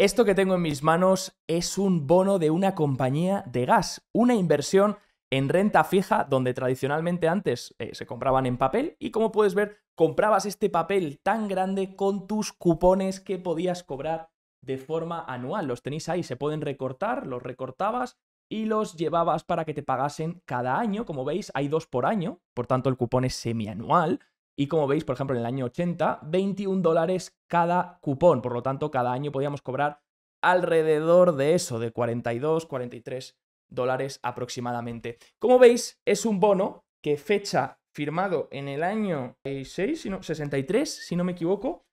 Esto que tengo en mis manos es un bono de una compañía de gas, una inversión en renta fija donde tradicionalmente antes eh, se compraban en papel y como puedes ver comprabas este papel tan grande con tus cupones que podías cobrar de forma anual. Los tenéis ahí, se pueden recortar, los recortabas y los llevabas para que te pagasen cada año. Como veis hay dos por año, por tanto el cupón es semianual y como veis, por ejemplo, en el año 80, 21 dólares cada cupón. Por lo tanto, cada año podíamos cobrar alrededor de eso, de 42, 43 dólares aproximadamente. Como veis, es un bono que fecha firmado en el año 63, si no me equivoco,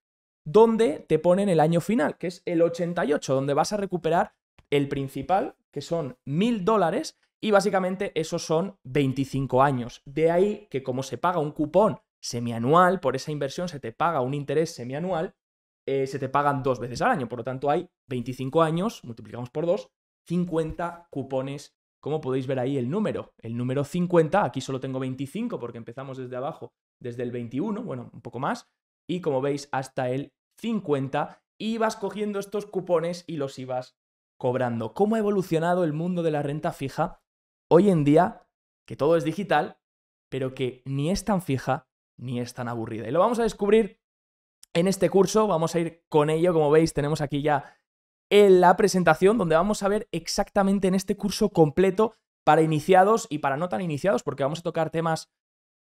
donde te ponen el año final, que es el 88, donde vas a recuperar el principal, que son 1.000 dólares, y básicamente esos son 25 años. De ahí que como se paga un cupón semianual, por esa inversión se te paga un interés semianual, eh, se te pagan dos veces al año, por lo tanto hay 25 años, multiplicamos por dos, 50 cupones, como podéis ver ahí el número, el número 50, aquí solo tengo 25 porque empezamos desde abajo, desde el 21, bueno, un poco más, y como veis hasta el 50, ibas cogiendo estos cupones y los ibas cobrando. ¿Cómo ha evolucionado el mundo de la renta fija hoy en día, que todo es digital, pero que ni es tan fija ni es tan aburrida. Y lo vamos a descubrir en este curso, vamos a ir con ello, como veis tenemos aquí ya en eh, la presentación donde vamos a ver exactamente en este curso completo para iniciados y para no tan iniciados, porque vamos a tocar temas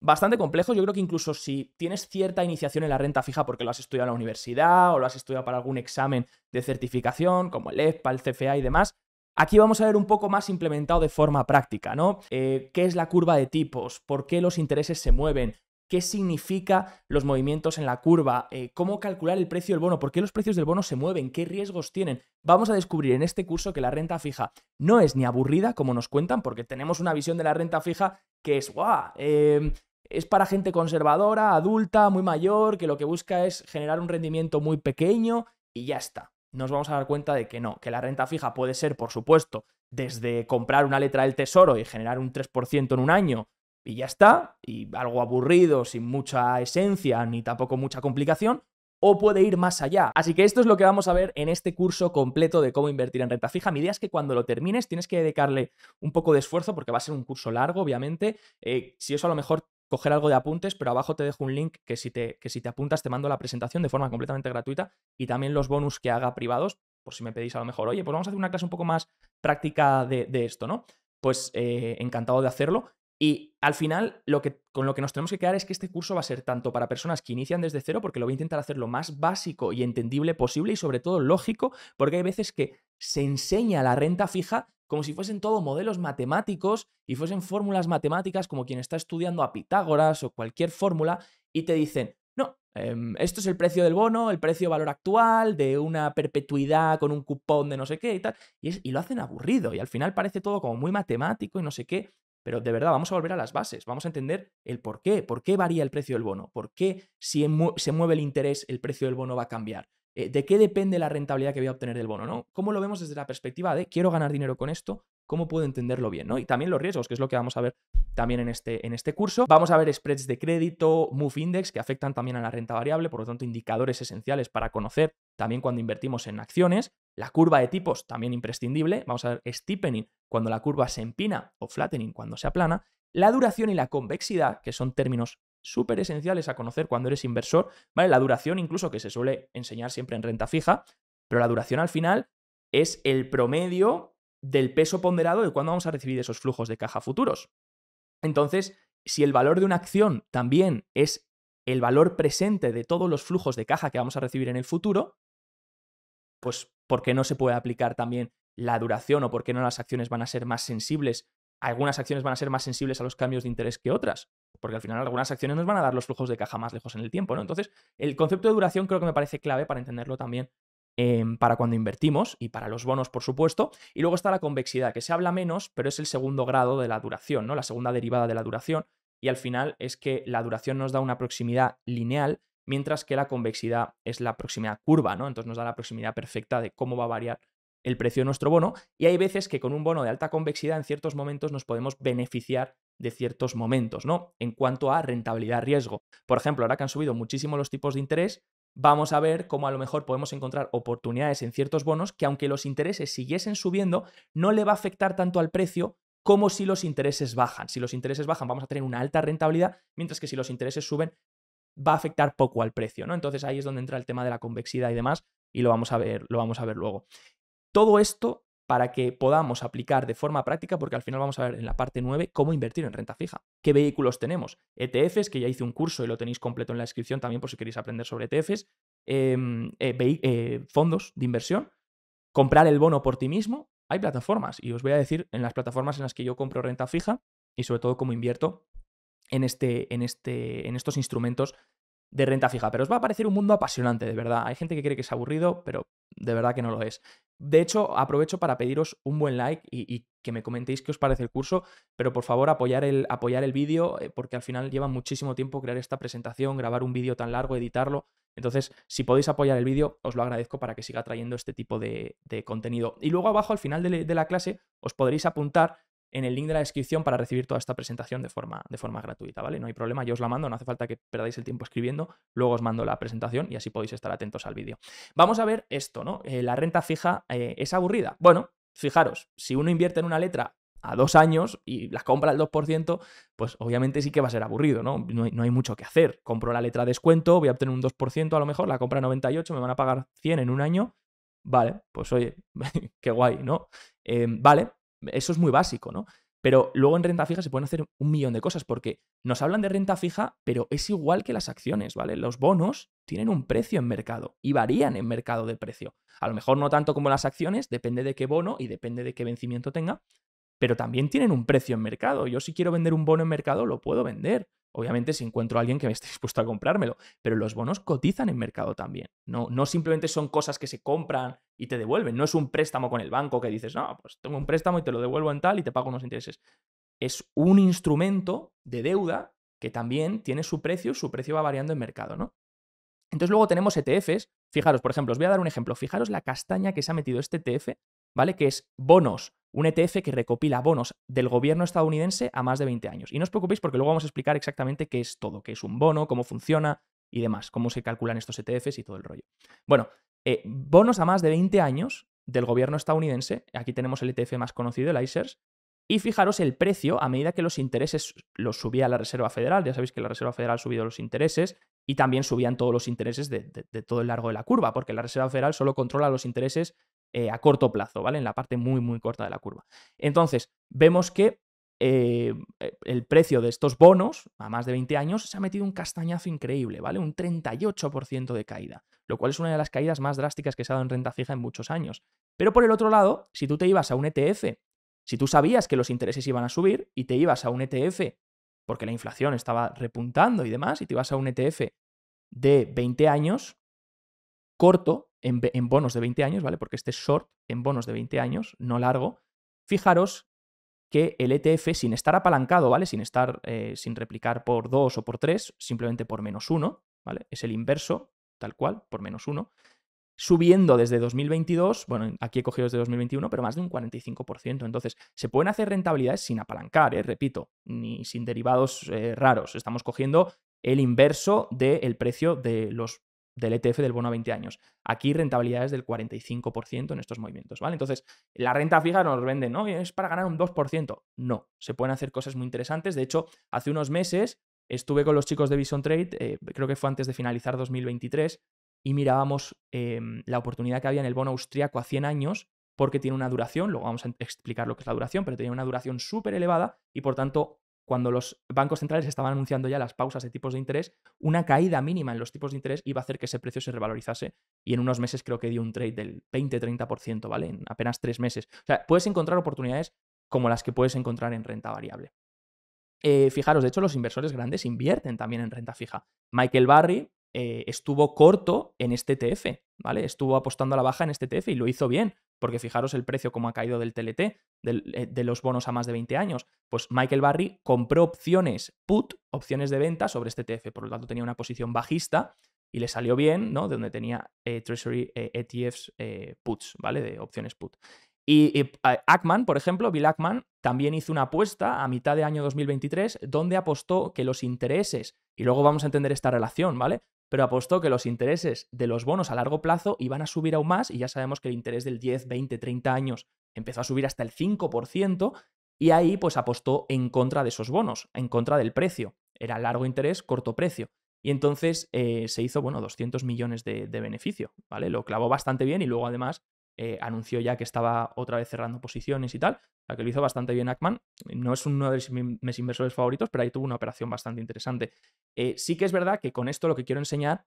bastante complejos. Yo creo que incluso si tienes cierta iniciación en la renta fija porque lo has estudiado en la universidad o lo has estudiado para algún examen de certificación, como el EFPA, el CFA y demás, Aquí vamos a ver un poco más implementado de forma práctica, ¿no? Eh, ¿Qué es la curva de tipos? ¿Por qué los intereses se mueven? qué significa los movimientos en la curva, eh, cómo calcular el precio del bono, por qué los precios del bono se mueven, qué riesgos tienen. Vamos a descubrir en este curso que la renta fija no es ni aburrida, como nos cuentan, porque tenemos una visión de la renta fija que es, ¡guau! Em, es para gente conservadora, adulta, muy mayor, que lo que busca es generar un rendimiento muy pequeño y ya está. Nos vamos a dar cuenta de que no, que la renta fija puede ser, por supuesto, desde comprar una letra del tesoro y generar un 3% en un año, y ya está, y algo aburrido, sin mucha esencia ni tampoco mucha complicación, o puede ir más allá. Así que esto es lo que vamos a ver en este curso completo de cómo invertir en renta fija. Mi idea es que cuando lo termines tienes que dedicarle un poco de esfuerzo porque va a ser un curso largo, obviamente. Eh, si eso a lo mejor coger algo de apuntes, pero abajo te dejo un link que si, te, que si te apuntas te mando la presentación de forma completamente gratuita y también los bonus que haga privados, por si me pedís a lo mejor, oye, pues vamos a hacer una clase un poco más práctica de, esto, ¿no? Pues eh, encantado de hacerlo. Y al final, lo que, con lo que nos tenemos que quedar es que este curso va a ser tanto para personas que inician desde cero, porque lo voy a intentar hacer lo más básico y entendible posible y sobre todo lógico, porque hay veces que se enseña la renta fija como si fuesen todo modelos matemáticos y fuesen fórmulas matemáticas como quien está estudiando a Pitágoras o cualquier fórmula y te dicen, no, em, esto es el precio del bono, el precio valor actual, de una perpetuidad con un cupón de no sé qué y tal, y lo hacen aburrido y al final parece todo como muy matemático y no sé qué, pero de verdad, vamos a volver a las bases, vamos a entender el por qué, por qué varía el precio del bono, por qué si se mueve el interés el precio del bono va a cambiar, eh, de qué depende la rentabilidad que voy a obtener del bono, ¿no? ¿Cómo lo vemos desde la perspectiva de quiero ganar dinero con esto? ¿Cómo puedo entenderlo bien? ¿no? Y también los riesgos, que es lo que vamos a ver también en este, en este curso. Vamos a ver spreads de crédito, move index, que afectan también a la renta variable, por lo tanto, indicadores esenciales para conocer también cuando invertimos en acciones. La curva de tipos, también imprescindible, vamos a ver steepening cuando la curva se empina o flattening cuando se aplana, la duración y la convexidad, que son términos súper esenciales a conocer cuando eres inversor, ¿vale? La duración incluso que se suele enseñar siempre en renta fija, pero la duración al final es el promedio del peso ponderado de cuándo vamos a recibir esos flujos de caja futuros. Entonces, si el valor de una acción también es el valor presente de todos los flujos de caja que vamos a recibir en el futuro, pues por qué no se puede aplicar también la duración o por qué no las acciones van a ser más sensibles. Algunas acciones van a ser más sensibles a los cambios de interés que otras, porque al final algunas acciones nos van a dar los flujos de caja más lejos en el tiempo, ¿no? Entonces, el concepto de duración creo que me parece clave para entenderlo también em, para cuando invertimos y para los bonos, por supuesto. Y luego está la convexidad, que se habla menos, pero es el segundo grado de la duración, ¿no? La segunda derivada de la duración. Y al final es que la duración nos da una proximidad lineal mientras que la convexidad es la proximidad curva, ¿no? Entonces nos da la proximidad perfecta de cómo va a variar el precio de nuestro bono y hay veces que con un bono de alta convexidad en ciertos momentos nos podemos beneficiar de ciertos momentos, ¿no? En cuanto a rentabilidad riesgo. Por ejemplo, ahora que han subido muchísimo los tipos de interés, vamos a ver cómo a lo mejor podemos encontrar oportunidades en ciertos bonos que aunque los intereses siguiesen subiendo, no le va a afectar tanto al precio como si los intereses bajan. Si los intereses bajan vamos a tener una alta rentabilidad, mientras que si los intereses suben va a afectar poco al precio, ¿no? Entonces ahí es donde entra el tema de la convexidad y demás, y lo vamos a ver, lo vamos a ver luego. Todo esto para que podamos aplicar de forma práctica, porque al final vamos a ver en la parte 9 cómo invertir en renta fija, qué vehículos tenemos, ETFs, que ya hice un curso y lo tenéis completo en la descripción también por si queréis aprender sobre ETFs, em, eh, eh, fondos de inversión, comprar el bono por ti mismo, hay plataformas y os voy a decir en las plataformas en las que yo compro renta fija y sobre todo cómo invierto en, este, en, este, en estos instrumentos de renta fija. Pero os va a parecer un mundo apasionante, de verdad. Hay gente que cree que es aburrido, pero de verdad que no lo es. De hecho, aprovecho para pediros un buen like y, que me comentéis qué os parece el curso, pero por favor apoyar el, apoyar el vídeo, eh, porque al final lleva muchísimo tiempo crear esta presentación, grabar un vídeo tan largo, editarlo. Entonces, si podéis apoyar el vídeo, os lo agradezco para que siga trayendo este tipo de, contenido. Y luego abajo, al final de la clase, os podréis apuntar en el link de la descripción para recibir toda esta presentación de forma, de forma gratuita, ¿vale? No hay problema, yo os la mando, no hace falta que perdáis el tiempo escribiendo, luego os mando la presentación y así podéis estar atentos al vídeo. Vamos a ver esto, ¿no? Eh, la renta fija eh, es aburrida. Bueno, fijaros, si uno invierte en una letra a dos años y la compra al 2%, pues obviamente sí que va a ser aburrido, ¿no? No hay, mucho que hacer. Compro la letra a descuento, voy a obtener un 2% a lo mejor, la compra 98, me van a pagar 100 en un año, Vale, pues oye, qué guay, ¿no? Em, vale, eso es muy básico, ¿no? Pero luego en renta fija se pueden hacer un millón de cosas porque nos hablan de renta fija, pero es igual que las acciones, ¿vale? Los bonos tienen un precio en mercado y varían en mercado de precio. A lo mejor no tanto como las acciones, depende de qué bono y depende de qué vencimiento tenga, pero también tienen un precio en mercado. Yo si quiero vender un bono en mercado, lo puedo vender. Obviamente, si encuentro a alguien que me esté dispuesto a comprármelo, pero los bonos cotizan en mercado también. No, no simplemente son cosas que se compran y te devuelven. No es un préstamo con el banco que dices, no, pues tengo un préstamo y te lo devuelvo en tal y te pago unos intereses. Es un instrumento de deuda que también tiene su precio, su precio va variando en mercado, ¿no? Entonces luego tenemos ETFs. Fijaros, por ejemplo, os voy a dar un ejemplo. Fijaros la castaña que se ha metido este ETF ¿vale? Que es bonos, un ETF que recopila bonos del gobierno estadounidense a más de 20 años. Y no os preocupéis porque luego vamos a explicar exactamente qué es todo, qué es un bono, cómo funciona y demás, cómo se calculan estos ETFs y todo el rollo. Bueno, eh, bonos a más de 20 años del gobierno estadounidense, aquí tenemos el ETF más conocido, el ISERS, e y fijaros el precio a medida que los intereses los subía la Reserva Federal. Ya sabéis que la Reserva Federal ha subido los intereses y también subían todos los intereses de, todo el largo de la curva, porque la Reserva Federal solo controla los intereses eh, a corto plazo, ¿vale? En la parte muy, muy corta de la curva. Entonces, vemos que eh, eh, el precio de estos bonos a más de 20 años se ha metido un castañazo increíble, ¿vale? Un 38% de caída, lo cual es una de las caídas más drásticas que se ha dado en renta fija en muchos años. Pero por el otro lado, si tú te ibas a un ETF, si tú sabías que los intereses iban a subir y te ibas a un ETF porque la inflación estaba repuntando y demás, y te ibas a un ETF de 20 años corto, en, bonos de 20 años, ¿vale? Porque este es short en bonos de 20 años, no largo. Fijaros que el ETF, sin estar apalancado, ¿vale? Sin estar, eh, sin replicar por 2 o por 3, simplemente por menos 1, ¿vale? Es el inverso, tal cual, por menos 1. Subiendo desde 2022, bueno, aquí he cogido desde 2021, pero más de un 45%. Entonces, se pueden hacer rentabilidades sin apalancar, ¿eh? repito, ni sin derivados eh, raros. Estamos cogiendo el inverso del precio de los del ETF del bono a 20 años. Aquí rentabilidad es del 45% en estos movimientos, ¿vale? Entonces, la renta fija nos vende, ¿no? Es para ganar un 2%. No, se pueden hacer cosas muy interesantes. De hecho, hace unos meses estuve con los chicos de Vision Trade, eh, creo que fue antes de finalizar 2023, y mirábamos em, la oportunidad que había en el bono austriaco a 100 años, porque tiene una duración, luego vamos a explicar lo que es la duración, pero tenía una duración súper elevada y por tanto cuando los bancos centrales estaban anunciando ya las pausas de tipos de interés, una caída mínima en los tipos de interés iba a hacer que ese precio se revalorizase y en unos meses creo que dio un trade del 20-30%, ¿vale? En apenas tres meses. O sea, puedes encontrar oportunidades como las que puedes encontrar en renta variable. Eh, fijaros, de hecho, los inversores grandes invierten también en renta fija. Michael Barry, eh, estuvo corto en este TF, ¿vale? Estuvo apostando a la baja en este TF y lo hizo bien, porque fijaros el precio como ha caído del TLT, eh, de los bonos a más de 20 años. Pues Michael Barry compró opciones put, opciones de venta sobre este TF, por lo tanto tenía una posición bajista y le salió bien, ¿no? De donde tenía eh, Treasury ETFs e puts, ¿vale? De opciones put. y Ackman, por ejemplo, Bill Ackman, también hizo una apuesta a mitad de año 2023 donde apostó que los intereses, y luego vamos a entender esta relación, ¿vale? pero apostó que los intereses de los bonos a largo plazo iban a subir aún más y ya sabemos que el interés del 10, 20, 30 años empezó a subir hasta el 5% y ahí pues apostó en contra de esos bonos, en contra del precio. Era largo interés, corto precio. Y entonces eh, se hizo, bueno, 200 millones de, de, beneficio, ¿vale? Lo clavó bastante bien y luego además eh, anunció ya que estaba otra vez cerrando posiciones y tal, o que lo hizo bastante bien Ackman. No es uno de mis inversores favoritos, pero ahí tuvo una operación bastante interesante. Eh, sí que es verdad que con esto lo que quiero enseñar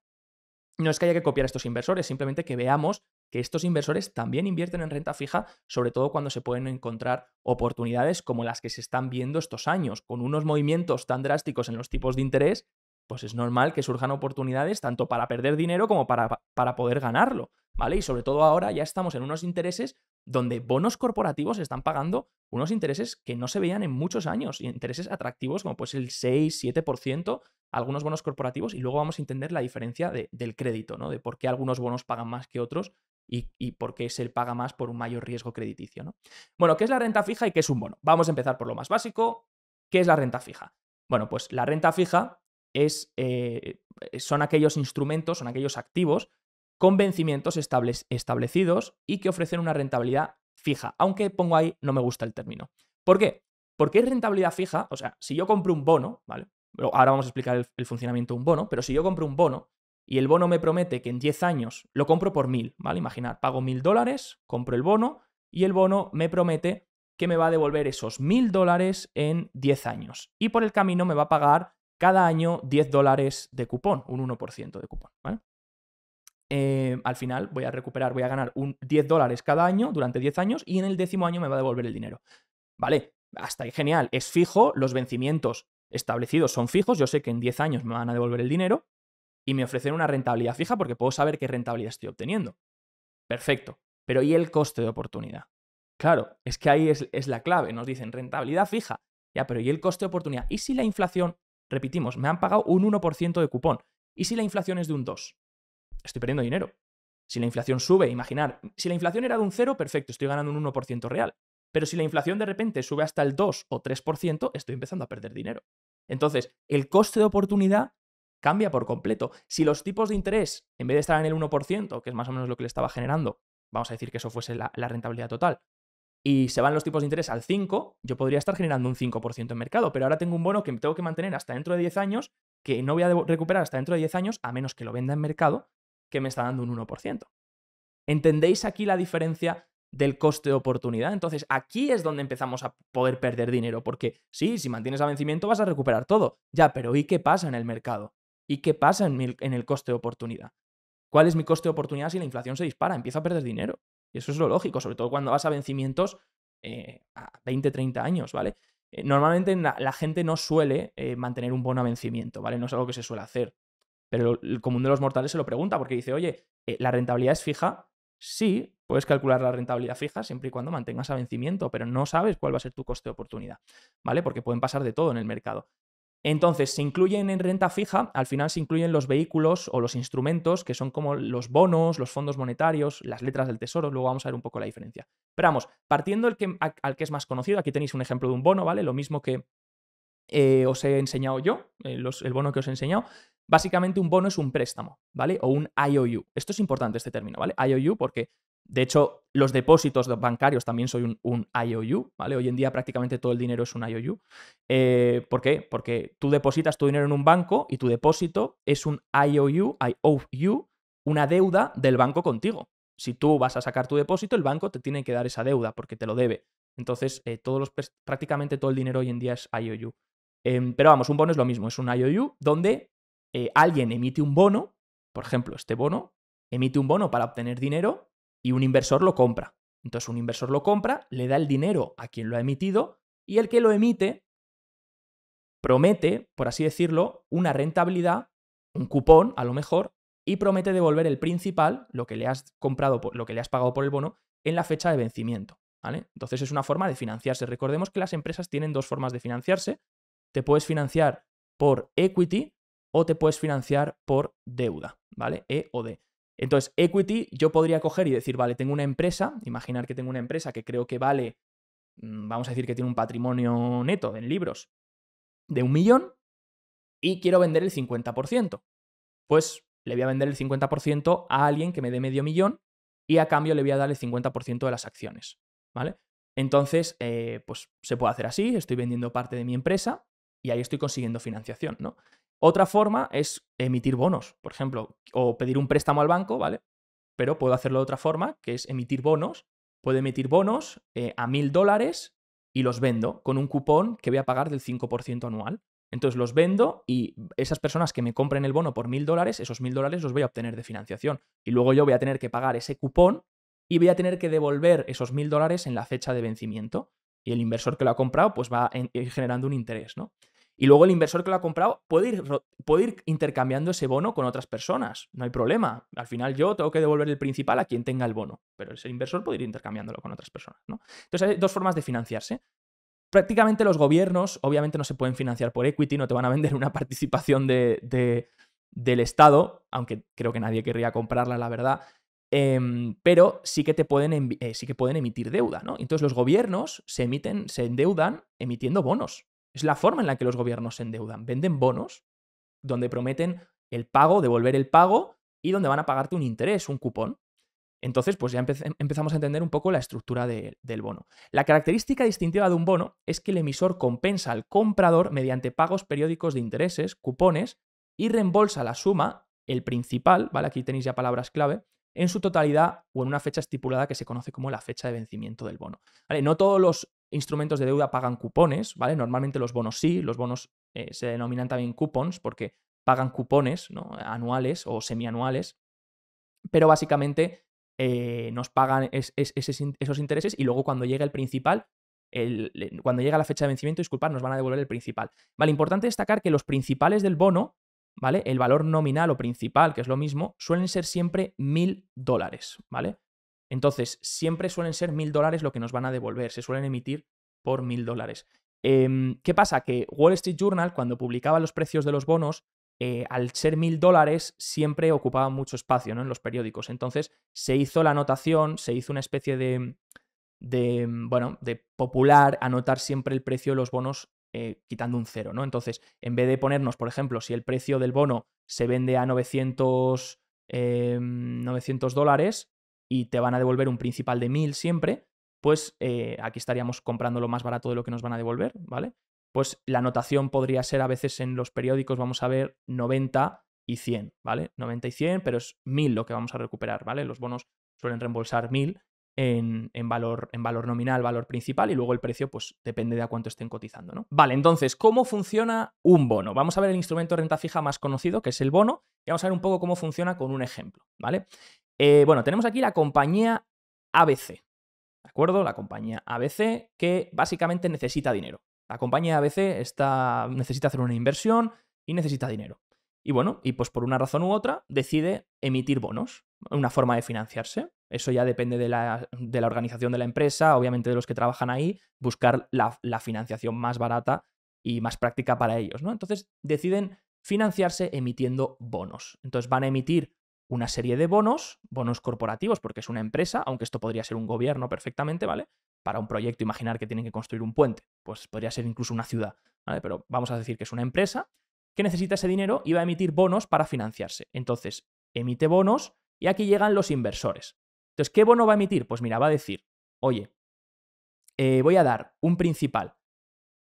no es que haya que copiar a estos inversores, simplemente que veamos que estos inversores también invierten en renta fija, sobre todo cuando se pueden encontrar oportunidades como las que se están viendo estos años, con unos movimientos tan drásticos en los tipos de interés, pues es normal que surjan oportunidades tanto para perder dinero como para, para poder ganarlo. Y sobre todo ahora ya estamos en unos intereses donde bonos corporativos están pagando unos intereses que no se veían en muchos años, y intereses atractivos como pues el 6, 7%, algunos bonos corporativos, y luego vamos a entender la diferencia del crédito, ¿no? De por qué algunos bonos pagan más que otros y, por qué se paga más por un mayor riesgo crediticio, Bueno, ¿qué es la renta fija y qué es un bono? Vamos a empezar por lo más básico. ¿Qué es la renta fija? Bueno, pues la renta fija es, eh, son aquellos instrumentos, son aquellos activos con vencimientos estables, establecidos y que ofrecen una rentabilidad fija, aunque pongo ahí no me gusta el término. ¿Por qué? Porque es rentabilidad fija, o sea, si yo compro un bono, ¿vale? Ahora vamos a explicar el, funcionamiento de un bono, pero si yo compro un bono y el bono me promete que en 10 años lo compro por mil, ¿vale? Imaginar, pago mil dólares, compro el bono y el bono me promete que me va a devolver esos mil dólares en 10 años. Y por el camino me va a pagar cada año 10 dólares de cupón, un 1% de cupón, ¿vale? Eh, al final voy a recuperar, voy a ganar un 10 dólares cada año durante 10 años y en el décimo año me va a devolver el dinero. Vale, hasta ahí genial, es fijo, los vencimientos establecidos son fijos, yo sé que en 10 años me van a devolver el dinero y me ofrecen una rentabilidad fija porque puedo saber qué rentabilidad estoy obteniendo. Perfecto, pero ¿y el coste de oportunidad? Claro, es que ahí es, es la clave, nos dicen rentabilidad fija, ya, pero ¿y el coste de oportunidad? ¿Y si la inflación, repetimos, me han pagado un 1% de cupón? ¿Y si la inflación es de un 2? estoy perdiendo dinero. Si la inflación sube, imaginar, si la inflación era de un 0, perfecto, estoy ganando un 1% real. Pero si la inflación de repente sube hasta el 2 o 3%, estoy empezando a perder dinero. Entonces, el coste de oportunidad cambia por completo. Si los tipos de interés, en vez de estar en el 1%, que es más o menos lo que le estaba generando, vamos a decir que eso fuese la, rentabilidad total, y se van los tipos de interés al 5, yo podría estar generando un 5% en mercado, pero ahora tengo un bono que tengo que mantener hasta dentro de 10 años, que no voy a recuperar hasta dentro de 10 años, a menos que lo venda en mercado, que me está dando un 1%. ¿Entendéis aquí la diferencia del coste de oportunidad? Entonces, aquí es donde empezamos a poder perder dinero, porque sí, si mantienes a vencimiento vas a recuperar todo, ya, pero ¿y qué pasa en el mercado? ¿Y qué pasa en, el coste de oportunidad? ¿Cuál es mi coste de oportunidad si la inflación se dispara? Empiezo a perder dinero. Y eso es lo lógico, sobre todo cuando vas a vencimientos eh, a 20, 30 años, ¿vale? Eh, normalmente la, gente no suele eh, mantener un bono a vencimiento, ¿vale? No es algo que se suele hacer. Pero el común de los mortales se lo pregunta porque dice, oye, eh, ¿la rentabilidad es fija? Sí, puedes calcular la rentabilidad fija siempre y cuando mantengas a vencimiento, pero no sabes cuál va a ser tu coste de oportunidad, ¿vale? Porque pueden pasar de todo en el mercado. Entonces, se incluyen en renta fija, al final se incluyen los vehículos o los instrumentos que son como los bonos, los fondos monetarios, las letras del tesoro, luego vamos a ver un poco la diferencia. Pero vamos, partiendo el que, al que es más conocido, aquí tenéis un ejemplo de un bono, ¿vale? Lo mismo que eh, os he enseñado yo, eh, el bono que os he enseñado. Básicamente un bono es un préstamo, ¿vale? O un IOU. Esto es importante, este término, ¿vale? IOU porque, de hecho, los depósitos bancarios también son un, IOU, ¿vale? Hoy en día prácticamente todo el dinero es un IOU. Eh, ¿Por qué? Porque tú depositas tu dinero en un banco y tu depósito es un IOU, you una deuda del banco contigo. Si tú vas a sacar tu depósito, el banco te tiene que dar esa deuda porque te lo debe. Entonces, todos los, prácticamente todo el dinero hoy en día es IOU. Em, pero vamos, un bono es lo mismo, es un IOU donde eh, alguien emite un bono, por ejemplo, este bono, emite un bono para obtener dinero y un inversor lo compra. Entonces un inversor lo compra, le da el dinero a quien lo ha emitido y el que lo emite promete, por así decirlo, una rentabilidad, un cupón a lo mejor, y promete devolver el principal, lo que le has comprado, lo que le has pagado por el bono, en la fecha de vencimiento. Entonces es una forma de financiarse. Recordemos que las empresas tienen dos formas de financiarse. Te puedes financiar por equity o te puedes financiar por deuda, ¿vale? E o D. Entonces, equity yo podría coger y decir, vale, tengo una empresa, imaginar que tengo una empresa que creo que vale, mm, vamos a decir que tiene un patrimonio neto en libros de un millón y quiero vender el 50%. Pues le voy a vender el 50% a alguien que me dé medio millón y a cambio le voy a dar el 50% de las acciones, ¿vale? Entonces, eh, pues se puede hacer así, estoy vendiendo parte de mi empresa y ahí estoy consiguiendo financiación, ¿no? Otra forma es emitir bonos, por ejemplo, o pedir un préstamo al banco, ¿vale? Pero puedo hacerlo de otra forma, que es emitir bonos. Puedo emitir bonos eh, a mil dólares y los vendo con un cupón que voy a pagar del 5% anual. Entonces los vendo y esas personas que me compren el bono por mil dólares, esos mil dólares los voy a obtener de financiación. Y luego yo voy a tener que pagar ese cupón y voy a tener que devolver esos mil dólares en la fecha de vencimiento. Y el inversor que lo ha comprado pues va eh, generando un interés, ¿no? Y luego el inversor que lo ha comprado puede ir, ir intercambiando ese bono con otras personas, no hay problema. Al final yo tengo que devolver el principal a quien tenga el bono, pero ese inversor puede ir intercambiándolo con otras personas. ¿no? Entonces hay dos formas de financiarse. Prácticamente los gobiernos obviamente no se pueden financiar por equity, no te van a vender una participación del Estado, aunque creo que nadie querría comprarla, la verdad. Em, pero sí que, te pueden eh, sí que pueden emitir deuda, Entonces los gobiernos se emiten, se endeudan emitiendo bonos, es la forma en la que los gobiernos se endeudan. Venden bonos donde prometen el pago, devolver el pago y donde van a pagarte un interés, un cupón. Entonces, pues ya empezamos a entender un poco la estructura del bono. La característica distintiva de un bono es que el emisor compensa al comprador mediante pagos periódicos de intereses, cupones y reembolsa la suma, el principal, ¿vale? Aquí tenéis ya palabras clave, en su totalidad o en una fecha estipulada que se conoce como la fecha de vencimiento del bono. ¿Vale? No todos los instrumentos de deuda pagan cupones, ¿vale? Normalmente los bonos sí, los bonos eh, se denominan también cupons porque pagan cupones ¿no? anuales o semianuales, pero básicamente eh, nos pagan esos intereses y luego cuando llega el principal, cuando llega la fecha de vencimiento, disculpad, nos van a devolver el principal. Vale, importante destacar que los principales del bono, ¿vale? El valor nominal o principal, que es lo mismo, suelen ser siempre mil dólares, ¿vale? Entonces, siempre suelen ser mil dólares lo que nos van a devolver, se suelen emitir por mil dólares. Em, ¿Qué pasa? Que Wall Street Journal, cuando publicaba los precios de los bonos, eh, al ser mil dólares siempre ocupaba mucho espacio en los periódicos. Entonces se hizo la anotación, se hizo una especie de, mm, popular anotar siempre el precio de los bonos eh, quitando un cero. Entonces, en vez de ponernos, por ejemplo, si el precio del bono se vende a 900, 900 em, dólares, y te van a devolver un principal de 1000 siempre, pues eh, aquí estaríamos comprando lo más barato de lo que nos van a devolver, ¿vale? Pues la notación podría ser a veces en los periódicos, vamos a ver 90 y 100, ¿vale? 90 y 100, pero es 1000 lo que vamos a recuperar, ¿vale? Los bonos suelen reembolsar 1000 en, en, valor, en valor nominal, valor principal, y luego el precio, pues depende de a cuánto estén cotizando, ¿no? Vale, entonces, ¿cómo funciona un bono? Vamos a ver el instrumento de renta fija más conocido, que es el bono, y vamos a ver un poco cómo funciona con un ejemplo, ¿vale? Eh, bueno, tenemos aquí la compañía ABC, ¿de acuerdo? La compañía ABC que básicamente necesita dinero. La compañía ABC está, necesita hacer una inversión y necesita dinero. Y bueno, y pues por una razón u otra decide emitir bonos, una forma de financiarse. Eso ya depende de la, organización de la empresa, obviamente de los que trabajan ahí, buscar la, la financiación más barata y más práctica para ellos, ¿no? Entonces deciden financiarse emitiendo bonos. Entonces van a emitir una serie de bonos, bonos corporativos, porque es una empresa, aunque esto podría ser un gobierno perfectamente, ¿vale? Para un proyecto, imaginar que tienen que construir un puente, pues podría ser incluso una ciudad, ¿vale? Pero vamos a decir que es una empresa que necesita ese dinero y va a emitir bonos para financiarse. Entonces, emite bonos y aquí llegan los inversores. Entonces, ¿qué bono va a emitir? Pues mira, va a decir, oye, eh, voy a dar un principal.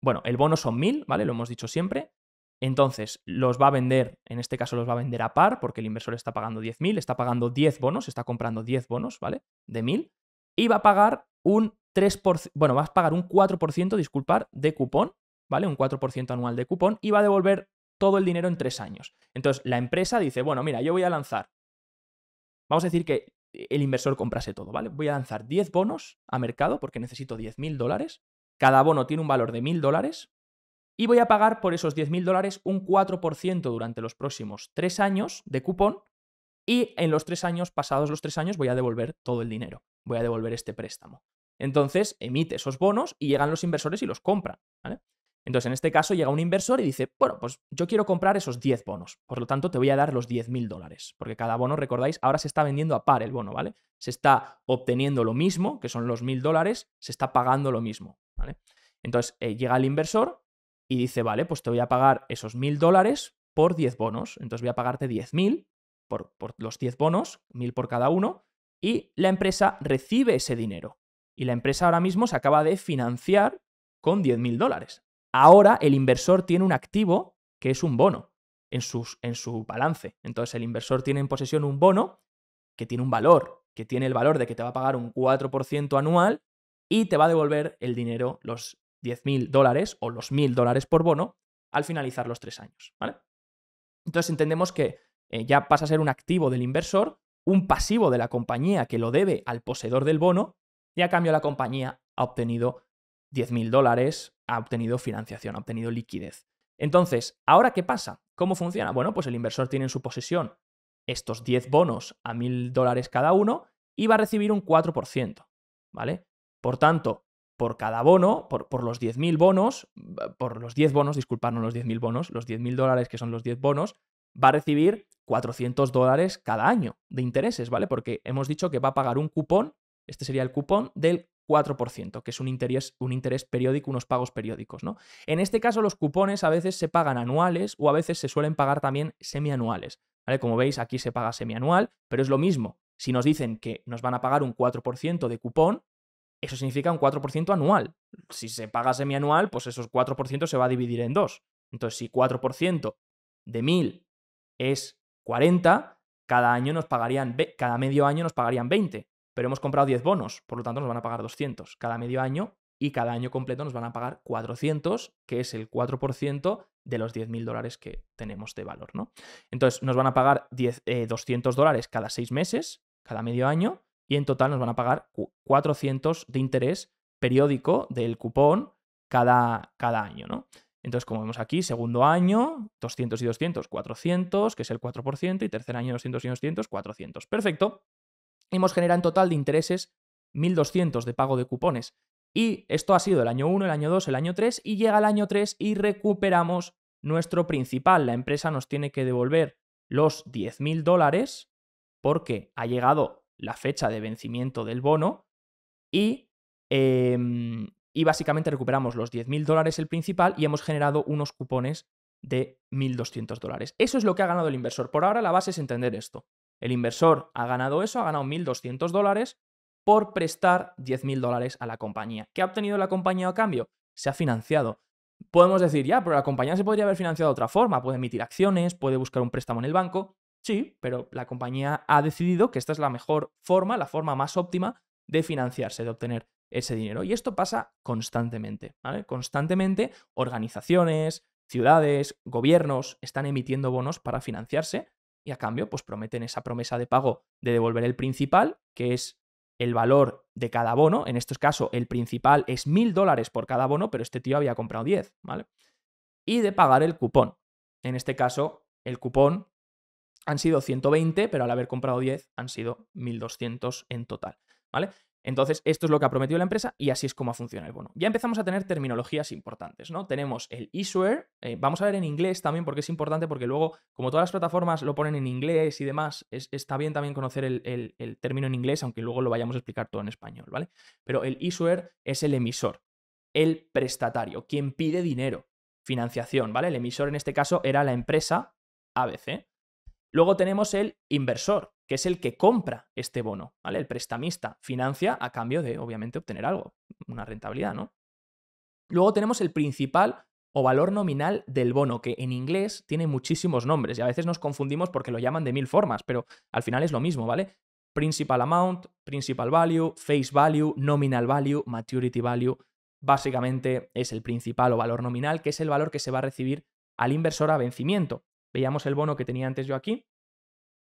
Bueno, el bono son mil, ¿vale? Lo hemos dicho siempre. Entonces, los va a vender, en este caso los va a vender a par, porque el inversor está pagando 10.000, está pagando 10 bonos, está comprando 10 bonos, ¿vale? De 1.000, y va a pagar un 3%, bueno, va a pagar un 4%, disculpar, de cupón, ¿vale? Un 4% anual de cupón, y va a devolver todo el dinero en tres años. Entonces, la empresa dice, bueno, mira, yo voy a lanzar, vamos a decir que eh, el inversor comprase todo, ¿vale? Voy a lanzar 10 bonos a mercado, porque necesito 10.000 dólares, cada bono tiene un valor de 1.000 dólares, y voy a pagar por esos 10.000 dólares un 4% durante los próximos tres años de cupón y en los tres años, pasados los tres años, voy a devolver todo el dinero, voy a devolver este préstamo. Entonces emite esos bonos y llegan los inversores y los compran. Entonces, en este caso, llega un inversor y dice, bueno, pues yo quiero comprar esos 10 bonos, por lo tanto, te voy a dar los 10.000 dólares, porque cada bono, recordáis, ahora se está vendiendo a par el bono, ¿vale? Se está obteniendo lo mismo, que son los 1.000 dólares, se está pagando lo mismo, Entonces, eh, llega el inversor y dice, vale, pues te voy a pagar esos mil dólares por 10 bonos. Entonces voy a pagarte 10.000 por, por los 10 bonos, mil por cada uno, y la empresa recibe ese dinero. Y la empresa ahora mismo se acaba de financiar con 10.000 dólares. Ahora el inversor tiene un activo que es un bono en, sus, en su balance. Entonces el inversor tiene en posesión un bono que tiene un valor, que tiene el valor de que te va a pagar un 4% anual y te va a devolver el dinero, los 10.000 dólares o los 1.000 dólares por bono al finalizar los tres años. ¿vale? Entonces entendemos que eh, ya pasa a ser un activo del inversor, un pasivo de la compañía que lo debe al poseedor del bono y a cambio la compañía ha obtenido 10.000 dólares, ha obtenido financiación, ha obtenido liquidez. Entonces, ¿ahora qué pasa? ¿Cómo funciona? Bueno, pues el inversor tiene en su posesión estos 10 bonos a 1.000 dólares cada uno y va a recibir un 4%, ¿vale? Por tanto, por cada bono, por, los 10.000 bonos, por los 10 bonos, disculpad, no los 10.000 bonos, los 10.000 dólares que son los 10 bonos, va a recibir 400 dólares cada año de intereses, ¿vale? Porque hemos dicho que va a pagar un cupón, este sería el cupón del 4%, que es un interés, un interés periódico, unos pagos periódicos, ¿no? En este caso, los cupones a veces se pagan anuales o a veces se suelen pagar también semianuales, ¿vale? Como veis, aquí se paga semianual, pero es lo mismo. Si nos dicen que nos van a pagar un 4% de cupón, eso significa un 4% anual. Si se paga semianual, pues esos 4% se va a dividir en dos. Entonces, si 4% de 1000 es 40, cada año nos pagarían, cada medio año nos pagarían 20, pero hemos comprado 10 bonos, por lo tanto nos van a pagar 200 cada medio año y cada año completo nos van a pagar 400, que es el 4% de los 10.000 dólares que tenemos de valor, ¿no? Entonces nos van a pagar 200 eh, dólares cada 6 meses, cada medio año, y en total nos van a pagar 400 de interés periódico del cupón cada, cada año, ¿no? Entonces, como vemos aquí, segundo año, 200 y 200, 400, que es el 4%, y tercer año, 200 y 200, 400. Perfecto. Hemos generado en total de intereses 1.200 de pago de cupones. Y esto ha sido el año 1, el año 2, el año 3, y llega el año 3 y recuperamos nuestro principal. La empresa nos tiene que devolver los 10.000 dólares porque ha llegado la fecha de vencimiento del bono y, em, básicamente recuperamos los 10.000 dólares el principal y hemos generado unos cupones de 1.200 dólares. Eso es lo que ha ganado el inversor. Por ahora la base es entender esto. El inversor ha ganado eso, ha ganado 1.200 dólares por prestar 10.000 dólares a la compañía. ¿Qué ha obtenido la compañía a cambio? Se ha financiado. Podemos decir, ya, pero la compañía se podría haber financiado de otra forma. Puede emitir acciones, puede buscar un préstamo en el banco. Sí, pero la compañía ha decidido que esta es la mejor forma, la forma más óptima de financiarse, de obtener ese dinero. Y esto pasa constantemente, ¿vale? Constantemente organizaciones, ciudades, gobiernos están emitiendo bonos para financiarse y a cambio pues prometen esa promesa de pago de devolver el principal, que es el valor de cada bono. En estos casos el principal es mil dólares por cada bono, pero este tío había comprado 10, ¿vale? Y de pagar el cupón. En este caso el cupón han sido 120, pero al haber comprado 10 han sido 1.200 en total, ¿vale? Entonces, esto es lo que ha prometido la empresa y así es como funciona el bono. Ya empezamos a tener terminologías importantes, ¿no? Tenemos el issuer, eh, vamos a ver en inglés también porque es importante porque luego, como todas las plataformas lo ponen en inglés y demás, está bien también conocer el, término en inglés, aunque luego lo vayamos a explicar todo en español, ¿vale? Pero el issuer es el emisor, el prestatario, quien pide dinero, financiación, ¿vale? El emisor en este caso era la empresa ABC. Luego tenemos el inversor, que es el que compra este bono, ¿vale? El prestamista financia a cambio de, obviamente, obtener algo, una rentabilidad, ¿no? Luego tenemos el principal o valor nominal del bono, que en inglés tiene muchísimos nombres y a veces nos confundimos porque lo llaman de mil formas, pero al final es lo mismo, ¿vale? Principal amount, principal value, face value, nominal value, maturity value. Básicamente es el principal o valor nominal, que es el valor que se va a recibir al inversor a vencimiento. Veíamos el bono que tenía antes yo aquí.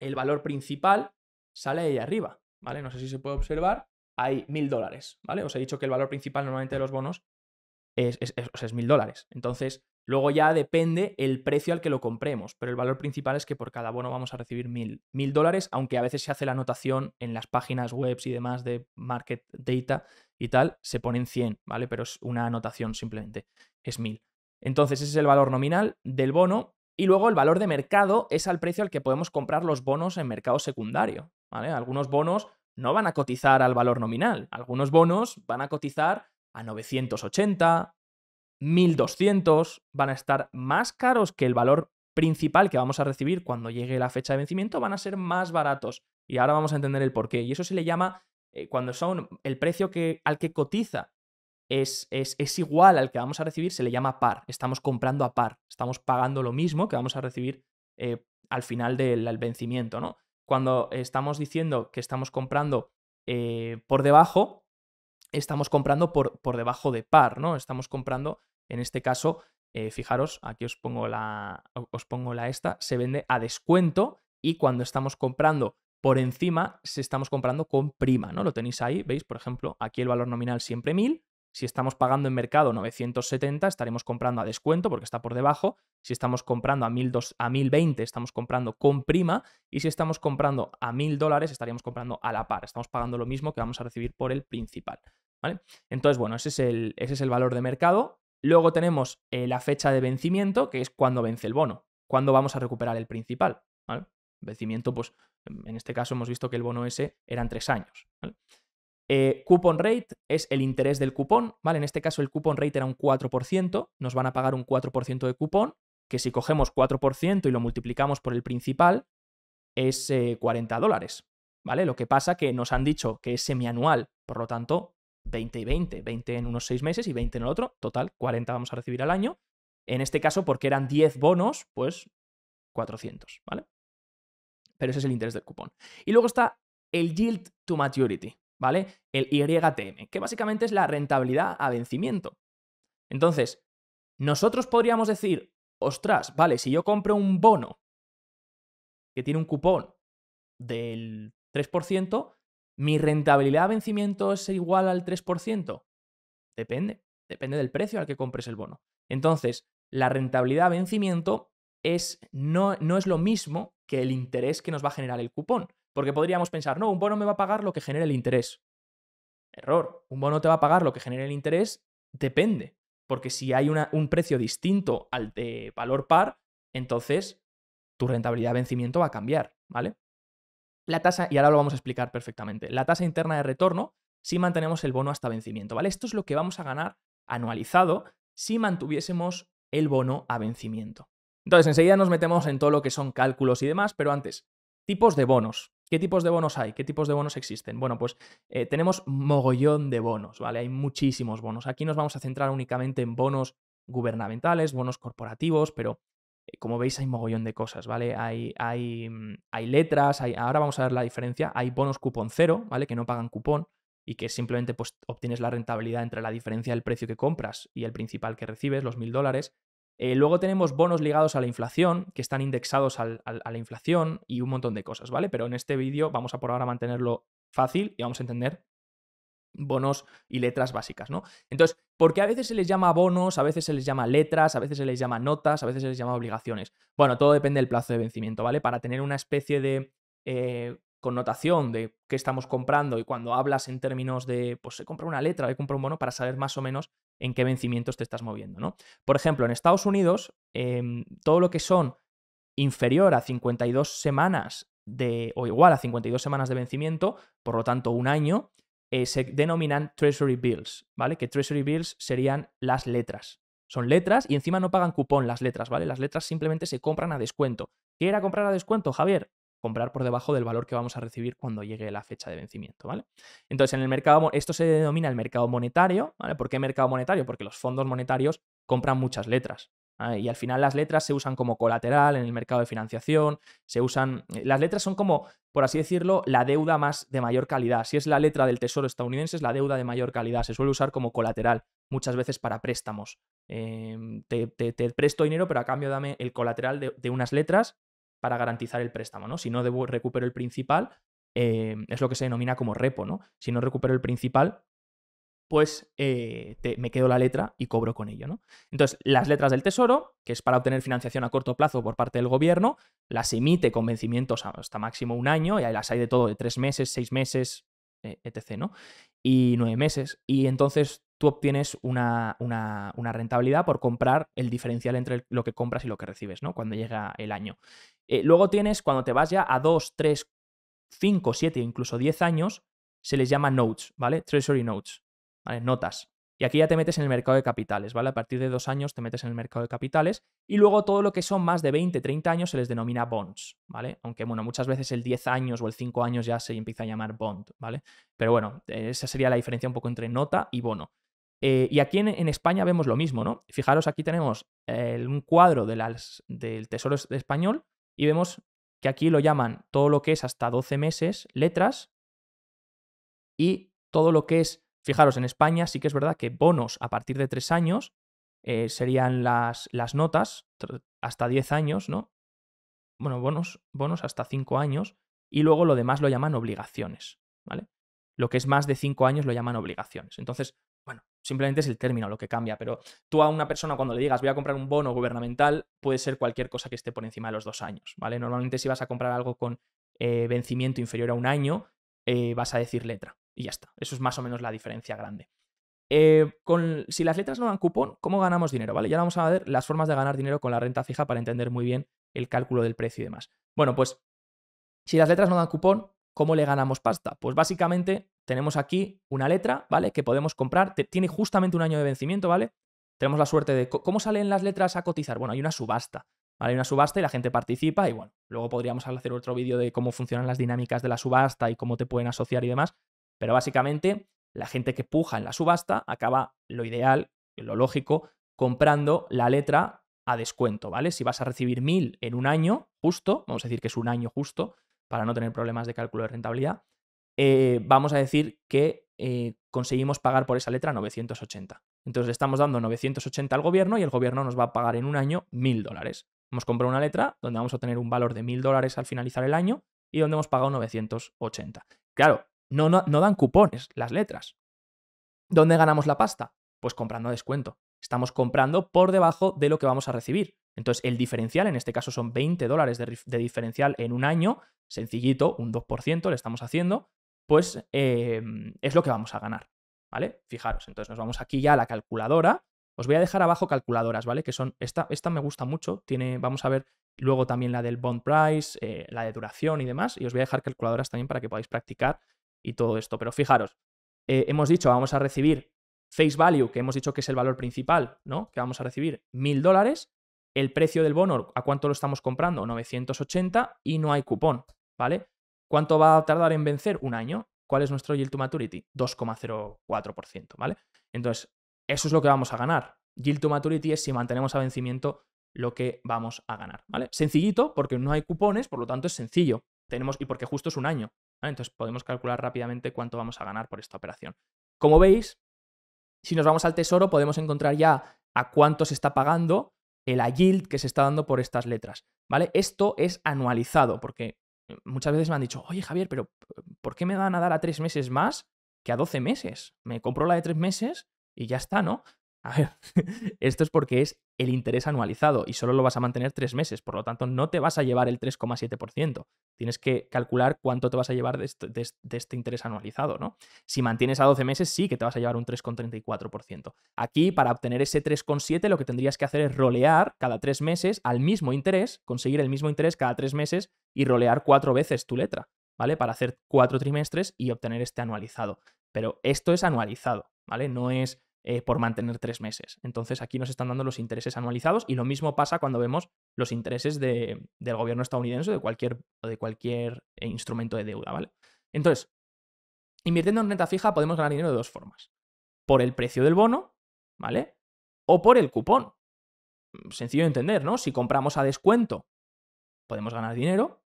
El valor principal sale ahí arriba, ¿vale? No sé si se puede observar. Hay mil dólares, ¿vale? Os he dicho que el valor principal normalmente de los bonos es mil dólares. Entonces, luego ya depende el precio al que lo compremos, pero el valor principal es que por cada bono vamos a recibir mil dólares, aunque a veces se hace la anotación en las páginas web y demás de market data y tal, se ponen 100, ¿vale? Pero es una anotación simplemente, es mil. Entonces, ese es el valor nominal del bono y luego el valor de mercado es al precio al que podemos comprar los bonos en mercado secundario. Algunos bonos no van a cotizar al valor nominal, algunos bonos van a cotizar a 980, 1200, van a estar más caros que el valor principal que vamos a recibir cuando llegue la fecha de vencimiento, van a ser más baratos. Y ahora vamos a entender el porqué. Y eso se le llama, eh, cuando son el precio que, al que cotiza es, igual al que vamos a recibir, se le llama par. Estamos comprando a par. Estamos pagando lo mismo que vamos a recibir eh, al final del vencimiento, ¿no? Cuando estamos diciendo que estamos comprando eh, por debajo, estamos comprando por, por, debajo de par, ¿no? Estamos comprando, en este caso, eh, fijaros, aquí os pongo, la, os pongo la esta, se vende a descuento y cuando estamos comprando por encima, se estamos comprando con prima, ¿no? Lo tenéis ahí, ¿veis? Por ejemplo, aquí el valor nominal siempre 1000 si estamos pagando en mercado 970, estaremos comprando a descuento porque está por debajo. Si estamos comprando a, 1020, estamos comprando con prima. Y si estamos comprando a 1000 dólares, estaríamos comprando a la par. Estamos pagando lo mismo que vamos a recibir por el principal. ¿vale? Entonces, bueno, ese es el, ese es el valor de mercado. Luego tenemos eh, la fecha de vencimiento, que es cuando vence el bono. cuando vamos a recuperar el principal? ¿vale? Vencimiento, pues en este caso hemos visto que el bono ese eran tres años. Eh, coupon rate es el interés del cupón, ¿vale? En este caso el coupon rate era un 4%, nos van a pagar un 4% de cupón, que si cogemos 4% y lo multiplicamos por el principal, es 40 eh, dólares, ¿vale? Lo que pasa que nos han dicho que es semianual, por lo tanto, 20 y 20, 20 en unos 6 meses y 20 en el otro, total, 40 vamos a recibir al año. En este caso, porque eran 10 bonos, pues 400, ¿vale? Pero ese es el interés del cupón. Y luego está el yield to maturity, ¿vale? El YTM, que básicamente es la rentabilidad a vencimiento. Entonces, nosotros podríamos decir, ostras, vale, si yo compro un bono que tiene un cupón del 3%, mi rentabilidad a vencimiento es igual al 3%. Depende, depende del precio al que compres el bono. Entonces, la rentabilidad a vencimiento es, no es lo mismo que el interés que nos va a generar el cupón. Porque podríamos pensar, no, un bono me va a pagar lo que genere el interés. Error. Un bono te va a pagar lo que genere el interés, depende. Porque si hay un precio distinto al de valor par, entonces tu rentabilidad de vencimiento va a cambiar, ¿vale? La tasa, y ahora lo vamos a explicar perfectamente, la tasa interna de retorno si mantenemos el bono hasta vencimiento, ¿vale? Esto es lo que vamos a ganar anualizado si mantuviésemos el bono a vencimiento. Entonces, enseguida nos metemos en todo lo que son cálculos y demás, pero antes, tipos de bonos. ¿Qué tipos de bonos hay? ¿Qué tipos de bonos existen? Bueno, pues eh, tenemos mogollón de bonos, ¿vale? Hay muchísimos bonos. Aquí nos vamos a centrar únicamente en bonos gubernamentales, bonos corporativos, pero eh, como veis hay mogollón de cosas, ¿vale? Hay, hay, mm, hay letras, ahora vamos a ver la diferencia. Hay bonos cupón cero, ¿vale? Que no pagan cupón y que simplemente pues, obtienes la rentabilidad entre la diferencia del precio que compras y el principal que recibes, los mil dólares. Eh, luego tenemos bonos ligados a la inflación, que están indexados a la inflación y un montón de cosas, ¿vale? Pero en este vídeo vamos a por ahora mantenerlo fácil y vamos a entender bonos y letras básicas, ¿no? Entonces, ¿por qué a veces se les llama bonos, a veces se les llama letras, a veces se les llama notas, a veces se les llama obligaciones? Bueno, todo depende del plazo de vencimiento, ¿vale? Para tener una especie de eh, connotación de qué estamos comprando y cuando hablas en términos de, pues se compra una letra, he compra un bono, para saber más o menos en qué vencimientos te estás moviendo, ¿no? Por ejemplo, en Estados Unidos, em, todo lo que son inferior a 52 semanas de, o igual a 52 semanas de vencimiento, por lo tanto un año, eh, se denominan Treasury Bills, ¿vale? Que Treasury Bills serían las letras. Son letras y encima no pagan cupón las letras, ¿vale? Las letras simplemente se compran a descuento. ¿Qué era comprar a descuento, Javier? comprar por debajo del valor que vamos a recibir cuando llegue la fecha de vencimiento, ¿vale? Entonces, en el mercado, esto se denomina el mercado monetario, ¿vale? ¿Por qué mercado monetario? Porque los fondos monetarios compran muchas letras. Y al final las letras se usan como colateral en el mercado de financiación, se usan... Eh, las letras son como, por así decirlo, la deuda más de mayor calidad. Si es la letra del Tesoro estadounidense, es la deuda de mayor calidad. Se suele usar como colateral muchas veces para préstamos. Em, te, presto dinero, pero a cambio dame el colateral de unas letras para garantizar el préstamo, ¿no? Si no recupero el principal, eh, es lo que se denomina como repo, ¿no? Si no recupero el principal, pues eh, me quedo la letra y cobro con ello, ¿no? Entonces, las letras del Tesoro, que es para obtener financiación a corto plazo por parte del gobierno, las emite con vencimientos hasta máximo un año, y las hay de todo, de tres meses, seis meses, eh, etc., ¿no? Y nueve meses. Y entonces tú obtienes una, rentabilidad por comprar el diferencial entre lo que compras y lo que recibes, ¿no? Cuando llega el año. Eh, luego tienes, cuando te vas ya a 2, 3, 5, 7, incluso 10 años, se les llama notes, ¿vale? Treasury notes, ¿vale? Notas. Y aquí ya te metes en el mercado de capitales, ¿vale? A partir de dos años te metes en el mercado de capitales y luego todo lo que son más de 20, 30 años se les denomina bonds, ¿vale? Aunque, bueno, muchas veces el 10 años o el 5 años ya se empieza a llamar bond, ¿vale? Pero bueno, esa sería la diferencia un poco entre nota y bono. Eh, y aquí en, España vemos lo mismo, ¿no? Fijaros, aquí tenemos un cuadro de las, del Tesoro Español y vemos que aquí lo llaman todo lo que es hasta 12 meses letras y todo lo que es, fijaros, en España sí que es verdad que bonos a partir de 3 años eh, serían las, notas, hasta 10 años, ¿no? Bueno, bonos, bonos hasta 5 años y luego lo demás lo llaman obligaciones, ¿vale? Lo que es más de 5 años lo llaman obligaciones. Entonces, Simplemente es el término lo que cambia, pero tú a una persona cuando le digas voy a comprar un bono gubernamental, puede ser cualquier cosa que esté por encima de los dos años, ¿vale? Normalmente si vas a comprar algo con eh, vencimiento inferior a un año, eh, vas a decir letra y ya está. Eso es más o menos la diferencia grande. Eh, con, si las letras no dan cupón, ¿cómo ganamos dinero? ¿Vale? Ya vamos a ver las formas de ganar dinero con la renta fija para entender muy bien el cálculo del precio y demás. Bueno, pues si las letras no dan cupón, ¿Cómo le ganamos pasta? Pues básicamente tenemos aquí una letra, ¿vale? Que podemos comprar. tiene justamente un año de vencimiento, ¿vale? Tenemos la suerte de... ¿Cómo salen las letras a cotizar? Bueno, hay una subasta. ¿vale? Hay una subasta y la gente participa y bueno, luego podríamos hacer otro vídeo de cómo funcionan las dinámicas de la subasta y cómo te pueden asociar y demás. Pero básicamente la gente que puja en la subasta acaba lo ideal, lo lógico, comprando la letra a descuento, ¿vale? Si vas a recibir 1000 en un año justo, vamos a decir que es un año justo, para no tener problemas de cálculo de rentabilidad, eh, vamos a decir que eh, conseguimos pagar por esa letra 980. Entonces le estamos dando 980 al gobierno y el gobierno nos va a pagar en un año 1000 dólares. Hemos comprado una letra donde vamos a tener un valor de 1000 dólares al finalizar el año y donde hemos pagado 980. Claro, no, no, no dan cupones las letras. ¿Dónde ganamos la pasta? Pues comprando descuento. Estamos comprando por debajo de lo que vamos a recibir. Entonces, el diferencial, en este caso son 20 dólares de, diferencial en un año, sencillito, un 2% le estamos haciendo, pues em, es lo que vamos a ganar, ¿vale? Fijaros, entonces nos vamos aquí ya a la calculadora. Os voy a dejar abajo calculadoras, ¿vale? Que son, esta, esta me gusta mucho, tiene, vamos a ver luego también la del bond price, eh, la de duración y demás, y os voy a dejar calculadoras también para que podáis practicar y todo esto. Pero fijaros, eh, hemos dicho, vamos a recibir face value, que hemos dicho que es el valor principal, ¿no? Que vamos a recibir 1000 dólares, el precio del bono, ¿a cuánto lo estamos comprando? 980 y no hay cupón, ¿vale? ¿Cuánto va a tardar en vencer? Un año. ¿Cuál es nuestro yield to maturity? 2,04%, ¿vale? Entonces, eso es lo que vamos a ganar. Yield to maturity es si mantenemos a vencimiento lo que vamos a ganar, ¿vale? Sencillito, porque no hay cupones, por lo tanto es sencillo. Tenemos, y porque justo es un año, ¿vale? Entonces podemos calcular rápidamente cuánto vamos a ganar por esta operación. Como veis, si nos vamos al tesoro, podemos encontrar ya a cuánto se está pagando el yield que se está dando por estas letras, ¿vale? Esto es anualizado, porque eh, muchas veces me han dicho, oye Javier, pero ¿por qué me van a dar a tres meses más que a 12 meses? Me compro la de tres meses y ya está, ¿no? A ver, esto es porque es el interés anualizado y solo lo vas a mantener tres meses, por lo tanto no te vas a llevar el 3,7%. Tienes que calcular cuánto te vas a llevar de este, interés anualizado, ¿no? Si mantienes a 12 meses, sí que te vas a llevar un 3,34%. Aquí, para obtener ese 3,7, lo que tendrías que hacer es rolear cada tres meses al mismo interés, conseguir el mismo interés cada tres meses y rolear cuatro veces tu letra, ¿vale? Para hacer cuatro trimestres y obtener este anualizado. Pero esto es anualizado, ¿vale? No es eh, por mantener tres meses. Entonces aquí nos están dando los intereses anualizados y lo mismo pasa cuando vemos los intereses del gobierno estadounidense o de cualquier, de cualquier eh, instrumento de deuda, ¿vale? Entonces, invirtiendo en renta fija podemos ganar dinero de dos formas. Por el precio del bono, ¿vale? O por el cupón. Mm, sencillo de entender, ¿no? Si compramos a descuento, podemos ganar dinero.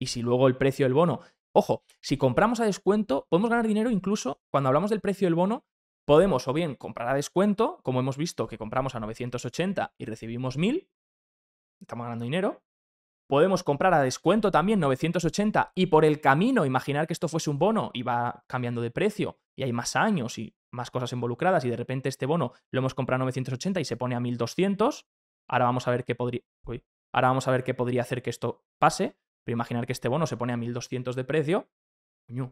Y si luego el precio del bono Ojo, si compramos a descuento, podemos ganar dinero incluso cuando hablamos del precio del bono Podemos o bien comprar a descuento, como hemos visto que compramos a 980 y recibimos 1000, estamos ganando dinero. Podemos comprar a descuento también 980 y por el camino, imaginar que esto fuese un bono y va cambiando de precio y hay más años y más cosas involucradas y de repente este bono lo hemos comprado a 980 y se pone a 1200. Ahora vamos a ver qué podría... Ahora vamos a ver qué podría hacer que esto pase, pero imaginar que este bono se pone a 1200 de precio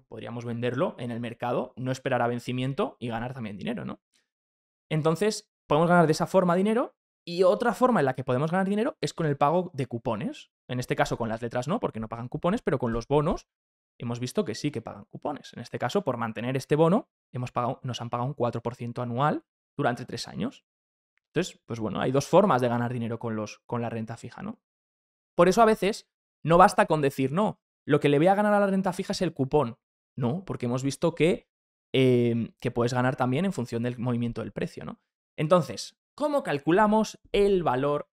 podríamos venderlo en el mercado, no esperar a vencimiento y ganar también dinero, ¿no? Entonces, podemos ganar de esa forma dinero y otra forma en la que podemos ganar dinero es con el pago de cupones. En este caso con las letras no, porque no pagan cupones, pero con los bonos hemos visto que sí que pagan cupones. En este caso, por mantener este bono, hemos pagado, nos han pagado un 4% anual durante tres años. Entonces, pues bueno, hay dos formas de ganar dinero con, los, con la renta fija, ¿no? Por eso a veces no basta con decir, no, lo que le voy a ganar a la renta fija es el cupón. No, porque hemos visto que, em, que puedes ganar también en función del movimiento del precio, ¿no? Entonces, ¿cómo calculamos el valor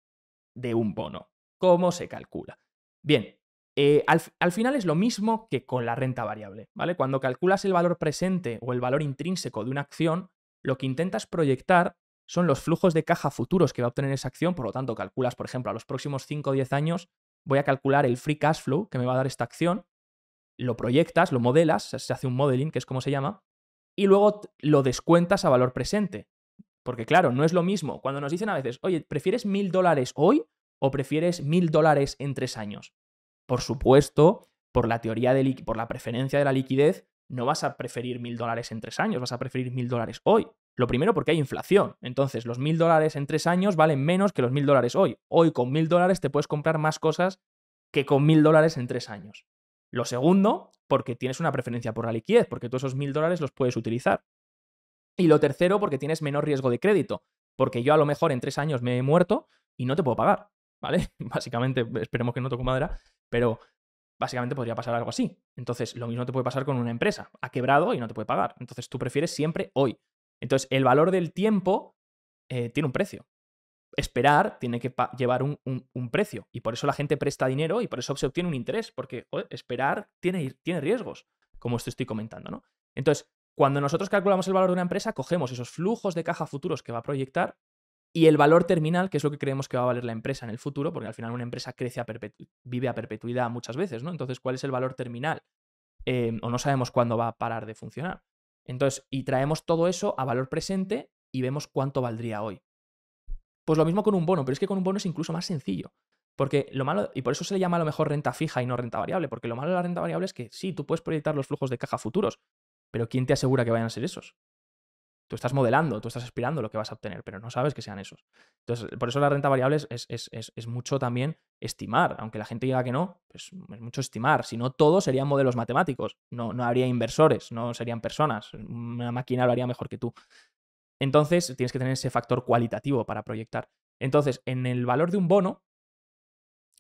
de un bono? ¿Cómo se calcula? Bien, eh, al, al, final es lo mismo que con la renta variable, ¿vale? Cuando calculas el valor presente o el valor intrínseco de una acción, lo que intentas proyectar son los flujos de caja futuros que va a obtener esa acción, por lo tanto calculas, por ejemplo, a los próximos 5 o 10 años voy a calcular el free cash flow que me va a dar esta acción, lo proyectas, lo modelas, se hace un modeling, que es como se llama, y luego lo descuentas a valor presente. Porque claro, no es lo mismo. Cuando nos dicen a veces, oye, ¿prefieres mil dólares hoy o prefieres mil dólares en tres años? Por supuesto, por la teoría de por la preferencia de la liquidez, no vas a preferir mil dólares en tres años, vas a preferir mil dólares hoy. Lo primero porque hay inflación. Entonces, los mil dólares en tres años valen menos que los mil dólares hoy. Hoy con mil dólares te puedes comprar más cosas que con mil dólares en tres años. Lo segundo, porque tienes una preferencia por la liquidez, porque tú esos mil dólares los puedes utilizar. Y lo tercero, porque tienes menor riesgo de crédito, porque yo a lo mejor en tres años me he muerto y no te puedo pagar, ¿vale? Básicamente, esperemos que no toque madera, pero básicamente podría pasar algo así. Entonces, lo mismo te puede pasar con una empresa, ha quebrado y no te puede pagar. Entonces, tú prefieres siempre hoy. Entonces, el valor del tiempo eh, tiene un precio. Esperar tiene que llevar un, precio. Y por eso la gente presta dinero y por eso se obtiene un interés, porque esperar tiene, tiene riesgos, como te estoy comentando, ¿no? Entonces, cuando nosotros calculamos el valor de una empresa, cogemos esos flujos de caja futuros que va a proyectar y el valor terminal, que es lo que creemos que va a valer la empresa en el futuro, porque al final una empresa vive a perpetuidad muchas veces, ¿no? Entonces, ¿cuál es el valor terminal? Eh, o no sabemos cuándo va a parar de funcionar. Entonces, y traemos todo eso a valor presente y vemos cuánto valdría hoy. Pues lo mismo con un bono, pero es que con un bono es incluso más sencillo. Porque lo malo, y por eso se le llama a lo mejor renta fija y no renta variable, porque lo malo de la renta variable es que sí, tú puedes proyectar los flujos de caja futuros, pero ¿quién te asegura que vayan a ser esos? Tú estás modelando, tú estás esperando lo que vas a obtener, pero no sabes que sean esos. Entonces, por eso la renta variable es, mucho también estimar. Aunque la gente diga que no, pues es mucho estimar. Si no, todo serían modelos matemáticos. No, no habría inversores, no serían personas. Una máquina lo haría mejor que tú. Entonces, tienes que tener ese factor cualitativo para proyectar. Entonces, en el valor de un bono,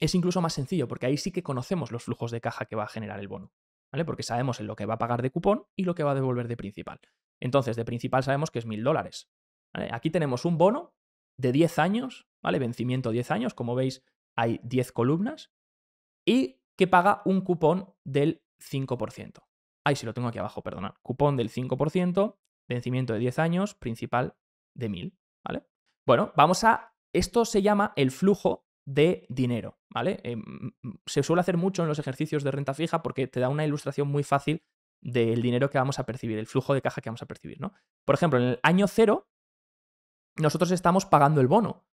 es incluso más sencillo, porque ahí sí que conocemos los flujos de caja que va a generar el bono, ¿vale? Porque sabemos en lo que va a pagar de cupón y lo que va a devolver de principal. Entonces, de principal sabemos que es 1.000 dólares. Aquí tenemos un bono de 10 años, ¿vale? Vencimiento 10 años, como veis, hay 10 columnas, y que paga un cupón del 5%. Ay, si lo tengo aquí abajo, perdona. Cupón del 5%, vencimiento de 10 años, principal de 1000, ¿vale? Bueno, vamos a... Esto se llama el flujo de dinero, ¿vale? Em, se suele hacer mucho en los ejercicios de renta fija porque te da una ilustración muy fácil del dinero que vamos a percibir, el flujo de caja que vamos a percibir, ¿no? Por ejemplo, en el año cero, nosotros estamos pagando el bono.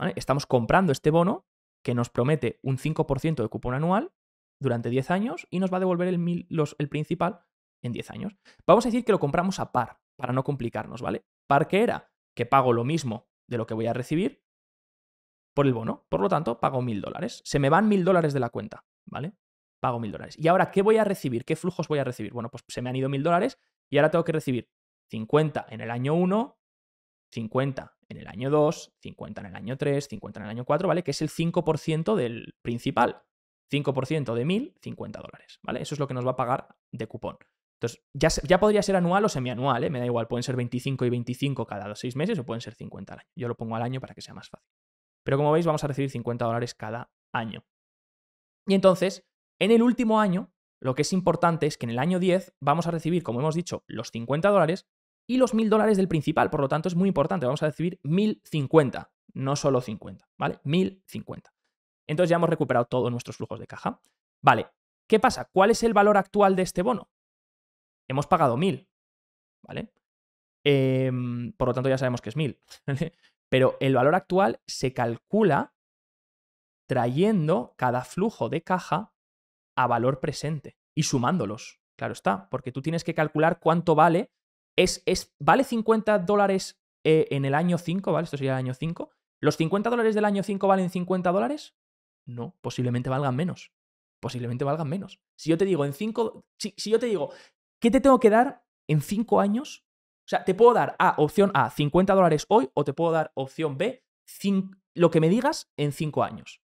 ¿vale? Estamos comprando este bono que nos promete un 5% de cupón anual durante 10 años y nos va a devolver el, el principal en 10 años. Vamos a decir que lo compramos a par, para no complicarnos, ¿vale? ¿Par qué era? Que pago lo mismo de lo que voy a recibir por el bono. Por lo tanto, pago mil dólares. Se me van mil dólares de la cuenta, ¿vale? pago mil dólares. ¿Y ahora qué voy a recibir? ¿Qué flujos voy a recibir? Bueno, pues se me han ido mil dólares y ahora tengo que recibir 50 en el año 1, 50 en el año 2, 50 en el año 3, 50 en el año 4, ¿vale? Que es el 5% del principal. 5% de 1000, 50 dólares, ¿vale? Eso es lo que nos va a pagar de cupón. Entonces, ya, ya podría ser anual o semianual, ¿eh? me da igual, pueden ser 25 y 25 cada 6 meses o pueden ser 50 al año. Yo lo pongo al año para que sea más fácil. Pero como veis, vamos a recibir 50 dólares cada año. Y entonces, en el último año, lo que es importante es que en el año 10 vamos a recibir, como hemos dicho, los 50 dólares y los 1000 dólares del principal. Por lo tanto, es muy importante. Vamos a recibir 1050, no solo 50, ¿vale? 1050. Entonces ya hemos recuperado todos nuestros flujos de caja. Vale, ¿qué pasa? ¿Cuál es el valor actual de este bono? Hemos pagado 1000, ¿vale? Em, por lo tanto, ya sabemos que es 1000. Pero el valor actual se calcula trayendo cada flujo de caja a valor presente y sumándolos. Claro está, porque tú tienes que calcular cuánto vale. Es, es ¿Vale 50 dólares eh, en el año 5? ¿Vale? Esto sería el año 5. ¿Los 50 dólares del año 5 valen 50 dólares? No, posiblemente valgan menos. Posiblemente valgan menos. Si yo te digo en 5. Si, yo te digo, ¿qué te tengo que dar en 5 años? O sea, te puedo dar A, opción A, 50 dólares hoy, o te puedo dar opción B, lo que me digas en 5 años.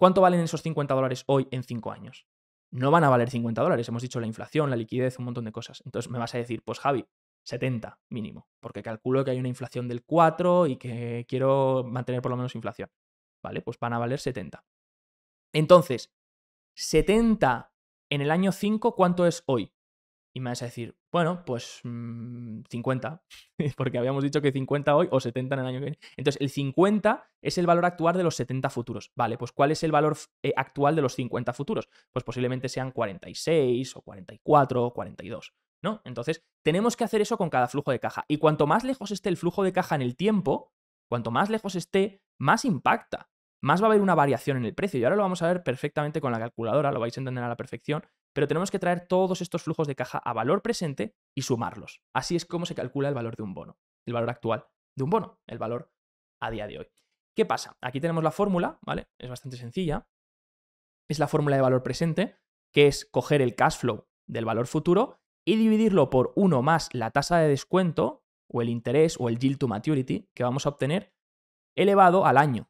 ¿Cuánto valen esos 50 dólares hoy en 5 años? No van a valer 50 dólares, hemos dicho la inflación, la liquidez, un montón de cosas. Entonces me vas a decir, pues Javi, 70 mínimo, porque calculo que hay una inflación del 4 y que quiero mantener por lo menos inflación. Vale, pues van a valer 70. Entonces, 70 en el año 5, ¿cuánto es hoy? y me vas a decir, bueno, pues 50, mm, porque habíamos dicho que 50 hoy o 70 en el año que viene. Entonces, el 50 es el valor actual de los 70 futuros. Vale, pues ¿cuál es el valor eh, actual de los 50 futuros? Pues posiblemente sean 46 o 44 o 42, ¿no? Entonces, tenemos que hacer eso con cada flujo de caja. Y cuanto más lejos esté el flujo de caja en el tiempo, cuanto más lejos esté, más impacta. Más va a haber una variación en el precio. Y ahora lo vamos a ver perfectamente con la calculadora, lo vais a entender a la perfección. Pero tenemos que traer todos estos flujos de caja a valor presente y sumarlos. Así es como se calcula el valor de un bono, el valor actual de un bono, el valor a día de hoy. ¿Qué pasa? Aquí tenemos la fórmula, ¿vale? Es bastante sencilla. Es la fórmula de valor presente, que es coger el cash flow del valor futuro y dividirlo por 1 más la tasa de descuento o el interés o el yield to maturity que vamos a obtener elevado al año,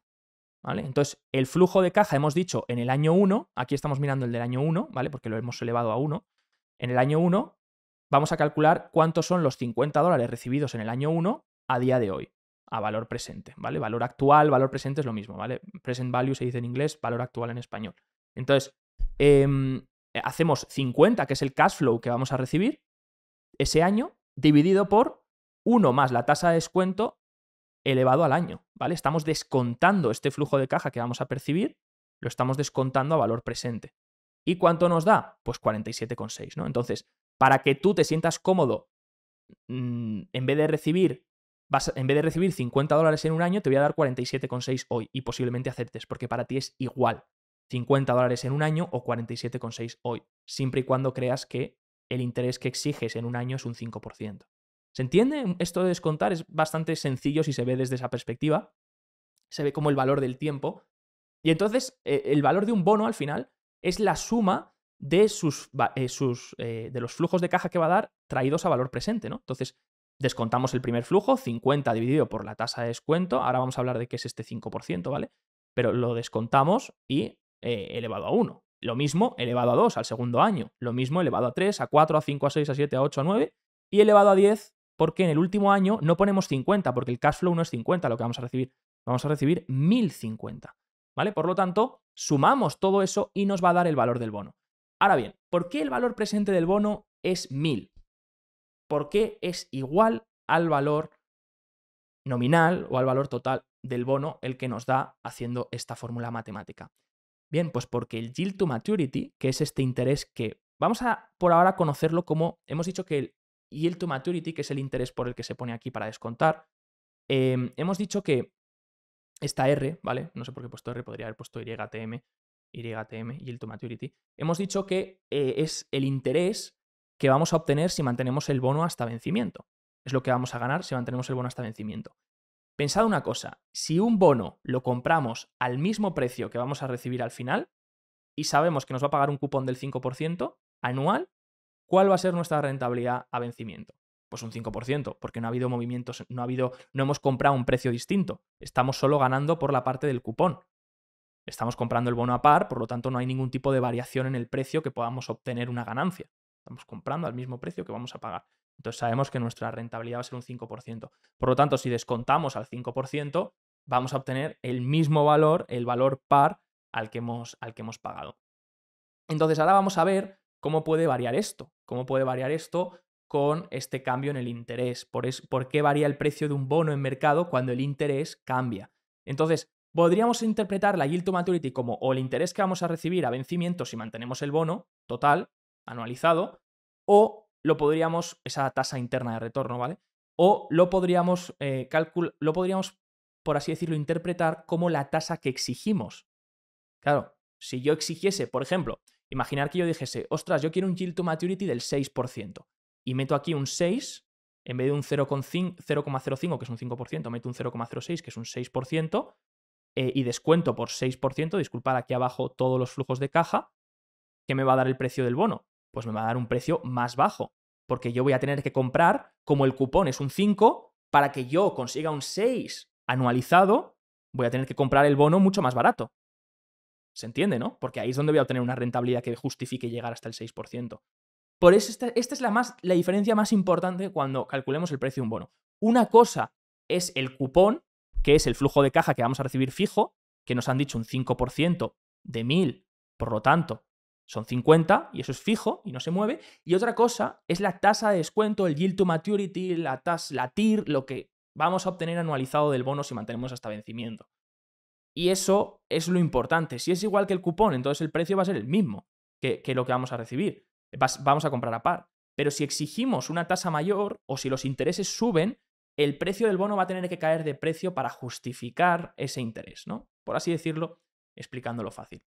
entonces, el flujo de caja, hemos dicho, en el año 1, aquí estamos mirando el del año 1, ¿vale? Porque lo hemos elevado a 1. En el año 1 vamos a calcular cuántos son los 50 dólares recibidos en el año 1 a día de hoy, a valor presente, ¿vale? Valor actual, valor presente es lo mismo, ¿vale? Present value se dice en inglés, valor actual en español. Entonces, em, hacemos 50, que es el cash flow que vamos a recibir ese año, dividido por 1 más la tasa de descuento elevado al año, ¿vale? Estamos descontando este flujo de caja que vamos a percibir, lo estamos descontando a valor presente. ¿Y cuánto nos da? Pues 47,6, ¿no? Entonces, para que tú te sientas cómodo, mm, en vez de recibir vas, en vez de recibir 50 dólares en un año, te voy a dar 47,6 hoy y posiblemente aceptes, porque para ti es igual 50 dólares en un año o 47,6 hoy, siempre y cuando creas que el interés que exiges en un año es un 5%. ¿Se entiende? Esto de descontar es bastante sencillo si se ve desde esa perspectiva. Se ve como el valor del tiempo. Y entonces, eh, el valor de un bono al final es la suma de, sus, eh, eh, de los flujos de caja que va a dar traídos a valor presente, ¿no? Entonces, descontamos el primer flujo, 50 dividido por la tasa de descuento. Ahora vamos a hablar de qué es este 5%, ¿vale? Pero lo descontamos y elevado a 1. Lo mismo elevado a 2 al segundo año. Lo mismo elevado a 3, a 4, a 5, a 6, a 7, a 8, a 9 y elevado a 10 porque en el último año no ponemos 50, porque el cash flow no es 50 lo que vamos a recibir. Vamos a recibir 1050. ¿Vale? Por lo tanto, sumamos todo eso y nos va a dar el valor del bono. Ahora bien, ¿por qué el valor presente del bono es 1000? ¿Por qué es igual al valor nominal o al valor total del bono el que nos da haciendo esta fórmula matemática? Bien, pues porque el yield to maturity, que es este interés que vamos a por ahora conocerlo como hemos dicho que el y el to maturity, que es el interés por el que se pone aquí para descontar, em, hemos dicho que esta R, ¿vale? No sé por qué he puesto R, podría haber puesto YTM, YTM, y el to maturity. Hemos dicho que eh, es el interés que vamos a obtener si mantenemos el bono hasta vencimiento. Es lo que vamos a ganar si mantenemos el bono hasta vencimiento. Pensad una cosa, si un bono lo compramos al mismo precio que vamos a recibir al final y sabemos que nos va a pagar un cupón del 5% anual, ¿Cuál va a ser nuestra rentabilidad a vencimiento? Pues un 5%, porque no ha habido movimientos, no ha habido, no hemos comprado un precio distinto. Estamos solo ganando por la parte del cupón. Estamos comprando el bono a par, por lo tanto no hay ningún tipo de variación en el precio que podamos obtener una ganancia. Estamos comprando al mismo precio que vamos a pagar. Entonces sabemos que nuestra rentabilidad va a ser un 5%. Por lo tanto, si descontamos al 5%, vamos a obtener el mismo valor, el valor par al que hemos, al que hemos pagado. Entonces ahora vamos a ver ¿Cómo puede variar esto? ¿Cómo puede variar esto con este cambio en el interés? ¿Por, ¿Por qué varía el precio de un bono en mercado cuando el interés cambia? Entonces, podríamos interpretar la yield to maturity como o el interés que vamos a recibir a vencimiento si mantenemos el bono total, anualizado, o lo podríamos, esa tasa interna de retorno, ¿vale? O lo podríamos, eh, lo podríamos, por así decirlo, interpretar como la tasa que exigimos. Claro, si yo exigiese, por ejemplo, Imaginar que yo dijese, ostras, yo quiero un yield to maturity del 6%, y meto aquí un 6, en vez de un 0,05, que es un 5%, meto un 0,06, que es un 6%, eh, y descuento por 6%, disculpad aquí abajo todos los flujos de caja, ¿qué me va a dar el precio del bono? Pues me va a dar un precio más bajo, porque yo voy a tener que comprar, como el cupón es un 5, para que yo consiga un 6 anualizado, voy a tener que comprar el bono mucho más barato. Se entiende, ¿no? Porque ahí es donde voy a obtener una rentabilidad que justifique llegar hasta el 6%. Por eso esta, es la, diferencia más importante cuando calculemos el precio de un bono. Una cosa es el cupón, que es el flujo de caja que vamos a recibir fijo, que nos han dicho un 5% de 1000, por lo tanto, son 50 y eso es fijo y no se mueve. Y otra cosa es la tasa de descuento, el yield to maturity, la, tasa la TIR, lo que vamos a obtener anualizado del bono si mantenemos hasta vencimiento. Y eso es lo importante. Si es igual que el cupón, entonces el precio va a ser el mismo que, lo que vamos a recibir. vamos a comprar a par. Pero si exigimos una tasa mayor o si los intereses suben, el precio del bono va a tener que caer de precio para justificar ese interés, ¿no? Por así decirlo, explicándolo fácil.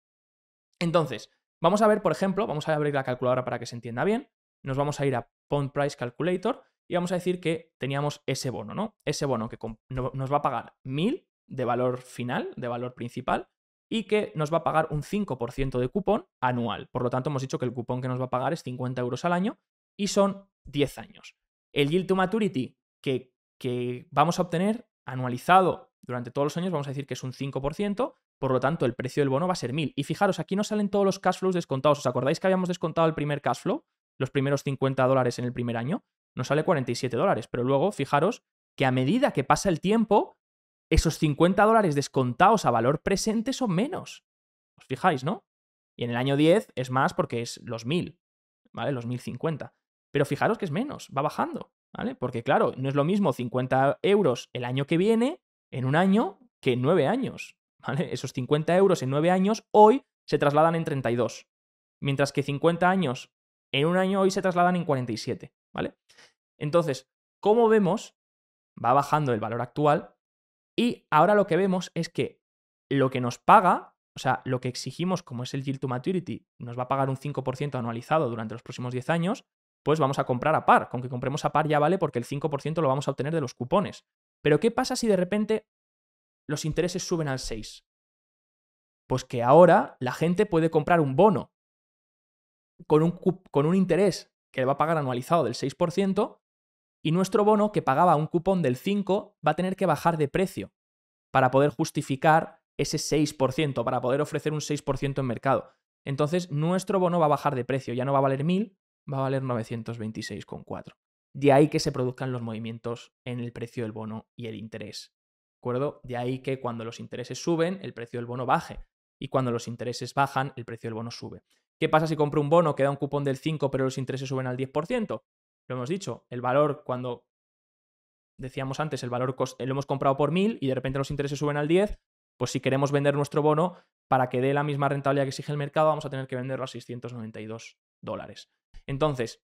Entonces, vamos a ver, por ejemplo, vamos a abrir la calculadora para que se entienda bien. Nos vamos a ir a Pond Price Calculator y vamos a decir que teníamos ese bono, ¿no? Ese bono que nos va a pagar 1000 de valor final, de valor principal, y que nos va a pagar un 5% de cupón anual. Por lo tanto, hemos dicho que el cupón que nos va a pagar es 50 euros al año y son 10 años. El yield to maturity que, que vamos a obtener anualizado durante todos los años, vamos a decir que es un 5%, por lo tanto, el precio del bono va a ser 1000. Y fijaros, aquí no salen todos los cash flows descontados. ¿Os acordáis que habíamos descontado el primer cash flow? Los primeros 50 dólares en el primer año. Nos sale 47 dólares. Pero luego, fijaros que a medida que pasa el tiempo, esos 50 dólares descontados a valor presente son menos. ¿Os fijáis, no? Y en el año 10 es más porque es los 1000, ¿vale? Los 1050. Pero fijaros que es menos, va bajando, ¿vale? Porque claro, no es lo mismo 50 euros el año que viene, en un año, que en 9 años, ¿vale? Esos 50 euros en 9 años hoy se trasladan en 32, mientras que 50 años en un año hoy se trasladan en 47, ¿vale? Entonces, cómo vemos, va bajando el valor actual y ahora lo que vemos es que lo que nos paga, o sea, lo que exigimos como es el yield to maturity, nos va a pagar un 5% anualizado durante los próximos 10 años, pues vamos a comprar a par. Con que compremos a par ya vale porque el 5% lo vamos a obtener de los cupones. Pero ¿qué pasa si de repente los intereses suben al 6? Pues que ahora la gente puede comprar un bono con un, con un interés que le va a pagar anualizado del 6% y nuestro bono, que pagaba un cupón del 5, va a tener que bajar de precio para poder justificar ese 6%, para poder ofrecer un 6% en mercado. Entonces, nuestro bono va a bajar de precio, ya no va a valer 1000, va a valer 926,4. De ahí que se produzcan los movimientos en el precio del bono y el interés. ¿De acuerdo? De ahí que cuando los intereses suben, el precio del bono baje. Y cuando los intereses bajan, el precio del bono sube. ¿Qué pasa si compro un bono que da un cupón del 5 pero los intereses suben al 10%? Lo hemos dicho, el valor cuando decíamos antes, el valor eh, lo hemos comprado por 1000 y de repente los intereses suben al 10, pues si queremos vender nuestro bono para que dé la misma rentabilidad que exige el mercado, vamos a tener que venderlo a 692 dólares. Entonces,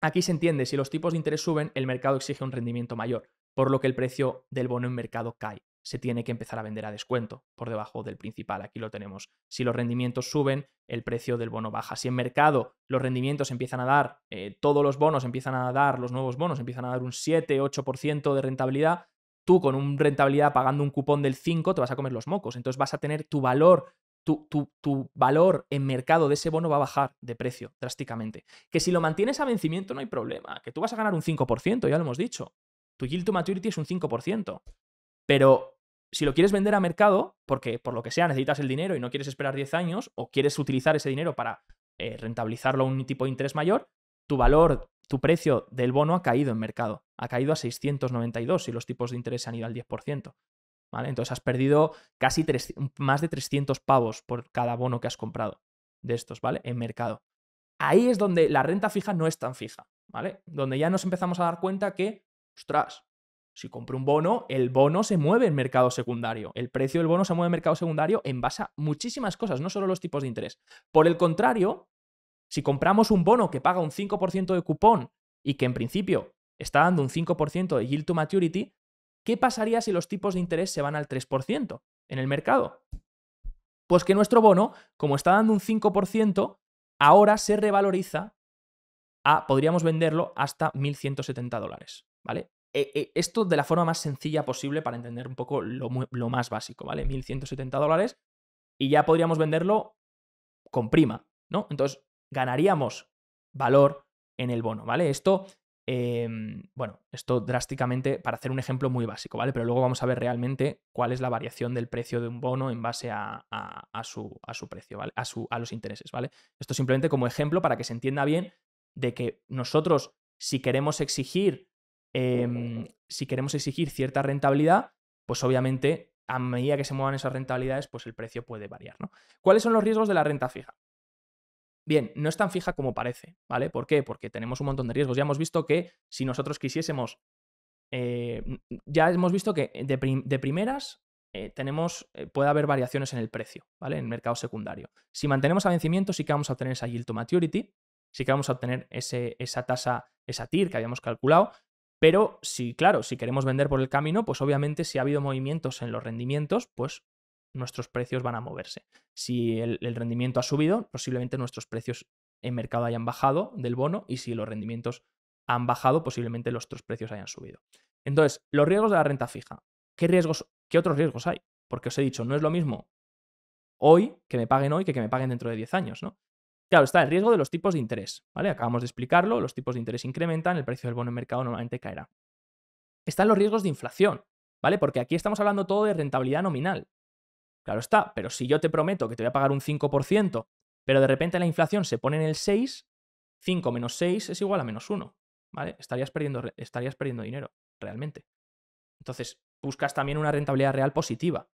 aquí se entiende, si los tipos de interés suben, el mercado exige un rendimiento mayor, por lo que el precio del bono en mercado cae se tiene que empezar a vender a descuento por debajo del principal. Aquí lo tenemos. Si los rendimientos suben, el precio del bono baja. Si en mercado los rendimientos empiezan a dar, eh, todos los bonos empiezan a dar, los nuevos bonos empiezan a dar un 7, 8% de rentabilidad, tú con un rentabilidad pagando un cupón del 5 te vas a comer los mocos. Entonces vas a tener tu valor, tu, tu, tu valor en mercado de ese bono va a bajar de precio drásticamente. Que si lo mantienes a vencimiento no hay problema, que tú vas a ganar un 5%, ya lo hemos dicho. Tu yield to maturity es un 5%. Pero si lo quieres vender a mercado, porque por lo que sea necesitas el dinero y no quieres esperar 10 años, o quieres utilizar ese dinero para eh, rentabilizarlo a un tipo de interés mayor, tu valor, tu precio del bono ha caído en mercado. Ha caído a 692 si los tipos de interés han ido al 10%. ¿vale? Entonces has perdido casi más de 300 pavos por cada bono que has comprado de estos, ¿vale? En mercado. Ahí es donde la renta fija no es tan fija, ¿vale? Donde ya nos empezamos a dar cuenta que, ostras, si compro un bono, el bono se mueve en mercado secundario. El precio del bono se mueve en mercado secundario en base a muchísimas cosas, no solo los tipos de interés. Por el contrario, si compramos un bono que paga un 5% de cupón y que en principio está dando un 5% de yield to maturity, ¿qué pasaría si los tipos de interés se van al 3% en el mercado? Pues que nuestro bono, como está dando un 5%, ahora se revaloriza a, podríamos venderlo hasta 1.170 dólares, ¿vale? Eh, eh, esto de la forma más sencilla posible para entender un poco lo, más básico, ¿vale? 1170 dólares y ya podríamos venderlo con prima, ¿no? Entonces, ganaríamos valor en el bono, ¿vale? Esto, em, bueno, esto drásticamente para hacer un ejemplo muy básico, ¿vale? Pero luego vamos a ver realmente cuál es la variación del precio de un bono en base a, su, precio, ¿vale? a los intereses, ¿vale? Esto simplemente como ejemplo para que se entienda bien de que nosotros, si queremos exigir Em, si queremos exigir cierta rentabilidad, pues obviamente a medida que se muevan esas rentabilidades, pues el precio puede variar. ¿no? ¿Cuáles son los riesgos de la renta fija? Bien, no es tan fija como parece, ¿vale? ¿Por qué? Porque tenemos un montón de riesgos. Ya hemos visto que si nosotros quisiésemos, eh, ya hemos visto que eh, de, primeras eh, tenemos, puede haber variaciones en el precio, ¿vale? En el mercado secundario. Si mantenemos a vencimiento, sí que vamos a obtener esa yield to maturity, sí que vamos a obtener esa tasa, esa TIR que habíamos calculado, pero si, claro, si queremos vender por el camino, pues obviamente si ha habido movimientos en los rendimientos, pues nuestros precios van a moverse. Si el, rendimiento ha subido, posiblemente nuestros precios en mercado hayan bajado del bono y si los rendimientos han bajado, posiblemente nuestros precios hayan subido. Entonces, los riesgos de la renta fija. ¿Qué riesgos, qué otros riesgos hay? Porque os he dicho, no es lo mismo hoy que me paguen hoy que que me paguen dentro de 10 años, ¿no? Claro, está el riesgo de los tipos de interés, ¿vale? Acabamos de explicarlo, los tipos de interés incrementan, el precio del bono en mercado normalmente caerá. Están los riesgos de inflación, ¿vale? Porque aquí estamos hablando todo de rentabilidad nominal. Claro está, pero si yo te prometo que te voy a pagar un 5%, pero de repente la inflación se pone en el 6, 5 menos 6 es igual a menos 1, ¿vale? Estarías perdiendo, estarías perdiendo dinero, realmente. Entonces, buscas también una rentabilidad real positiva,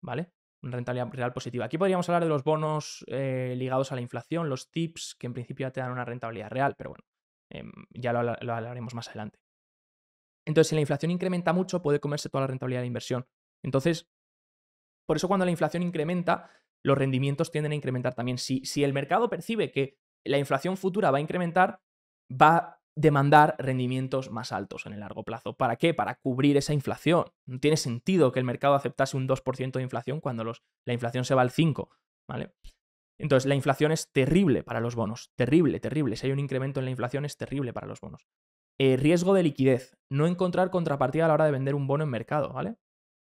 ¿vale? una rentabilidad real positiva. Aquí podríamos hablar de los bonos eh, ligados a la inflación, los tips, que en principio ya te dan una rentabilidad real, pero bueno, em, ya lo, lo, hablaremos más adelante. Entonces, si la inflación incrementa mucho, puede comerse toda la rentabilidad de inversión. Entonces, por eso cuando la inflación incrementa, los rendimientos tienden a incrementar también. Si, si el mercado percibe que la inflación futura va a incrementar, va demandar rendimientos más altos en el largo plazo. ¿Para qué? Para cubrir esa inflación. No tiene sentido que el mercado aceptase un 2% de inflación cuando los, la inflación se va al 5%, ¿vale? Entonces, la inflación es terrible para los bonos, terrible, terrible. Si hay un incremento en la inflación es terrible para los bonos. Eh, riesgo de liquidez, no encontrar contrapartida a la hora de vender un bono en mercado, ¿vale?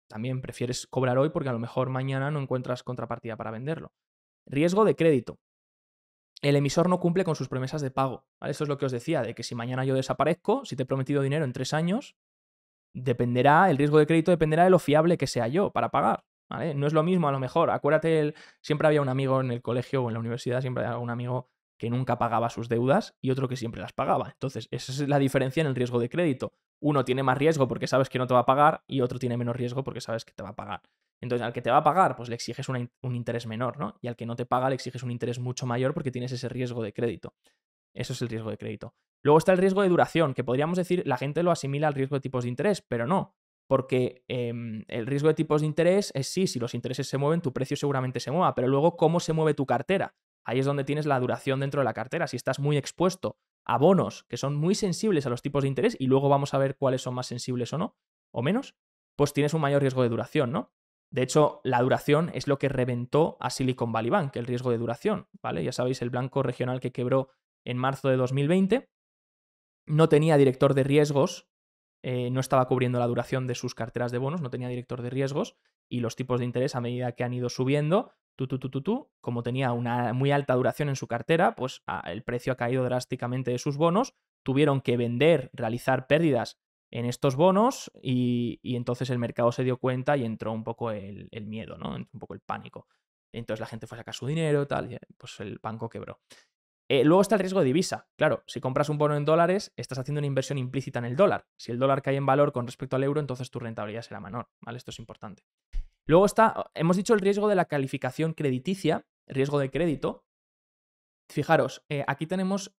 También prefieres cobrar hoy porque a lo mejor mañana no encuentras contrapartida para venderlo. Riesgo de crédito, el emisor no cumple con sus promesas de pago. ¿vale? Eso es lo que os decía, de que si mañana yo desaparezco, si te he prometido dinero en tres años, dependerá, el riesgo de crédito dependerá de lo fiable que sea yo para pagar. No es lo mismo, a lo mejor. Acuérdate, siempre había un amigo en el colegio o en la universidad, siempre había un amigo que nunca pagaba sus deudas y otro que siempre las pagaba. Entonces, esa es la diferencia en el riesgo de crédito. Uno tiene más riesgo porque sabes que no te va a pagar y otro tiene menos riesgo porque sabes que te va a pagar. Entonces, al que te va a pagar, pues le exiges un interés menor, ¿no? Y al que no te paga, le exiges un interés mucho mayor porque tienes ese riesgo de crédito. Eso es el riesgo de crédito. Luego está el riesgo de duración, que podríamos decir, la gente lo asimila al riesgo de tipos de interés, pero no, porque em, el riesgo de tipos de interés es sí, si los intereses se mueven, tu precio seguramente se mueva, pero luego cómo se mueve tu cartera. Ahí es donde tienes la duración dentro de la cartera. Si estás muy expuesto a bonos que son muy sensibles a los tipos de interés, y luego vamos a ver cuáles son más sensibles o no, o menos, pues tienes un mayor riesgo de duración, ¿no? De hecho, la duración es lo que reventó a Silicon Valley Bank, el riesgo de duración, ¿vale? Ya sabéis, el blanco regional que quebró en marzo de 2020 no tenía director de riesgos, eh, no estaba cubriendo la duración de sus carteras de bonos, no tenía director de riesgos y los tipos de interés a medida que han ido subiendo, tú, tú, tú, tú, tú, como tenía una muy alta duración en su cartera, pues el precio ha caído drásticamente de sus bonos, tuvieron que vender, realizar pérdidas en estos bonos y, entonces el mercado se dio cuenta y entró un poco el, miedo, ¿no? un poco el pánico. Entonces la gente fue a sacar su dinero, y tal, y eh, pues el banco quebró. Eh, luego está el riesgo de divisa. Claro, si compras un bono en dólares, estás haciendo una inversión implícita en el dólar. Si el dólar cae en valor con respecto al euro, entonces tu rentabilidad será menor, ¿vale? Esto es importante. Luego está, eh, hemos dicho el riesgo de la calificación crediticia, riesgo de crédito. Fijaros, aquí tenemos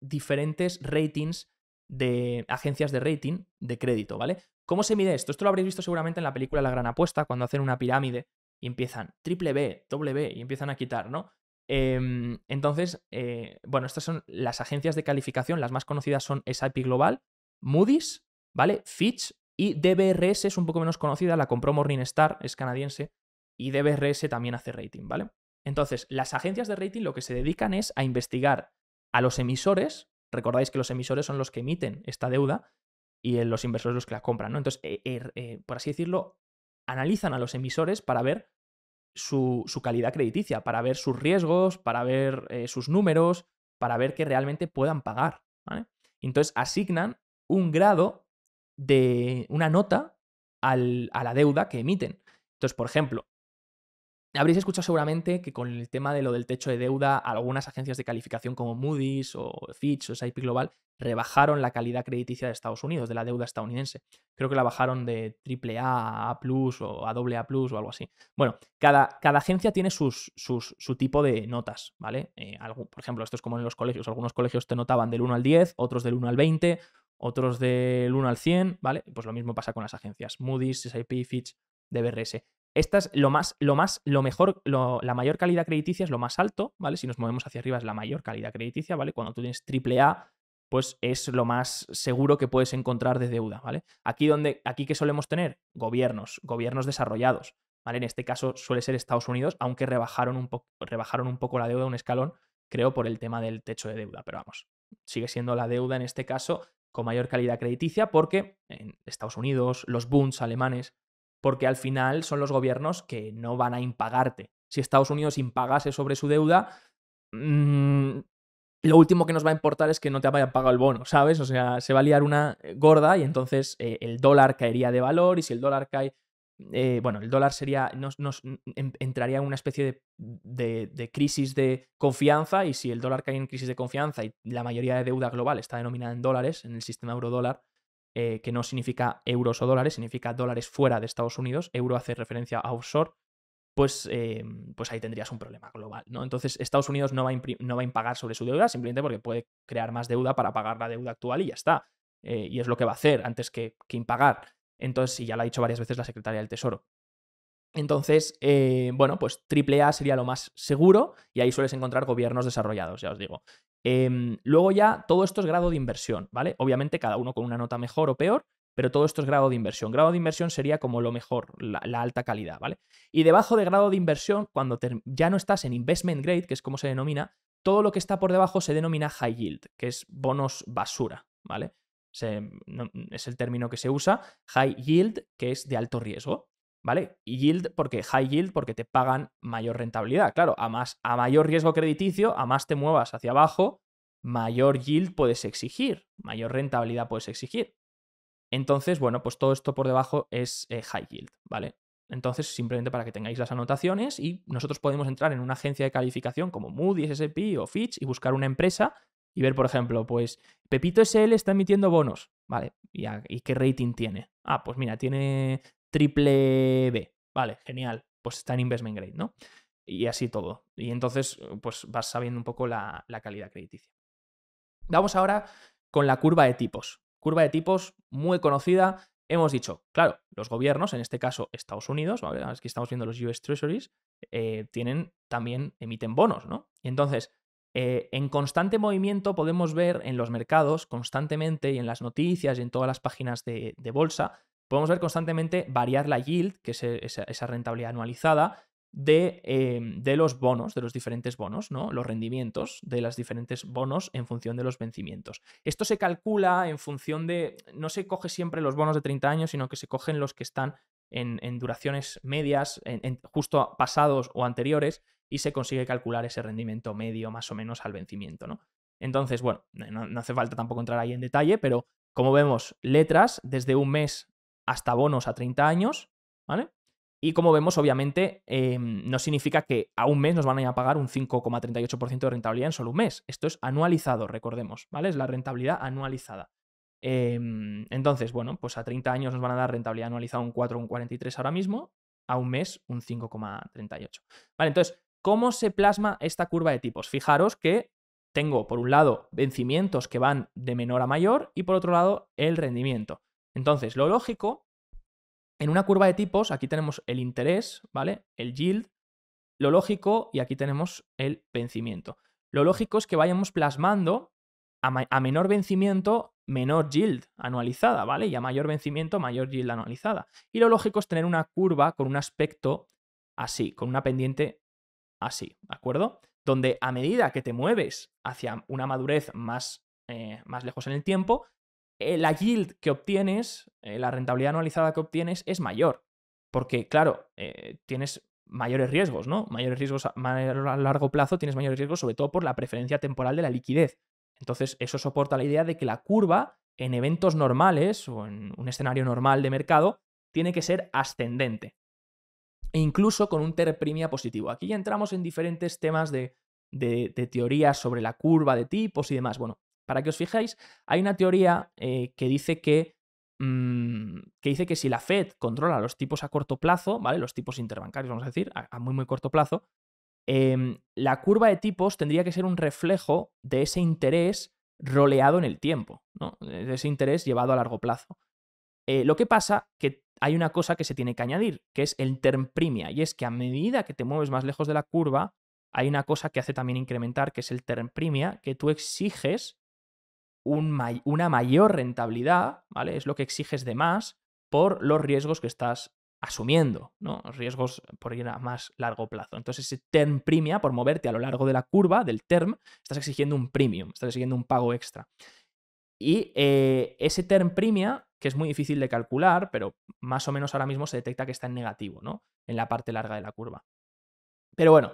diferentes ratings de agencias de rating de crédito, ¿vale? ¿Cómo se mide esto? Esto lo habréis visto seguramente en la película La Gran Apuesta, cuando hacen una pirámide y empiezan triple B, doble B y empiezan a quitar, ¿no? Em, entonces, eh, bueno, estas son las agencias de calificación, las más conocidas son SIP Global, Moody's, ¿vale? Fitch y DBRS es un poco menos conocida, la compró Morningstar, es canadiense, y DBRS también hace rating, ¿vale? Entonces, las agencias de rating lo que se dedican es a investigar a los emisores Recordáis que los emisores son los que emiten esta deuda y eh, los inversores los que la compran, ¿no? Entonces, eh, er, eh, por así decirlo, analizan a los emisores para ver su, calidad crediticia, para ver sus riesgos, para ver sus números, para ver que realmente puedan pagar. Entonces, asignan un grado de una nota a la deuda que emiten. Entonces, por ejemplo, Habréis escuchado seguramente que con el tema de lo del techo de deuda, algunas agencias de calificación como Moody's o Fitch o S&P Global rebajaron la calidad crediticia de Estados Unidos, de la deuda estadounidense. Creo que la bajaron de AAA a A+, o a AA+, o algo así. Bueno, cada, cada agencia tiene sus, su tipo de notas, ¿vale? Eh, por ejemplo, esto es como en los colegios. Algunos colegios te notaban del 1 al 10, otros del 1 al 20, otros del 1 al 100, ¿vale? Pues lo mismo pasa con las agencias. Moody's, S&P, Fitch, DBRS. Esta es lo más, lo más, lo mejor, la mayor calidad crediticia es lo más alto, ¿vale? Si nos movemos hacia arriba es la mayor calidad crediticia, ¿vale? Cuando tú tienes triple A, pues es lo más seguro que puedes encontrar de deuda, ¿vale? Aquí donde, aquí que solemos tener gobiernos, gobiernos desarrollados, ¿vale? En este caso suele ser Estados Unidos, aunque rebajaron un, rebajaron un poco la deuda un escalón, creo, por el tema del techo de deuda, pero vamos, sigue siendo la deuda en este caso con mayor calidad crediticia porque en Estados Unidos, los bunds alemanes, porque al final son los gobiernos que no van a impagarte. Si Estados Unidos impagase sobre su deuda, mm, lo último que nos va a importar es que no te hayan pagado el bono, ¿sabes? O sea, se va a liar una eh, gorda y entonces eh, el dólar caería de valor y si el dólar cae... Eh, bueno, el dólar sería, nos, entraría en una especie de, de, crisis de confianza y si el dólar cae en crisis de confianza y la mayoría de deuda global está denominada en dólares, en el sistema euro-dólar, eh, que no significa euros o dólares, significa dólares fuera de Estados Unidos, euro hace referencia a offshore, pues, eh, pues ahí tendrías un problema global, ¿no? Entonces Estados Unidos no va, a no va a impagar sobre su deuda simplemente porque puede crear más deuda para pagar la deuda actual y ya está. Eh, y es lo que va a hacer antes que, que impagar. Entonces, y ya lo ha dicho varias veces la Secretaría del Tesoro. Entonces, bueno, pues AAA sería lo más seguro y ahí sueles encontrar gobiernos desarrollados, ya os digo. Em, luego ya todo esto es grado de inversión, ¿vale? Obviamente cada uno con una nota mejor o peor, pero todo esto es grado de inversión. Grado de inversión sería como lo mejor, la, alta calidad, ¿vale? Y debajo de grado de inversión, cuando ya no estás en investment grade, que es como se denomina, todo lo que está por debajo se denomina high yield, que es bonos basura, ¿vale? es el término que se usa, high yield, que es de alto riesgo. ¿vale? Y yield porque high yield porque te pagan mayor rentabilidad. Claro, a, más, a mayor riesgo crediticio, a más te muevas hacia abajo, mayor yield puedes exigir, mayor rentabilidad puedes exigir. Entonces, bueno, pues todo esto por debajo es eh, high yield, ¿vale? Entonces, simplemente para que tengáis las anotaciones y nosotros podemos entrar en una agencia de calificación como Moody's, S&P o Fitch y buscar una empresa y ver, por ejemplo, pues Pepito SL está emitiendo bonos, ¿vale? ¿Y, ¿Y, qué rating tiene? Ah, pues mira, tiene triple B. Vale, genial. Pues está en investment grade, ¿no? Y así todo. Y entonces, eh, pues vas sabiendo un poco la, calidad crediticia. Vamos ahora con la curva de tipos. Curva de tipos muy conocida. Hemos dicho, claro, los gobiernos, en este caso Estados Unidos, ¿vale? que estamos viendo los US Treasuries, eh, tienen también, emiten bonos, ¿no? Y entonces, eh, en constante movimiento podemos ver en los mercados constantemente y en las noticias y en todas las páginas de bolsa podemos ver constantemente variar la yield, que es eh, esa, rentabilidad anualizada, em, de, los bonos, de los diferentes bonos, ¿no? Los rendimientos de los diferentes bonos en función de los vencimientos. Esto se calcula en función de. No se coge siempre los bonos de 30 años, sino que se cogen los que están en, duraciones medias, justo pasados o anteriores, y se consigue calcular ese rendimiento medio más o menos al vencimiento, ¿no? Entonces, bueno, no hace falta tampoco entrar ahí en detalle, pero como vemos, letras desde un mes hasta bonos a 30 años, ¿vale? Y como vemos, obviamente, em, no significa que a un mes nos van a, ir a pagar un 5,38% de rentabilidad en solo un mes. Esto es anualizado, recordemos, ¿vale? Es la rentabilidad anualizada. Em, entonces, bueno, pues a 30 años nos van a dar rentabilidad anualizada un 4,43 ahora mismo, a un mes un 5,38. Vale, entonces, ¿cómo se plasma esta curva de tipos? Fijaros que tengo, por un lado, vencimientos que van de menor a mayor y por otro lado, el rendimiento. Entonces, lo lógico, en una curva de tipos, aquí tenemos el interés, ¿vale? El yield, lo lógico, y aquí tenemos el vencimiento. Lo lógico es que vayamos plasmando a, menor vencimiento, menor yield anualizada, ¿vale? Y a mayor vencimiento, mayor yield anualizada. Y lo lógico es tener una curva con un aspecto así, con una pendiente así, ¿de acuerdo? Donde a medida que te mueves hacia una madurez más, eh, más lejos en el tiempo, eh, la yield que obtienes, eh, la rentabilidad anualizada que obtienes es mayor. Porque, claro, eh, tienes mayores riesgos, ¿no? Mayores riesgos a, largo plazo, tienes mayores riesgos sobre todo por la preferencia temporal de la liquidez. Entonces, eso soporta la idea de que la curva, en eventos normales o en un escenario normal de mercado, tiene que ser ascendente. E incluso con un terprimia positivo. Aquí ya entramos en diferentes temas de, de, de teorías sobre la curva de tipos y demás. Bueno, para que os fijáis hay una teoría eh, que dice que mm, que dice que si la Fed controla los tipos a corto plazo, ¿vale? Los tipos interbancarios, vamos a decir, a, muy muy corto plazo, em, la curva de tipos tendría que ser un reflejo de ese interés roleado en el tiempo, ¿no? De ese interés llevado a largo plazo. Eh, lo que pasa que hay una cosa que se tiene que añadir, que es el term premia, y es que a medida que te mueves más lejos de la curva, hay una cosa que hace también incrementar, que es el term premia, que tú exiges una mayor rentabilidad, ¿vale? Es lo que exiges de más por los riesgos que estás asumiendo, ¿no? Riesgos por ir a más largo plazo. Entonces, ese term premia, por moverte a lo largo de la curva del term, estás exigiendo un premium, estás exigiendo un pago extra. Y eh, ese term premia, que es muy difícil de calcular, pero más o menos ahora mismo se detecta que está en negativo, ¿no? En la parte larga de la curva. Pero bueno,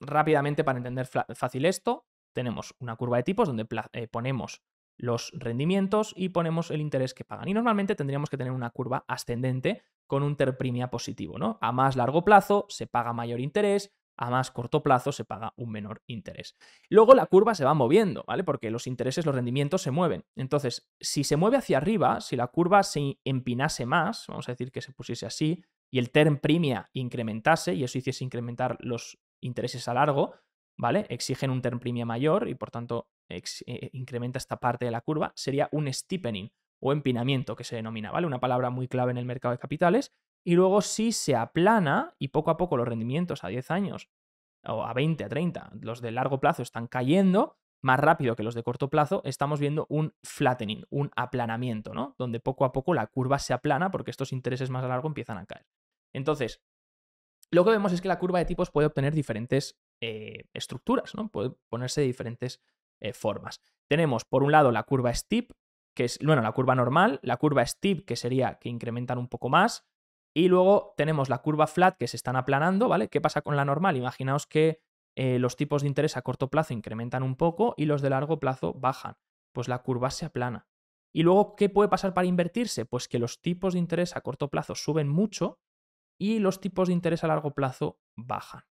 rápidamente para entender fácil esto, tenemos una curva de tipos donde eh, ponemos los rendimientos y ponemos el interés que pagan. Y normalmente tendríamos que tener una curva ascendente con un terprimia positivo, ¿no? A más largo plazo se paga mayor interés, a más corto plazo se paga un menor interés. Luego la curva se va moviendo, ¿vale? Porque los intereses, los rendimientos se mueven. Entonces, si se mueve hacia arriba, si la curva se empinase más, vamos a decir que se pusiese así, y el term premia incrementase, y eso hiciese incrementar los intereses a largo, ¿vale? Exigen un term primia mayor y por tanto eh, incrementa esta parte de la curva, sería un steepening o empinamiento que se denomina, ¿vale? Una palabra muy clave en el mercado de capitales. Y luego si se aplana y poco a poco los rendimientos a 10 años o a 20, a 30, los de largo plazo están cayendo más rápido que los de corto plazo, estamos viendo un flattening, un aplanamiento, ¿no? Donde poco a poco la curva se aplana porque estos intereses más a largo empiezan a caer. Entonces, lo que vemos es que la curva de tipos puede obtener diferentes eh, estructuras, ¿no? Puede ponerse de diferentes eh, formas. Tenemos, por un lado, la curva steep, que es, bueno, la curva normal, la curva steep, que sería que incrementan un poco más, y luego tenemos la curva flat, que se están aplanando, ¿vale? ¿Qué pasa con la normal? Imaginaos que eh, los tipos de interés a corto plazo incrementan un poco y los de largo plazo bajan. Pues la curva se aplana. Y luego, ¿qué puede pasar para invertirse? Pues que los tipos de interés a corto plazo suben mucho y los tipos de interés a largo plazo bajan.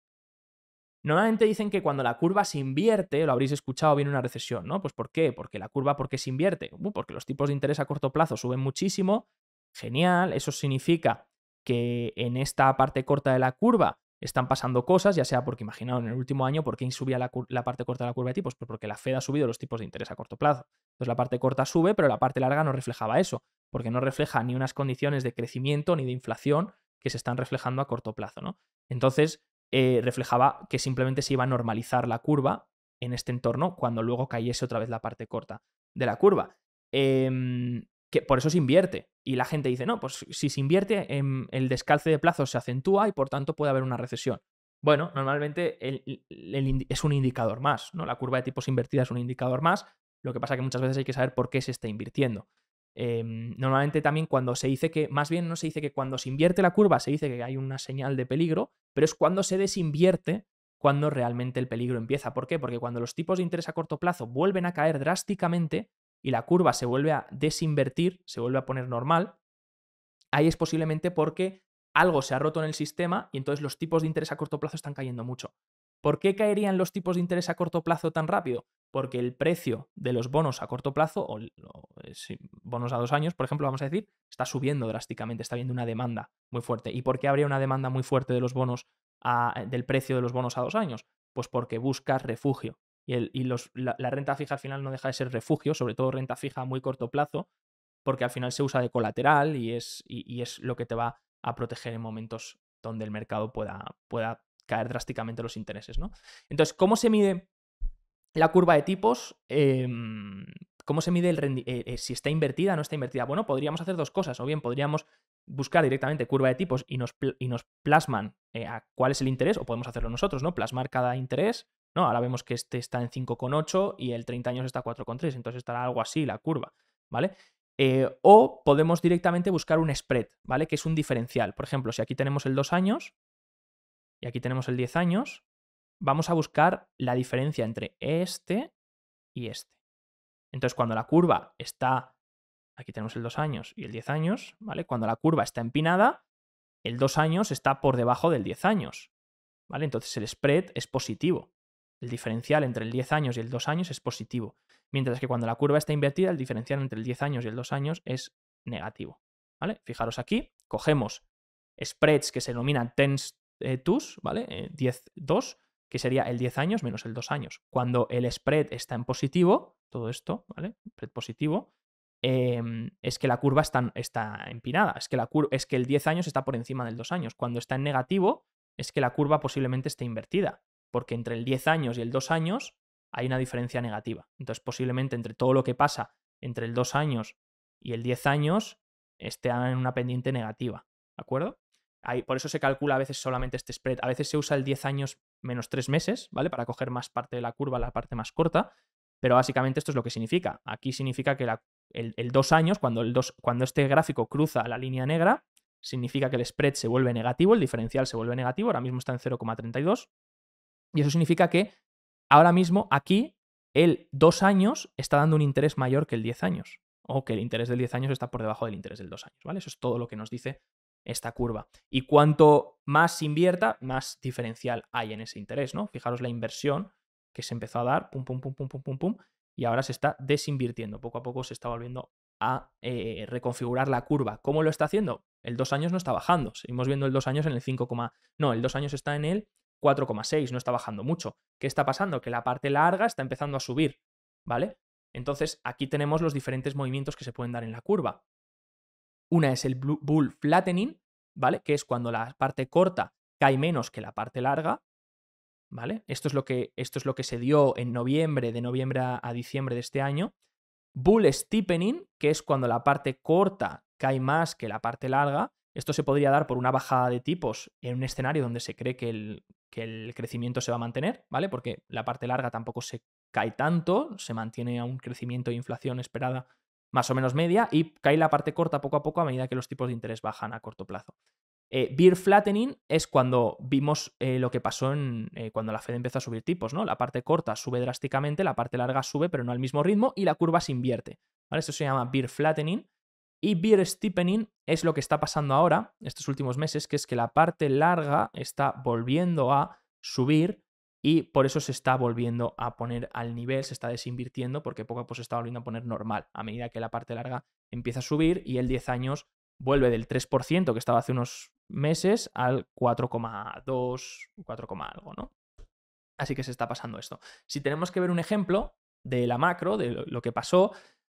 Normalmente dicen que cuando la curva se invierte, lo habréis escuchado, viene una recesión, ¿no? Pues ¿por qué? Porque la curva, ¿por qué se invierte? Uh, porque los tipos de interés a corto plazo suben muchísimo. Genial, eso significa que en esta parte corta de la curva están pasando cosas, ya sea porque, imaginad en el último año, ¿por qué subía la, la parte corta de la curva de tipos? Pues porque la Fed ha subido los tipos de interés a corto plazo. Entonces la parte corta sube, pero la parte larga no reflejaba eso, porque no refleja ni unas condiciones de crecimiento ni de inflación que se están reflejando a corto plazo, ¿no? Entonces, eh, reflejaba que simplemente se iba a normalizar la curva en este entorno cuando luego cayese otra vez la parte corta de la curva. Em, que por eso se invierte. Y la gente dice, no, pues si se invierte, em, el descalce de plazo se acentúa y por tanto puede haber una recesión. Bueno, normalmente es un indicador más, ¿no? La curva de tipos invertida es un indicador más. Lo que pasa que muchas veces hay que saber por qué se está invirtiendo. Em, normalmente también cuando se dice que, más bien no se dice que cuando se invierte la curva, se dice que hay una señal de peligro, pero es cuando se desinvierte cuando realmente el peligro empieza. ¿Por qué? Porque cuando los tipos de interés a corto plazo vuelven a caer drásticamente y la curva se vuelve a desinvertir, se vuelve a poner normal, ahí es posiblemente porque algo se ha roto en el sistema y entonces los tipos de interés a corto plazo están cayendo mucho. ¿Por qué caerían los tipos de interés a corto plazo tan rápido? Porque el precio de los bonos a corto plazo o eh, bonos a dos años, por ejemplo, vamos a decir, está subiendo drásticamente, está habiendo una demanda muy fuerte. ¿Y por qué habría una demanda muy fuerte de los bonos eh, del precio de los bonos a dos años? Pues porque buscas refugio. Y, la, renta fija al final no deja de ser refugio, sobre todo renta fija a muy corto plazo, porque al final se usa de colateral y es, es lo que te va a proteger en momentos donde el mercado pueda, pueda caer drásticamente los intereses. ¿no? Entonces, ¿cómo se mide la curva de tipos, em, ¿cómo se mide el eh, eh, si está invertida o no está invertida. Bueno, podríamos hacer dos cosas, o bien podríamos buscar directamente curva de tipos y nos, y nos plasman eh, a cuál es el interés, o podemos hacerlo nosotros, ¿no? Plasmar cada interés, ¿no? Ahora vemos que este está en 5,8 y el 30 años está 4,3, entonces estará algo así la curva, ¿vale? o podemos directamente buscar un spread, ¿vale? Que es un diferencial. Por ejemplo, si aquí tenemos el 2 años y aquí tenemos el 10 años, vamos a buscar la diferencia entre este y este. Entonces, cuando la curva está, aquí tenemos el 2 años y el 10 años, ¿vale? Cuando la curva está empinada, el 2 años está por debajo del 10 años, ¿vale? Entonces el spread es positivo. El diferencial entre el 10 años y el 2 años es positivo. Mientras que cuando la curva está invertida, el diferencial entre el 10 años y el 2 años es negativo. ¿Vale? Fijaros aquí, cogemos spreads que se denominan tens eh, tus, ¿vale? 10, eh, 2, sería el 10 años menos el 2 años. Cuando el spread está en positivo, todo esto, ¿vale? Spread positivo, em, es que la curva está, está empinada, es que, la es que el 10 años está por encima del 2 años. Cuando está en negativo, es que la curva posiblemente esté invertida, porque entre el 10 años y el 2 años hay una diferencia negativa. Entonces, posiblemente entre todo lo que pasa entre el 2 años y el 10 años esté en una pendiente negativa, ¿de acuerdo? por eso se calcula a veces solamente este spread. A veces se usa el 10 años menos 3 meses, ¿vale? Para coger más parte de la curva, la parte más corta. Pero básicamente esto es lo que significa. Aquí significa que el, 2 años, cuando, cuando este gráfico cruza la línea negra, significa que el spread se vuelve negativo, el diferencial se vuelve negativo, ahora mismo está en 0,32. Y eso significa que ahora mismo aquí el 2 años está dando un interés mayor que el 10 años, o que el interés del 10 años está por debajo del interés del 2 años, ¿vale? Eso es todo lo que nos dice esta curva. Y cuanto más invierta, más diferencial hay en ese interés, ¿no? Fijaros la inversión que se empezó a dar, pum, pum, pum, pum, pum, pum, y ahora se está desinvirtiendo. Poco a poco se está volviendo a eh, reconfigurar la curva. ¿Cómo lo está haciendo? El 2 años no está bajando. Seguimos viendo el dos años en el 5, no, el dos años está en el 4,6, no está bajando mucho. ¿Qué está pasando? Que la parte larga está empezando a subir, ¿vale? Entonces, aquí tenemos los diferentes movimientos que se pueden dar en la curva. Una es el bull flattening, ¿vale? Que es cuando la parte corta cae menos que la parte larga, ¿vale? Esto es lo que, esto es lo que se dio en noviembre, de noviembre a, diciembre de este año. Bull steepening, que es cuando la parte corta cae más que la parte larga. Esto se podría dar por una bajada de tipos en un escenario donde se cree que el, que el crecimiento se va a mantener, ¿vale? Porque la parte larga tampoco se cae tanto, se mantiene a un crecimiento de inflación esperada más o menos media y cae la parte corta poco a poco a medida que los tipos de interés bajan a corto plazo. Eh, beer flattening es cuando vimos eh, lo que pasó en, eh, cuando la Fed empezó a subir tipos, ¿no? La parte corta sube drásticamente, la parte larga sube, pero no al mismo ritmo, y la curva se invierte. ¿vale? Esto se llama beer flattening. Y beer steepening es lo que está pasando ahora, estos últimos meses, que es que la parte larga está volviendo a subir, y por eso se está volviendo a poner al nivel, se está desinvirtiendo porque poco a poco se está volviendo a poner normal a medida que la parte larga empieza a subir y el 10 años vuelve del 3% que estaba hace unos meses al 4,2, 4, algo, ¿no? Así que se está pasando esto. Si tenemos que ver un ejemplo de la macro, de lo que pasó,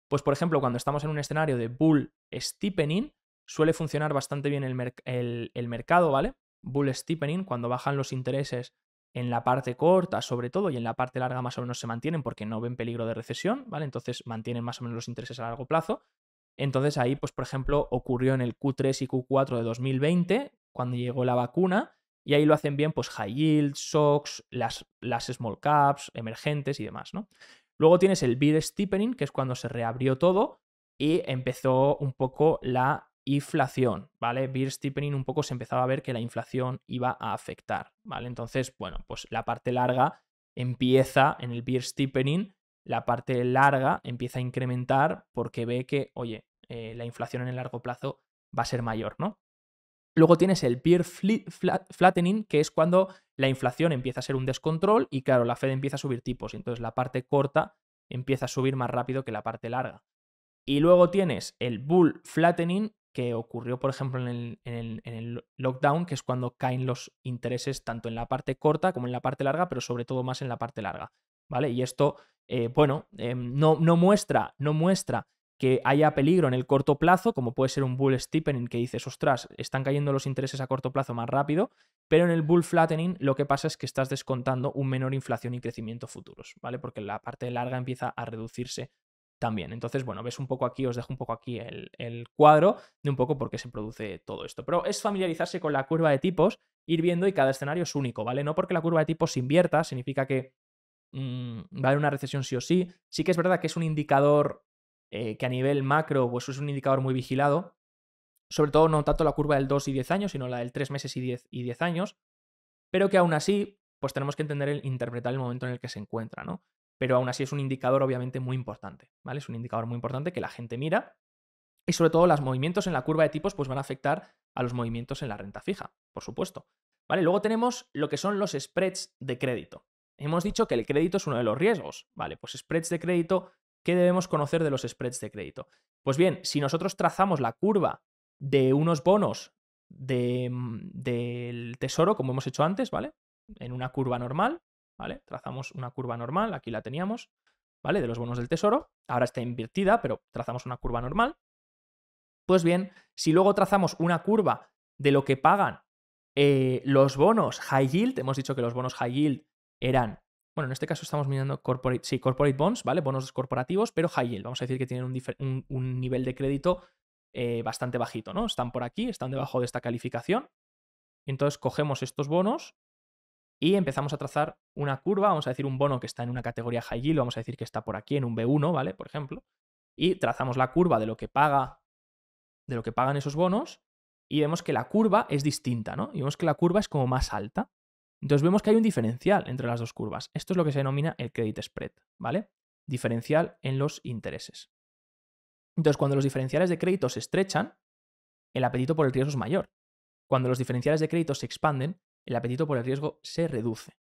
pues por ejemplo, cuando estamos en un escenario de bull steepening, suele funcionar bastante bien el, el, el mercado, ¿vale? Bull steepening, cuando bajan los intereses en la parte corta sobre todo y en la parte larga más o menos se mantienen porque no ven peligro de recesión, ¿vale? Entonces mantienen más o menos los intereses a largo plazo. Entonces ahí, pues por ejemplo, ocurrió en el Q3 y Q4 de 2020, cuando llegó la vacuna, y ahí lo hacen bien, pues high yield, SOX, las, las small caps, emergentes y demás, ¿no? Luego tienes el bid steepening, que es cuando se reabrió todo y empezó un poco la inflación, ¿vale? Beer steepening un poco se empezaba a ver que la inflación iba a afectar, ¿vale? Entonces, bueno, pues la parte larga empieza en el beer steepening, la parte larga empieza a incrementar porque ve que, oye, eh, la inflación en el largo plazo va a ser mayor, ¿no? Luego tienes el peer flattening, que es cuando la inflación empieza a ser un descontrol y claro, la Fed empieza a subir tipos, entonces la parte corta empieza a subir más rápido que la parte larga. Y luego tienes el bull flattening, que ocurrió, por ejemplo, en el, lockdown, que es cuando caen los intereses tanto en la parte corta como en la parte larga, pero sobre todo más en la parte larga. ¿Vale? Y esto, eh, bueno, em, no, no, muestra, no muestra que haya peligro en el corto plazo, como puede ser un bull steepening que dices, ostras, están cayendo los intereses a corto plazo más rápido, pero en el bull flattening lo que pasa es que estás descontando un menor inflación y crecimiento futuros, ¿vale? Porque la parte larga empieza a reducirse también. Entonces, bueno, ves un poco aquí, os dejo un poco aquí el, cuadro de un poco por qué se produce todo esto. Pero es familiarizarse con la curva de tipos, ir viendo y cada escenario es único, ¿vale? No porque la curva de tipos se invierta, significa que mm, va a haber una recesión sí o sí. Sí que es verdad que es un indicador eh, que a nivel macro, pues es un indicador muy vigilado. Sobre todo no tanto la curva del 2 y 10 años, sino la del 3 meses y 10, y 10 años. Pero que aún así, pues tenemos que entender el interpretar el momento en el que se encuentra, ¿no? pero aún así es un indicador obviamente muy importante, ¿vale? Es un indicador muy importante que la gente mira y sobre todo los movimientos en la curva de tipos pues van a afectar a los movimientos en la renta fija, por supuesto. ¿Vale? Luego tenemos lo que son los spreads de crédito. Hemos dicho que el crédito es uno de los riesgos, ¿vale? Pues spreads de crédito, ¿qué debemos conocer de los spreads de crédito? Pues bien, si nosotros trazamos la curva de unos bonos mm, del tesoro, como hemos hecho antes, ¿vale? En una curva normal, ¿vale? Trazamos una curva normal, aquí la teníamos, ¿vale? De los bonos del tesoro, ahora está invertida, pero trazamos una curva normal. Pues bien, si luego trazamos una curva de lo que pagan eh, los bonos high yield, hemos dicho que los bonos high yield eran, bueno, en este caso estamos mirando corporate, sí, corporate bonds, ¿vale? Bonos corporativos, pero high yield, vamos a decir que tienen un, nivel de crédito eh, bastante bajito, ¿no? Están por aquí, están debajo de esta calificación. Entonces cogemos estos bonos y empezamos a trazar una curva, vamos a decir un bono que está en una categoría high yield, vamos a decir que está por aquí en un B1, ¿vale? Por ejemplo, y trazamos la curva de lo que paga de lo que pagan esos bonos y vemos que la curva es distinta, ¿no? Y vemos que la curva es como más alta. Entonces vemos que hay un diferencial entre las dos curvas. Esto es lo que se denomina el credit spread, ¿vale? Diferencial en los intereses. Entonces, cuando los diferenciales de crédito se estrechan, el apetito por el riesgo es mayor. Cuando los diferenciales de crédito se expanden, el apetito por el riesgo se reduce.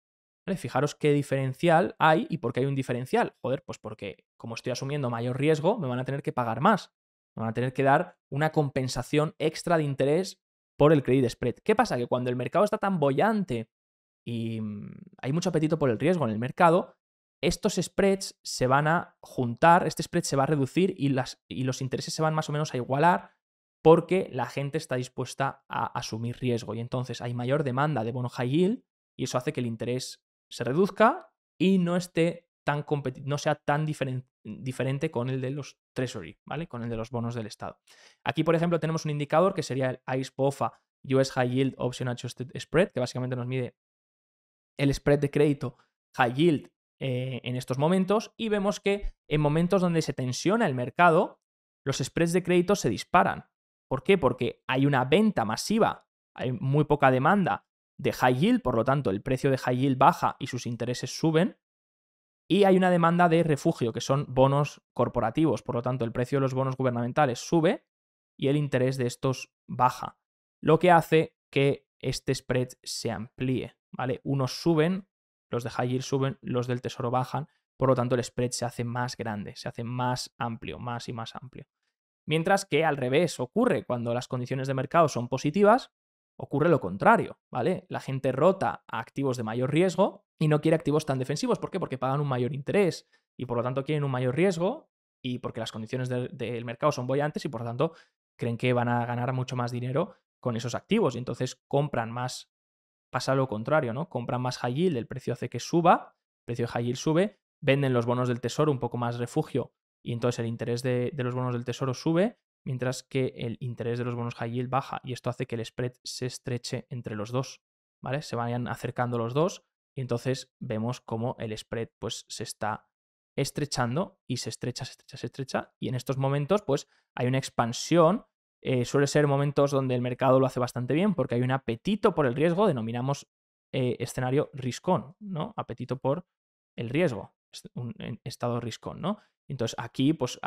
Fijaros qué diferencial hay y por qué hay un diferencial. Joder, pues porque como estoy asumiendo mayor riesgo, me van a tener que pagar más. Me van a tener que dar una compensación extra de interés por el credit spread. ¿Qué pasa? Que cuando el mercado está tan bollante y mm, hay mucho apetito por el riesgo en el mercado, estos spreads se van a juntar, este spread se va a reducir y, y los intereses se van más o menos a igualar porque la gente está dispuesta a asumir riesgo y entonces hay mayor demanda de bono high yield y eso hace que el interés se reduzca y no esté tan no sea tan diferente con el de los treasury, ¿vale? Con el de los bonos del Estado. Aquí, por ejemplo, tenemos un indicador que sería el bofa US High Yield Option Adjusted Spread, que básicamente nos mide el spread de crédito high yield eh, en estos momentos y vemos que en momentos donde se tensiona el mercado, los spreads de crédito se disparan. ¿Por qué? Porque hay una venta masiva, hay muy poca demanda de high yield, por lo tanto el precio de high yield baja y sus intereses suben. Y hay una demanda de refugio, que son bonos corporativos, por lo tanto el precio de los bonos gubernamentales sube y el interés de estos baja, lo que hace que este spread se amplíe, ¿vale? Unos suben, los de high yield suben, los del tesoro bajan, por lo tanto el spread se hace más grande, se hace más amplio, más y más amplio. Mientras que al revés ocurre cuando las condiciones de mercado son positivas, ocurre lo contrario, ¿vale? La gente rota a activos de mayor riesgo y no quiere activos tan defensivos. ¿Por qué? Porque pagan un mayor interés y por lo tanto quieren un mayor riesgo y porque las condiciones del, mercado son boyantes y por lo tanto creen que van a ganar mucho más dinero con esos activos y entonces compran más, pasa lo contrario, ¿no? Compran más high yield, el precio hace que suba, el precio de high sube, venden los bonos del tesoro un poco más refugio y entonces el interés de, los bonos del tesoro sube, mientras que el interés de los bonos high yield baja y esto hace que el spread se estreche entre los dos, ¿vale? Se vayan acercando los dos y entonces vemos cómo el spread pues se está estrechando y se estrecha, se estrecha, se estrecha y en estos momentos pues hay una expansión eh, suele ser momentos donde el mercado lo hace bastante bien porque hay un apetito por el riesgo, denominamos eh, escenario riscón, ¿no? Apetito por el riesgo un estado riscón, ¿no? Entonces aquí pues,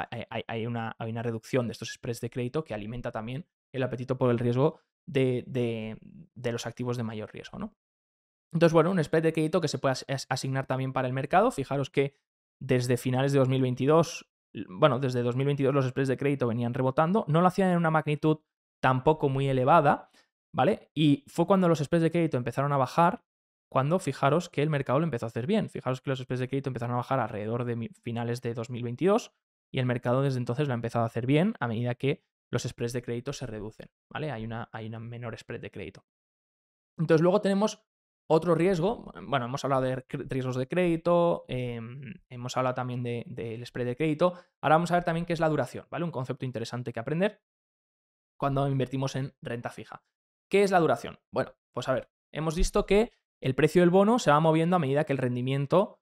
hay, una, hay, una, reducción de estos spreads de crédito que alimenta también el apetito por el riesgo de, de los activos de mayor riesgo, ¿no? Entonces, bueno, un spread de crédito que se puede asignar también para el mercado. Fijaros que desde finales de 2022, bueno, desde 2022 los spreads de crédito venían rebotando, no lo hacían en una magnitud tampoco muy elevada, ¿vale? Y fue cuando los spreads de crédito empezaron a bajar cuando fijaros que el mercado lo empezó a hacer bien. Fijaros que los spreads de crédito empezaron a bajar alrededor de finales de 2022 y el mercado desde entonces lo ha empezado a hacer bien a medida que los spreads de crédito se reducen, ¿vale? Hay una, hay una menor spread de crédito. Entonces luego tenemos otro riesgo, bueno, hemos hablado de riesgos de crédito, em, hemos hablado también del spread de crédito, ahora vamos a ver también qué es la duración, ¿vale? Un concepto interesante que aprender cuando invertimos en renta fija. ¿Qué es la duración? Bueno, pues a ver, hemos visto que el precio del bono se va moviendo a medida que el rendimiento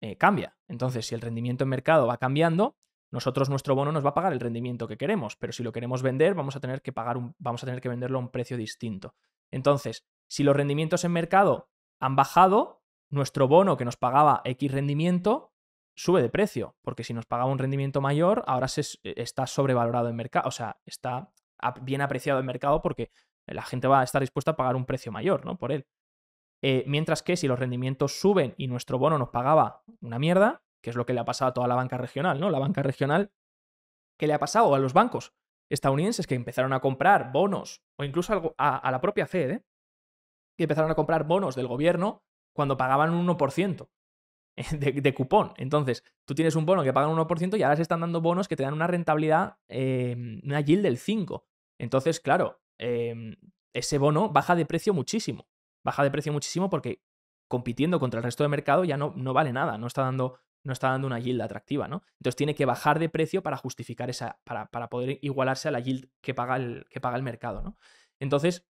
eh, cambia. Entonces, si el rendimiento en mercado va cambiando, nosotros nuestro bono nos va a pagar el rendimiento que queremos, pero si lo queremos vender, vamos a tener que pagar un, vamos a tener que venderlo a un precio distinto. Entonces, si los rendimientos en mercado han bajado, nuestro bono que nos pagaba X rendimiento sube de precio, porque si nos pagaba un rendimiento mayor, ahora se eh, está sobrevalorado en mercado, o sea, está bien apreciado en mercado porque la gente va a estar dispuesta a pagar un precio mayor, ¿no? Por él. Eh, mientras que si los rendimientos suben y nuestro bono nos pagaba una mierda, que es lo que le ha pasado a toda la banca regional, ¿no? La banca regional, ¿qué le ha pasado a los bancos estadounidenses que empezaron a comprar bonos, o incluso a, la propia Fed, ¿eh? que empezaron a comprar bonos del gobierno cuando pagaban un 1%? De, cupón. Entonces, tú tienes un bono que pagan un 1% y ahora se están dando bonos que te dan una rentabilidad, em, una yield del 5%. Entonces, claro, em, ese bono baja de precio muchísimo baja de precio muchísimo porque compitiendo contra el resto del mercado ya no, no vale nada, no está dando no está dando una yield atractiva, ¿no? Entonces tiene que bajar de precio para justificar esa, para, para poder igualarse a la yield que paga el, que paga el mercado, ¿no? Entonces,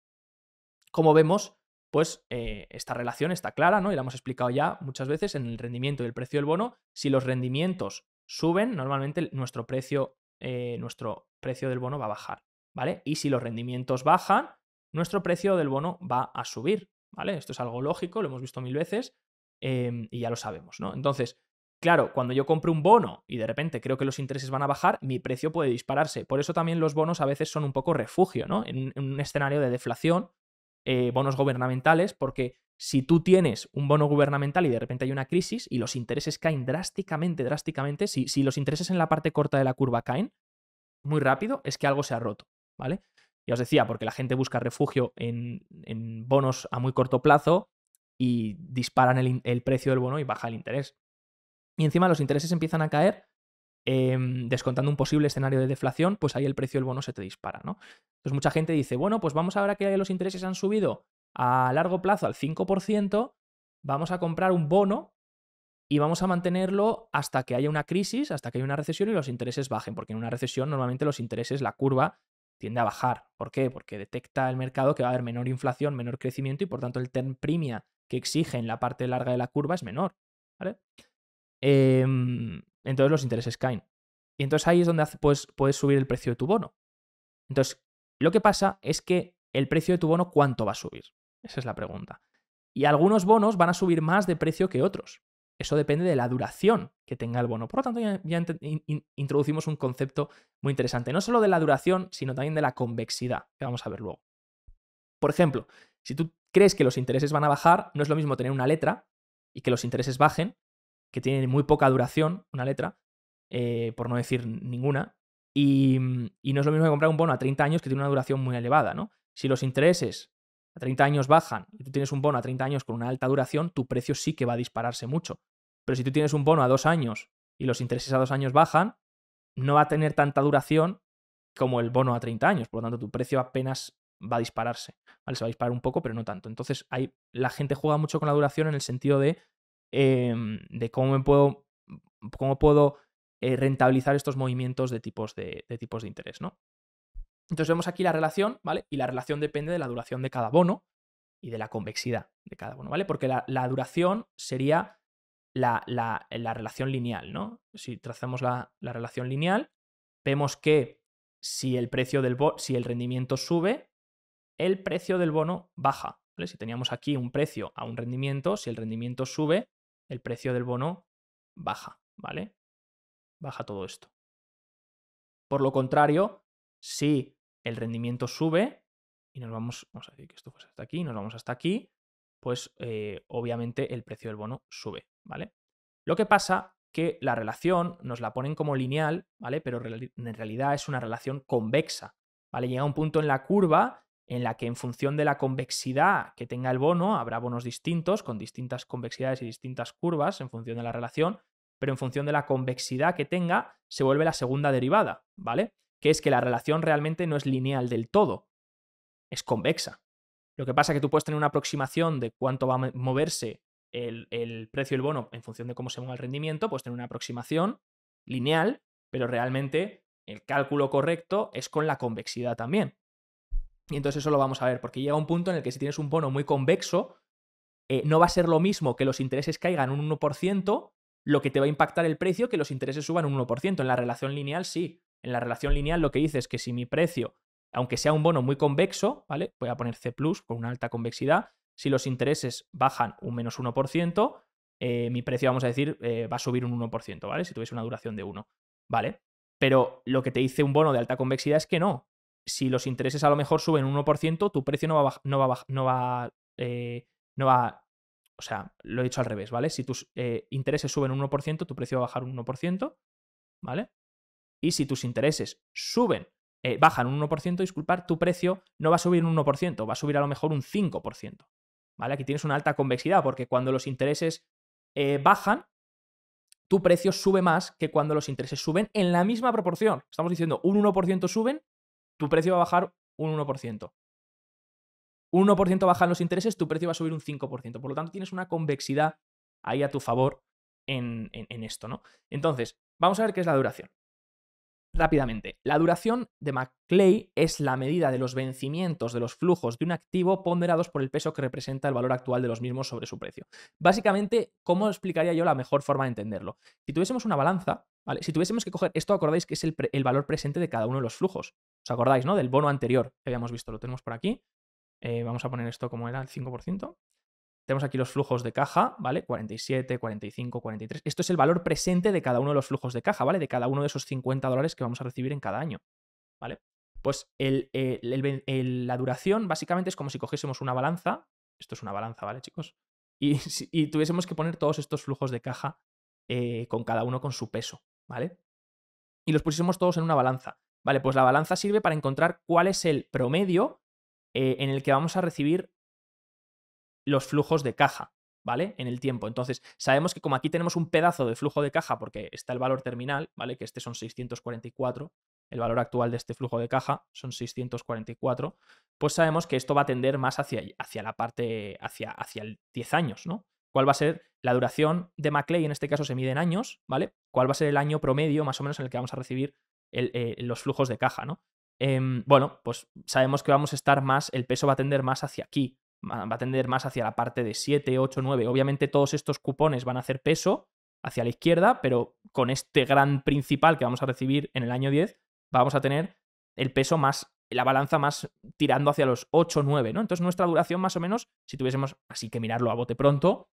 como vemos, pues eh, esta relación está clara, ¿no? Y la hemos explicado ya muchas veces en el rendimiento y el precio del bono. Si los rendimientos suben, normalmente nuestro precio, eh, nuestro precio del bono va a bajar, ¿vale? Y si los rendimientos bajan, nuestro precio del bono va a subir, ¿vale? Esto es algo lógico, lo hemos visto mil veces em, y ya lo sabemos, ¿no? Entonces, claro, cuando yo compro un bono y de repente creo que los intereses van a bajar, mi precio puede dispararse. Por eso también los bonos a veces son un poco refugio, ¿no? En, un escenario de deflación, eh, bonos gubernamentales, porque si tú tienes un bono gubernamental y de repente hay una crisis y los intereses caen drásticamente, drásticamente, si, si los intereses en la parte corta de la curva caen muy rápido, es que algo se ha roto, ¿vale? Ya os decía, porque la gente busca refugio en, bonos a muy corto plazo y disparan el, precio del bono y baja el interés. Y encima los intereses empiezan a caer, em, descontando un posible escenario de deflación, pues ahí el precio del bono se te dispara, ¿no? Entonces mucha gente dice, bueno, pues vamos a ver que los intereses han subido a largo plazo al 5%, vamos a comprar un bono y vamos a mantenerlo hasta que haya una crisis, hasta que haya una recesión y los intereses bajen, porque en una recesión normalmente los intereses, la curva tiende a bajar. ¿Por qué? Porque detecta el mercado que va a haber menor inflación, menor crecimiento y por tanto el term premia que exige en la parte larga de la curva es menor. Em, entonces los intereses caen. Y entonces ahí es donde puedes subir el precio de tu bono. Entonces, lo que pasa es que el precio de tu bono, ¿cuánto va a subir? Esa es la pregunta. Y algunos bonos van a subir más de precio que otros eso depende de la duración que tenga el bono. Por lo tanto, ya, introducimos un concepto muy interesante, no solo de la duración, sino también de la convexidad, que vamos a ver luego. Por ejemplo, si tú crees que los intereses van a bajar, no es lo mismo tener una letra y que los intereses bajen, que tiene muy poca duración, una letra, eh, por no decir ninguna, y, no es lo mismo comprar un bono a 30 años que tiene una duración muy elevada, Si los intereses a 30 años bajan y tú tienes un bono a 30 años con una alta duración, tu precio sí que va a dispararse mucho. Pero si tú tienes un bono a dos años y los intereses a dos años bajan, no va a tener tanta duración como el bono a 30 años. Por lo tanto, tu precio apenas va a dispararse. ¿vale? Se va a disparar un poco, pero no tanto. Entonces, hay, la gente juega mucho con la duración en el sentido de, em, cómo me puedo, cómo puedo eh, rentabilizar estos movimientos de tipos de, de tipos de interés. ¿no? Entonces vemos aquí la relación, ¿vale? Y la relación depende de la duración de cada bono y de la convexidad de cada bono, ¿vale? Porque la duración sería la, relación lineal, ¿no? Si trazamos la, relación lineal, vemos que si el precio del si el rendimiento sube, el precio del bono baja. ¿vale? Si teníamos aquí un precio a un rendimiento, si el rendimiento sube, el precio del bono baja, ¿vale? Baja todo esto. Por lo contrario, si el rendimiento sube, y nos vamos, a decir que esto fuese hasta aquí, nos vamos hasta aquí, pues eh, obviamente el precio del bono sube. ¿vale? Lo que pasa que la relación nos la ponen como lineal, ¿vale? Pero en realidad es una relación convexa, ¿vale? Llega un punto en la curva en la que en función de la convexidad que tenga el bono, habrá bonos distintos con distintas convexidades y distintas curvas en función de la relación, pero en función de la convexidad que tenga, se vuelve la segunda derivada, ¿vale? Que es que la relación realmente no es lineal del todo, es convexa. Lo que pasa es que tú puedes tener una aproximación de cuánto va a moverse el, el precio del bono en función de cómo se mueva el rendimiento, pues tener una aproximación lineal, pero realmente el cálculo correcto es con la convexidad también. Y entonces eso lo vamos a ver, porque llega un punto en el que si tienes un bono muy convexo, eh, no va a ser lo mismo que los intereses caigan un 1%, lo que te va a impactar el precio que los intereses suban un 1%. En la relación lineal sí. En la relación lineal lo que dice es que si mi precio, aunque sea un bono muy convexo, ¿vale? Voy a poner C, con una alta convexidad, si los intereses bajan un menos 1%, eh, mi precio, vamos a decir, eh, va a subir un 1%, ¿vale? Si tuviese una duración de 1, ¿vale? Pero lo que te dice un bono de alta convexidad es que no. Si los intereses a lo mejor suben un 1%, tu precio no va, no va, no va, eh, no va, o sea, lo he dicho al revés, ¿vale? Si tus intereses suben un 1%, tu precio va a bajar un 1%, ¿vale? Y si tus intereses suben, bajan un 1%, disculpar, tu precio no va a subir un 1%, va a subir a lo mejor un 5%, ¿vale? Aquí tienes una alta convexidad porque cuando los intereses eh, bajan, tu precio sube más que cuando los intereses suben en la misma proporción. Estamos diciendo un 1% suben, tu precio va a bajar un 1%. Un 1% bajan los intereses, tu precio va a subir un 5%. Por lo tanto, tienes una convexidad ahí a tu favor en, en esto, ¿no? Entonces, vamos a ver qué es la duración. Rápidamente, la duración de McClay es la medida de los vencimientos de los flujos de un activo ponderados por el peso que representa el valor actual de los mismos sobre su precio. Básicamente, ¿cómo explicaría yo la mejor forma de entenderlo? Si tuviésemos una balanza, ¿vale? Si tuviésemos que coger, esto acordáis que es el, valor presente de cada uno de los flujos. ¿Os acordáis, no? Del bono anterior que habíamos visto, lo tenemos por aquí. Eh, vamos a poner esto como era, el 5%. Tenemos aquí los flujos de caja, ¿vale? 47, 45, 43. Esto es el valor presente de cada uno de los flujos de caja, ¿vale? De cada uno de esos 50 dólares que vamos a recibir en cada año, ¿vale? Pues la duración básicamente es como si cogiésemos una balanza, esto es una balanza, ¿vale, chicos? Y, tuviésemos que poner todos estos flujos de caja eh, con cada uno con su peso, ¿vale? Y los pusiésemos todos en una balanza. Vale, pues la balanza sirve para encontrar cuál es el promedio eh, en el que vamos a recibir los flujos de caja, ¿vale? En el tiempo. Entonces, sabemos que como aquí tenemos un pedazo de flujo de caja, porque está el valor terminal, ¿vale? Que este son 644, el valor actual de este flujo de caja son 644, pues sabemos que esto va a tender más hacia, hacia la parte, hacia, hacia el 10 años, ¿no? ¿Cuál va a ser la duración de Maclay? En este caso se mide en años, ¿vale? ¿Cuál va a ser el año promedio más o menos en el que vamos a recibir eh, los flujos de caja, ¿no? Em, bueno, pues sabemos que vamos a estar más, el peso va a tender más hacia aquí, va a tender más hacia la parte de 7, 8, 9. Obviamente todos estos cupones van a hacer peso hacia la izquierda, pero con este gran principal que vamos a recibir en el año 10, vamos a tener el peso más, la balanza más tirando hacia los 8, 9, ¿no? Entonces nuestra duración más o menos, si tuviésemos así que mirarlo a bote pronto,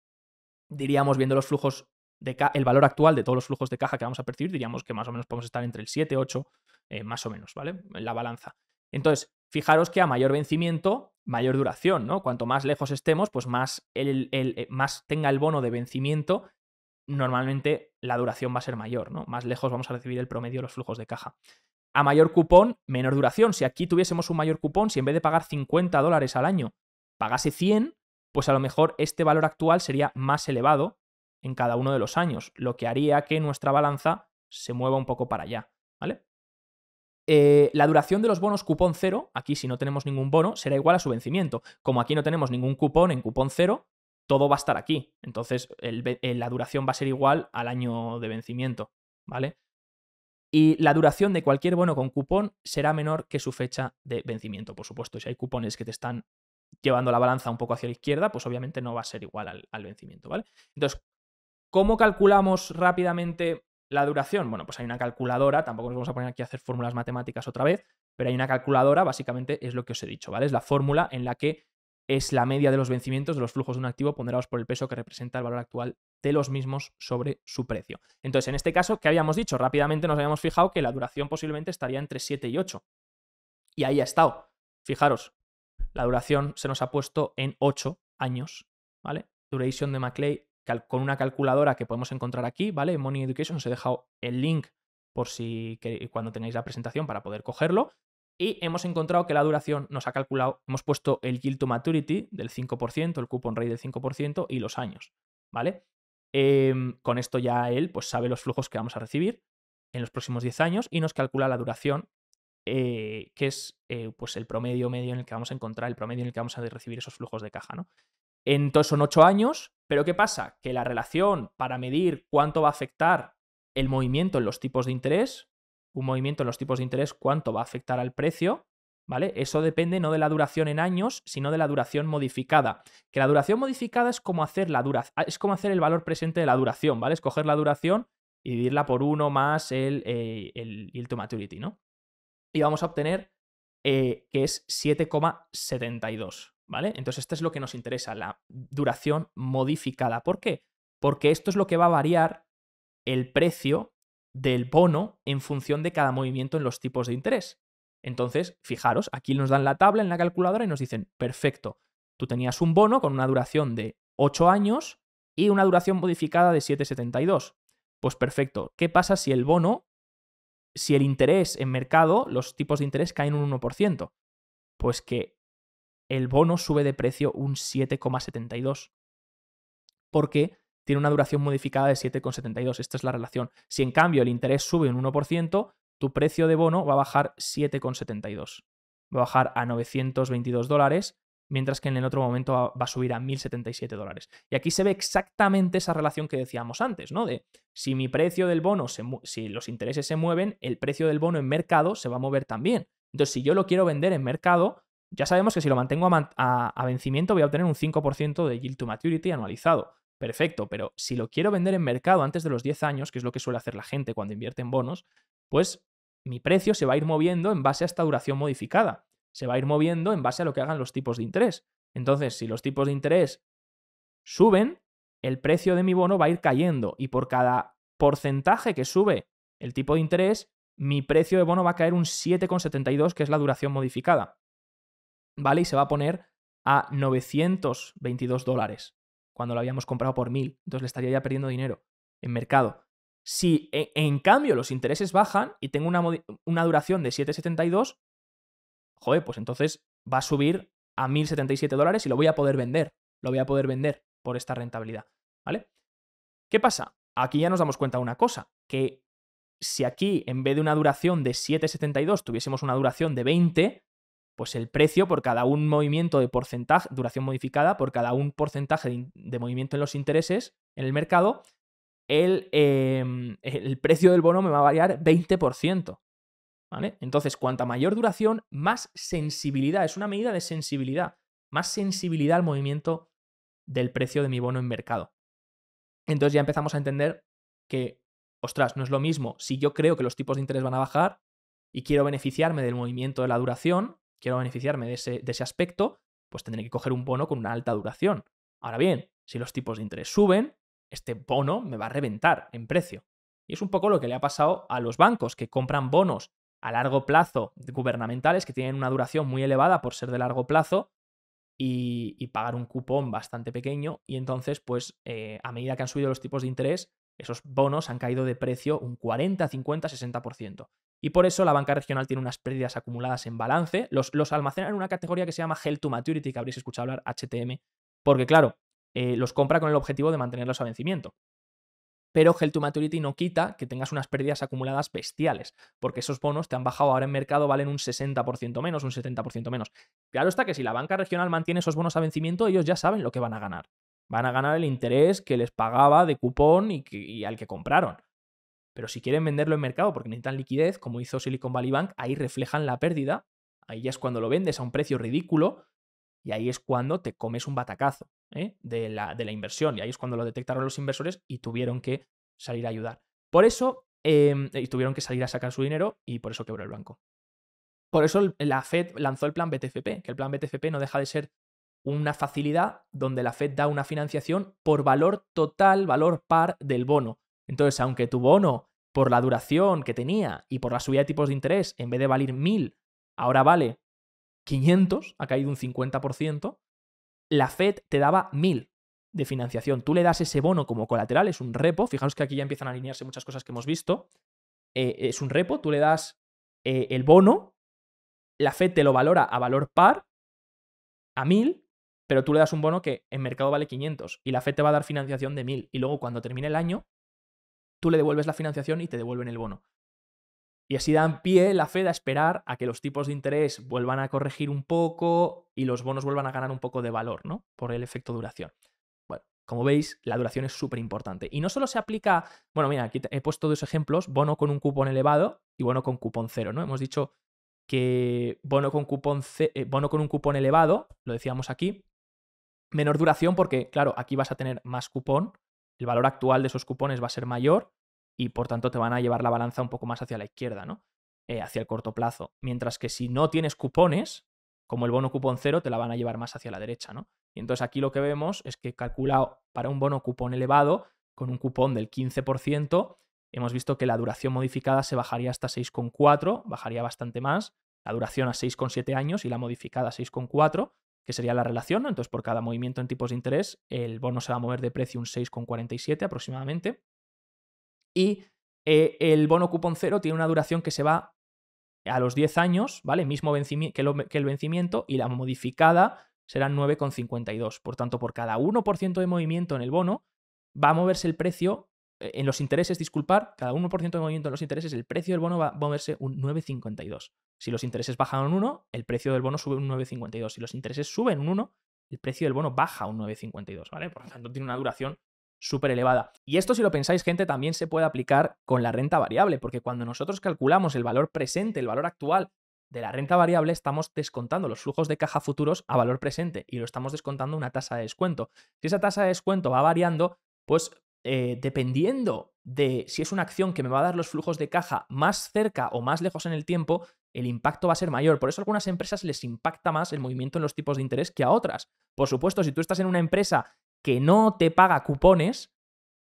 diríamos viendo los flujos de el valor actual de todos los flujos de caja que vamos a percibir, diríamos que más o menos podemos estar entre el 7, 8, eh, más o menos, ¿vale? La balanza. Entonces, fijaros que a mayor vencimiento, mayor duración, ¿no? Cuanto más lejos estemos, pues más, el, eh, más tenga el bono de vencimiento, normalmente la duración va a ser mayor, ¿no? Más lejos vamos a recibir el promedio de los flujos de caja. A mayor cupón, menor duración. Si aquí tuviésemos un mayor cupón, si en vez de pagar 50 dólares al año pagase 100, pues a lo mejor este valor actual sería más elevado en cada uno de los años, lo que haría que nuestra balanza se mueva un poco para allá, ¿vale? Eh, la duración de los bonos cupón cero, aquí si no tenemos ningún bono, será igual a su vencimiento. Como aquí no tenemos ningún cupón en cupón cero, todo va a estar aquí. Entonces eh, la duración va a ser igual al año de vencimiento, ¿vale? Y la duración de cualquier bono con cupón será menor que su fecha de vencimiento, por supuesto. Si hay cupones que te están llevando la balanza un poco hacia la izquierda, pues obviamente no va a ser igual al, al vencimiento, ¿vale? Entonces, ¿cómo calculamos rápidamente la duración, bueno, pues hay una calculadora, tampoco nos vamos a poner aquí a hacer fórmulas matemáticas otra vez, pero hay una calculadora, básicamente es lo que os he dicho, ¿vale? Es la fórmula en la que es la media de los vencimientos de los flujos de un activo ponderados por el peso que representa el valor actual de los mismos sobre su precio. Entonces, en este caso, ¿qué habíamos dicho? Rápidamente nos habíamos fijado que la duración posiblemente estaría entre 7 y 8. Y ahí ha estado. Fijaros, la duración se nos ha puesto en 8 años, ¿vale? Duration de Maclay con una calculadora que podemos encontrar aquí, ¿vale? Money Education os he dejado el link por si cuando tengáis la presentación para poder cogerlo. Y hemos encontrado que la duración nos ha calculado, hemos puesto el yield to maturity del 5%, el coupon rate del 5% y los años, ¿vale? Em, con esto ya él pues sabe los flujos que vamos a recibir en los próximos 10 años y nos calcula la duración eh, que es eh, pues el promedio medio en el que vamos a encontrar, el promedio en el que vamos a recibir esos flujos de caja, ¿no? Entonces son 8 años pero ¿qué pasa? Que la relación para medir cuánto va a afectar el movimiento en los tipos de interés, un movimiento en los tipos de interés, cuánto va a afectar al precio, ¿vale? Eso depende no de la duración en años, sino de la duración modificada. Que la duración modificada es como hacer la dura... Ah, es como hacer el valor presente de la duración, ¿vale? Escoger la duración y dividirla por uno más el, eh, el yield to maturity, ¿no? Y vamos a obtener eh, que es 7,72. ¿vale? Entonces, esto es lo que nos interesa, la duración modificada. ¿Por qué? Porque esto es lo que va a variar el precio del bono en función de cada movimiento en los tipos de interés. Entonces, fijaros, aquí nos dan la tabla en la calculadora y nos dicen, perfecto, tú tenías un bono con una duración de 8 años y una duración modificada de 7,72. Pues perfecto, ¿qué pasa si el bono, si el interés en mercado, los tipos de interés caen un 1%? Pues que el bono sube de precio un 7,72 porque tiene una duración modificada de 7,72. Esta es la relación. Si en cambio el interés sube un 1%, tu precio de bono va a bajar 7,72. Va a bajar a 922 dólares, mientras que en el otro momento va a subir a 1.077 dólares. Y aquí se ve exactamente esa relación que decíamos antes, ¿no? De si mi precio del bono, se si los intereses se mueven, el precio del bono en mercado se va a mover también. Entonces, si yo lo quiero vender en mercado, ya sabemos que si lo mantengo a, vencimiento voy a obtener un 5% de yield to maturity anualizado. Perfecto, pero si lo quiero vender en mercado antes de los 10 años, que es lo que suele hacer la gente cuando invierte en bonos, pues mi precio se va a ir moviendo en base a esta duración modificada. Se va a ir moviendo en base a lo que hagan los tipos de interés. Entonces, si los tipos de interés suben, el precio de mi bono va a ir cayendo y por cada porcentaje que sube el tipo de interés, mi precio de bono va a caer un 7,72, que es la duración modificada. ¿vale? Y se va a poner a 922 dólares cuando lo habíamos comprado por 1000. Entonces le estaría ya perdiendo dinero en mercado. Si e, en cambio los intereses bajan y tengo una, duración de 7,72, joder, pues entonces va a subir a 1077 dólares y lo voy a poder vender. Lo voy a poder vender por esta rentabilidad. ¿Vale? ¿Qué pasa? Aquí ya nos damos cuenta de una cosa, que si aquí en vez de una duración de 7,72 tuviésemos una duración de 20, pues el precio por cada un movimiento de porcentaje, duración modificada, por cada un porcentaje de, movimiento en los intereses en el mercado, el, em, precio del bono me va a variar 20%. ¿vale? Entonces, cuanta mayor duración, más sensibilidad, es una medida de sensibilidad, más sensibilidad al movimiento del precio de mi bono en mercado. Entonces ya empezamos a entender que, ostras, no es lo mismo si yo creo que los tipos de interés van a bajar y quiero beneficiarme del movimiento de la duración, quiero beneficiarme de ese, aspecto, pues tendré que coger un bono con una alta duración. Ahora bien, si los tipos de interés suben, este bono me va a reventar en precio. Y es un poco lo que le ha pasado a los bancos que compran bonos a largo plazo gubernamentales que tienen una duración muy elevada por ser de largo plazo y, pagar un cupón bastante pequeño. Y entonces, pues eh, a medida que han subido los tipos de interés, esos bonos han caído de precio un 40, 50, 60%. Y por eso la banca regional tiene unas pérdidas acumuladas en balance. Los, los en una categoría que se llama Health to Maturity, que habréis escuchado hablar HTM, porque claro, eh, los compra con el objetivo de mantenerlos a vencimiento. Pero Hell to Maturity no quita que tengas unas pérdidas acumuladas bestiales, porque esos bonos te han bajado ahora en mercado, valen un 60% menos, un 70% menos. Claro está que si la banca regional mantiene esos bonos a vencimiento, ellos ya saben lo que van a ganar. Van a ganar el interés que les pagaba de cupón y, al que compraron. Pero si quieren venderlo en mercado porque necesitan liquidez, como hizo Silicon Valley Bank, ahí reflejan la pérdida. Ahí es cuando lo vendes a un precio ridículo y ahí es cuando te comes un batacazo ¿eh? de, la, inversión. Y ahí es cuando lo detectaron los inversores y tuvieron que salir a ayudar. Por eso, em, eh, y tuvieron que salir a sacar su dinero y por eso quebró el banco. Por eso la Fed lanzó el plan BTFP, que el plan BTFP no deja de ser una facilidad donde la Fed da una financiación por valor total, valor par del bono. Entonces, aunque tu bono, por la duración que tenía y por la subida de tipos de interés, en vez de valer 1000, ahora vale 500, ha caído un 50%, la Fed te daba 1000 de financiación. Tú le das ese bono como colateral, es un repo. Fijaos que aquí ya empiezan a alinearse muchas cosas que hemos visto. Eh, es un repo, tú le das eh, el bono, la Fed te lo valora a valor par, a 1000, pero tú le das un bono que en mercado vale 500 y la FED te va a dar financiación de 1000 y luego cuando termine el año, tú le devuelves la financiación y te devuelven el bono. Y así dan pie la Fed a esperar a que los tipos de interés vuelvan a corregir un poco y los bonos vuelvan a ganar un poco de valor, ¿no? Por el efecto duración. Bueno, como veis, la duración es súper importante. Y no solo se aplica, bueno, mira, aquí he puesto dos ejemplos, bono con un cupón elevado y bono con cupón cero, ¿no? Hemos dicho que bono con, cupón eh, bono con un cupón elevado, lo decíamos aquí, menor duración porque, claro, aquí vas a tener más cupón, el valor actual de esos cupones va a ser mayor y por tanto te van a llevar la balanza un poco más hacia la izquierda, ¿no? Eh, hacia el corto plazo. Mientras que si no tienes cupones, como el bono cupón cero, te la van a llevar más hacia la derecha, ¿no? Y entonces aquí lo que vemos es que calculado para un bono cupón elevado, con un cupón del 15%, hemos visto que la duración modificada se bajaría hasta 6,4, bajaría bastante más, la duración a 6,7 años y la modificada a 6,4, que sería la relación. ¿no? Entonces, por cada movimiento en tipos de interés, el bono se va a mover de precio un 6,47 aproximadamente. Y eh, el bono cupón cero tiene una duración que se va a los 10 años, ¿vale? Mismo que, el vencimiento y la modificada serán 9,52. Por tanto, por cada 1% de movimiento en el bono, va a moverse el precio eh, en los intereses, disculpar, cada 1% de movimiento en los intereses, el precio del bono va a moverse un 9,52. Si los intereses bajan un 1, el precio del bono sube un 9,52. Si los intereses suben un 1, el precio del bono baja un 9,52, ¿vale? Por lo tanto, tiene una duración súper elevada. Y esto, si lo pensáis, gente, también se puede aplicar con la renta variable, porque cuando nosotros calculamos el valor presente, el valor actual de la renta variable, estamos descontando los flujos de caja futuros a valor presente y lo estamos descontando una tasa de descuento. Si esa tasa de descuento va variando, pues eh, dependiendo de si es una acción que me va a dar los flujos de caja más cerca o más lejos en el tiempo, el impacto va a ser mayor. Por eso a algunas empresas les impacta más el movimiento en los tipos de interés que a otras. Por supuesto, si tú estás en una empresa que no te paga cupones,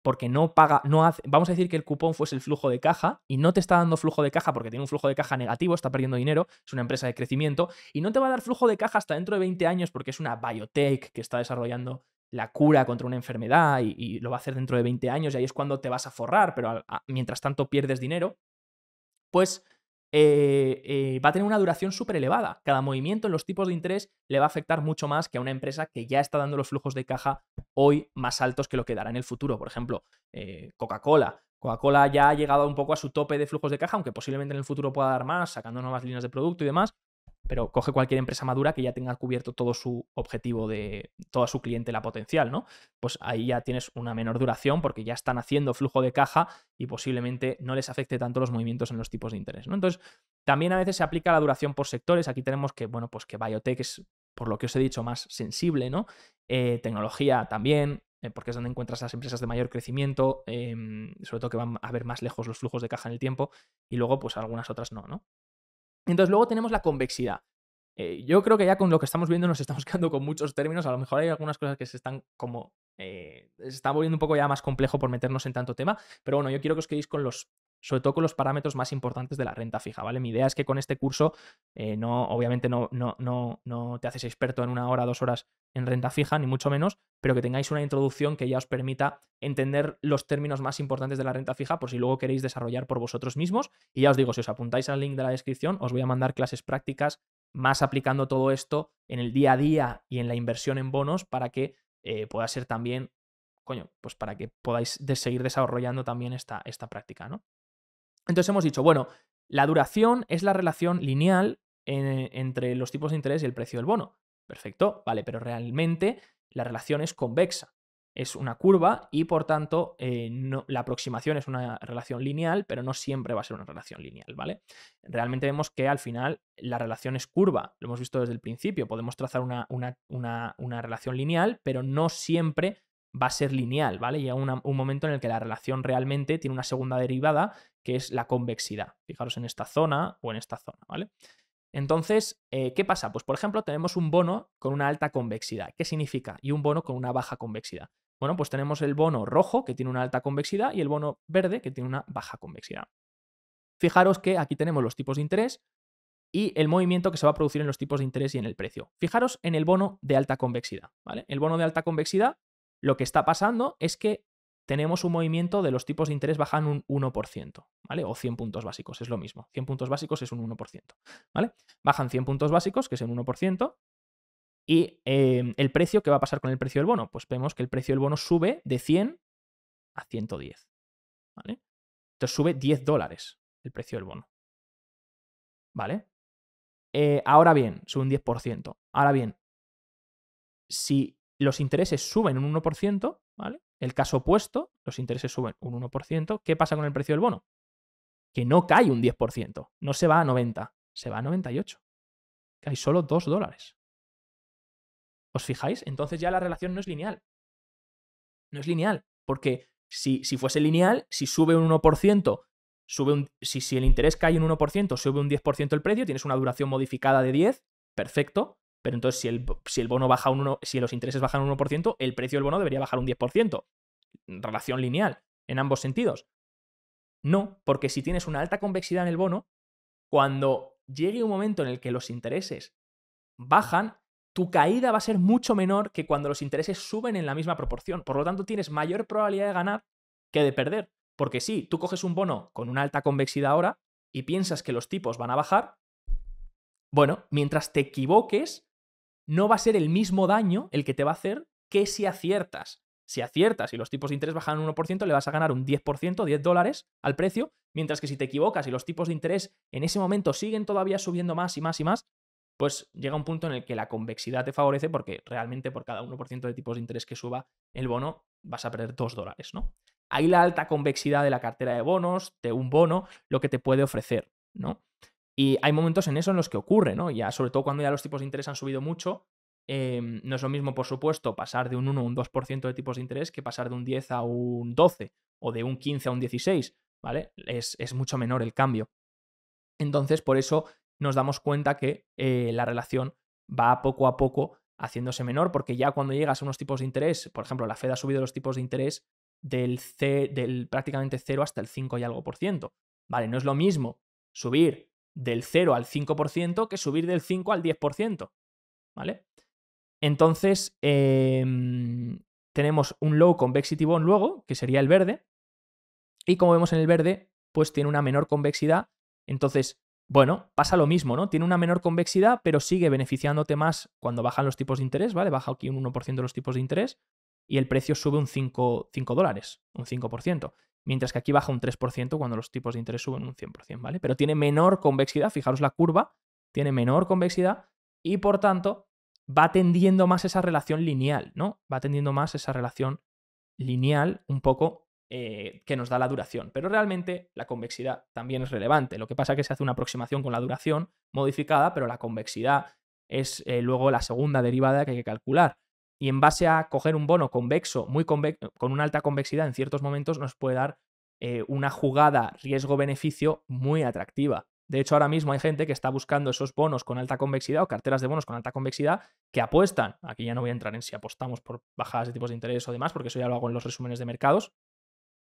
porque no paga, no hace, vamos a decir que el cupón fuese el flujo de caja y no te está dando flujo de caja porque tiene un flujo de caja negativo, está perdiendo dinero, es una empresa de crecimiento y no te va a dar flujo de caja hasta dentro de 20 años porque es una biotech que está desarrollando la cura contra una enfermedad y, lo va a hacer dentro de 20 años y ahí es cuando te vas a forrar, pero mientras tanto pierdes dinero, pues eh, eh, va a tener una duración súper elevada. Cada movimiento en los tipos de interés le va a afectar mucho más que a una empresa que ya está dando los flujos de caja hoy más altos que lo que dará en el futuro. Por ejemplo, eh, Coca-Cola. Coca-Cola ya ha llegado un poco a su tope de flujos de caja, aunque posiblemente en el futuro pueda dar más, sacando nuevas líneas de producto y demás, pero coge cualquier empresa madura que ya tenga cubierto todo su objetivo de toda su cliente, la potencial, ¿no? Pues ahí ya tienes una menor duración porque ya están haciendo flujo de caja y posiblemente no les afecte tanto los movimientos en los tipos de interés, ¿no? Entonces, también a veces se aplica la duración por sectores. Aquí tenemos que, bueno, pues que biotech es, por lo que os he dicho, más sensible, ¿no? Eh, tecnología también, eh, porque es donde encuentras las empresas de mayor crecimiento, em, sobre todo que van a ver más lejos los flujos de caja en el tiempo, y luego pues algunas otras no, ¿no? Entonces luego tenemos la convexidad. Eh, yo creo que ya con lo que estamos viendo nos estamos quedando con muchos términos, a lo mejor hay algunas cosas que se están como... Eh, se está volviendo un poco ya más complejo por meternos en tanto tema, pero bueno, yo quiero que os quedéis con los sobre todo con los parámetros más importantes de la renta fija, ¿vale? Mi idea es que con este curso, eh, no, obviamente no, no, no, no te haces experto en una hora, dos horas en renta fija, ni mucho menos, pero que tengáis una introducción que ya os permita entender los términos más importantes de la renta fija por si luego queréis desarrollar por vosotros mismos. Y ya os digo, si os apuntáis al link de la descripción, os voy a mandar clases prácticas más aplicando todo esto en el día a día y en la inversión en bonos para que eh, pueda ser también, coño, pues para que podáis seguir desarrollando también esta, esta práctica, ¿no? Entonces hemos dicho, bueno, la duración es la relación lineal eh, entre los tipos de interés y el precio del bono. Perfecto, vale, pero realmente la relación es convexa. Es una curva y por tanto eh, la aproximación es una relación lineal, pero no siempre va a ser una relación lineal, ¿vale? Realmente vemos que al final la relación es curva, lo hemos visto desde el principio, podemos trazar una, una, relación lineal, pero no siempre va a ser lineal, ¿vale? Llega un momento en el que la relación realmente tiene una segunda derivada que es la convexidad. Fijaros en esta zona o en esta zona, ¿vale? Entonces, eh, ¿qué pasa? Pues, por ejemplo, tenemos un bono con una alta convexidad. ¿Qué significa? Y un bono con una baja convexidad. Bueno, pues tenemos el bono rojo, que tiene una alta convexidad, y el bono verde, que tiene una baja convexidad. Fijaros que aquí tenemos los tipos de interés y el movimiento que se va a producir en los tipos de interés y en el precio. Fijaros en el bono de alta convexidad, ¿vale? El bono de alta convexidad, lo que está pasando es que tenemos un movimiento de los tipos de interés bajan un 1%, ¿vale? O 100 puntos básicos, es lo mismo. 100 puntos básicos es un 1%, ¿vale? Bajan 100 puntos básicos, que es un 1%, y em, el precio, ¿qué va a pasar con el precio del bono? Pues vemos que el precio del bono sube de 100 a 110, ¿vale? Entonces sube 10 dólares el precio del bono, ¿vale? Eh, ahora bien, sube un 10%. Ahora bien, si los intereses suben un 1%, ¿vale? El caso opuesto, los intereses suben un 1%. ¿Qué pasa con el precio del bono? Que no cae un 10%, no se va a 90, se va a 98. Cae solo 2 dólares. ¿Os fijáis? Entonces ya la relación no es lineal. No es lineal, porque si, fuese lineal, si sube un 1%, sube si, si el interés cae un 1%, sube un 10% el precio, tienes una duración modificada de 10, perfecto, pero entonces, si el, bono baja un si los intereses bajan un 1%, el precio del bono debería bajar un 10%. Relación lineal, en ambos sentidos. No, porque si tienes una alta convexidad en el bono, cuando llegue un momento en el que los intereses bajan, tu caída va a ser mucho menor que cuando los intereses suben en la misma proporción. Por lo tanto, tienes mayor probabilidad de ganar que de perder. Porque si tú coges un bono con una alta convexidad ahora y piensas que los tipos van a bajar, bueno, mientras te equivoques, no va a ser el mismo daño el que te va a hacer que si aciertas. Si aciertas y los tipos de interés bajan un 1%, le vas a ganar un 10%, 10 dólares al precio, mientras que si te equivocas y los tipos de interés en ese momento siguen todavía subiendo más y más y más, pues llega un punto en el que la convexidad te favorece porque realmente por cada 1% de tipos de interés que suba el bono vas a perder 2 dólares, ¿no? Ahí la alta convexidad de la cartera de bonos, de un bono, lo que te puede ofrecer, ¿no? Y hay momentos en eso en los que ocurre, ¿no? Ya, sobre todo cuando ya los tipos de interés han subido mucho, em, no es lo mismo, por supuesto, pasar de un 1 a un 2% de tipos de interés que pasar de un 10 a un 12 o de un 15 a un 16, ¿vale? Es, mucho menor el cambio. Entonces, por eso nos damos cuenta que eh, la relación va poco a poco haciéndose menor, porque ya cuando llegas a unos tipos de interés, por ejemplo, la Fed ha subido los tipos de interés del, C, prácticamente 0 hasta el 5 y algo por ciento. Vale, no es lo mismo subir del 0 al 5% que subir del 5 al 10%. ¿Vale? Entonces, em, tenemos un low convexity bond luego, que sería el verde. Y como vemos en el verde, pues tiene una menor convexidad. Entonces, bueno, pasa lo mismo, ¿no? Tiene una menor convexidad, pero sigue beneficiándote más cuando bajan los tipos de interés, ¿vale? Baja aquí un 1% de los tipos de interés y el precio sube un 5, 5 dólares, un 5% mientras que aquí baja un 3% cuando los tipos de interés suben un 100%, ¿vale? Pero tiene menor convexidad, fijaros la curva, tiene menor convexidad y por tanto va tendiendo más esa relación lineal, ¿no? Va tendiendo más esa relación lineal un poco eh, que nos da la duración. Pero realmente la convexidad también es relevante. Lo que pasa es que se hace una aproximación con la duración modificada, pero la convexidad es eh, luego la segunda derivada que hay que calcular y en base a coger un bono convexo, muy con una alta convexidad en ciertos momentos, nos puede dar eh, una jugada riesgo-beneficio muy atractiva. De hecho, ahora mismo hay gente que está buscando esos bonos con alta convexidad o carteras de bonos con alta convexidad que apuestan. Aquí ya no voy a entrar en si apostamos por bajadas de tipos de interés o demás, porque eso ya lo hago en los resúmenes de mercados.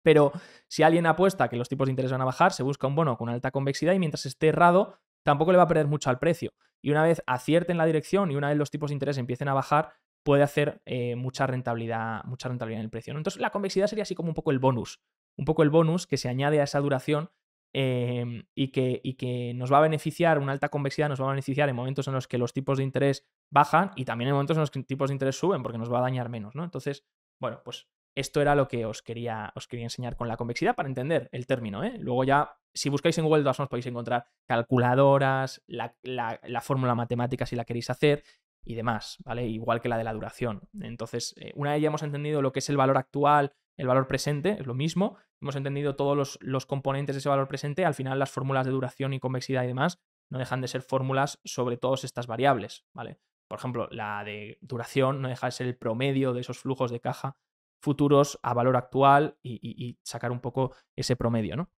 Pero si alguien apuesta que los tipos de interés van a bajar, se busca un bono con alta convexidad y mientras esté errado, tampoco le va a perder mucho al precio. Y una vez en la dirección y una vez los tipos de interés empiecen a bajar, puede hacer eh, mucha, rentabilidad, mucha rentabilidad en el precio. Entonces, la convexidad sería así como un poco el bonus, un poco el bonus que se añade a esa duración em, y, que, y, que, nos va a beneficiar, una alta convexidad nos va a beneficiar en momentos en los que los tipos de interés bajan y también en momentos en los que los tipos de interés suben, porque nos va a dañar menos, ¿no? Entonces, bueno, pues esto era lo que os quería, os quería enseñar con la convexidad para entender el término, ¿eh? Luego ya, si buscáis en Google Docs, podéis encontrar calculadoras, la fórmula matemática si la queréis hacer, y demás, ¿vale? Igual que la de la duración. Entonces, eh, una vez ya hemos entendido lo que es el valor actual, el valor presente, es lo mismo, hemos entendido todos los, componentes de ese valor presente, al final las fórmulas de duración y convexidad y demás no dejan de ser fórmulas sobre todas estas variables, ¿vale? Por ejemplo, la de duración no deja de ser el promedio de esos flujos de caja futuros a valor actual y, y sacar un poco ese promedio, ¿no?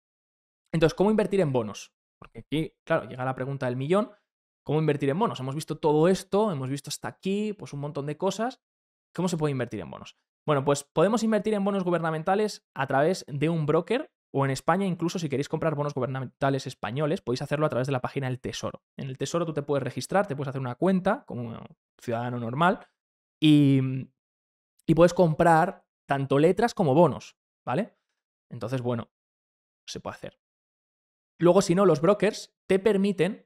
Entonces, ¿cómo invertir en bonos? Porque aquí, claro, llega la pregunta del millón, ¿Cómo invertir en bonos? Hemos visto todo esto, hemos visto hasta aquí, pues un montón de cosas. ¿Cómo se puede invertir en bonos? Bueno, pues podemos invertir en bonos gubernamentales a través de un broker o en España incluso si queréis comprar bonos gubernamentales españoles podéis hacerlo a través de la página del Tesoro. En el Tesoro tú te puedes registrar, te puedes hacer una cuenta como un ciudadano normal y, y puedes comprar tanto letras como bonos, ¿vale? Entonces, bueno, se puede hacer. Luego, si no, los brokers te permiten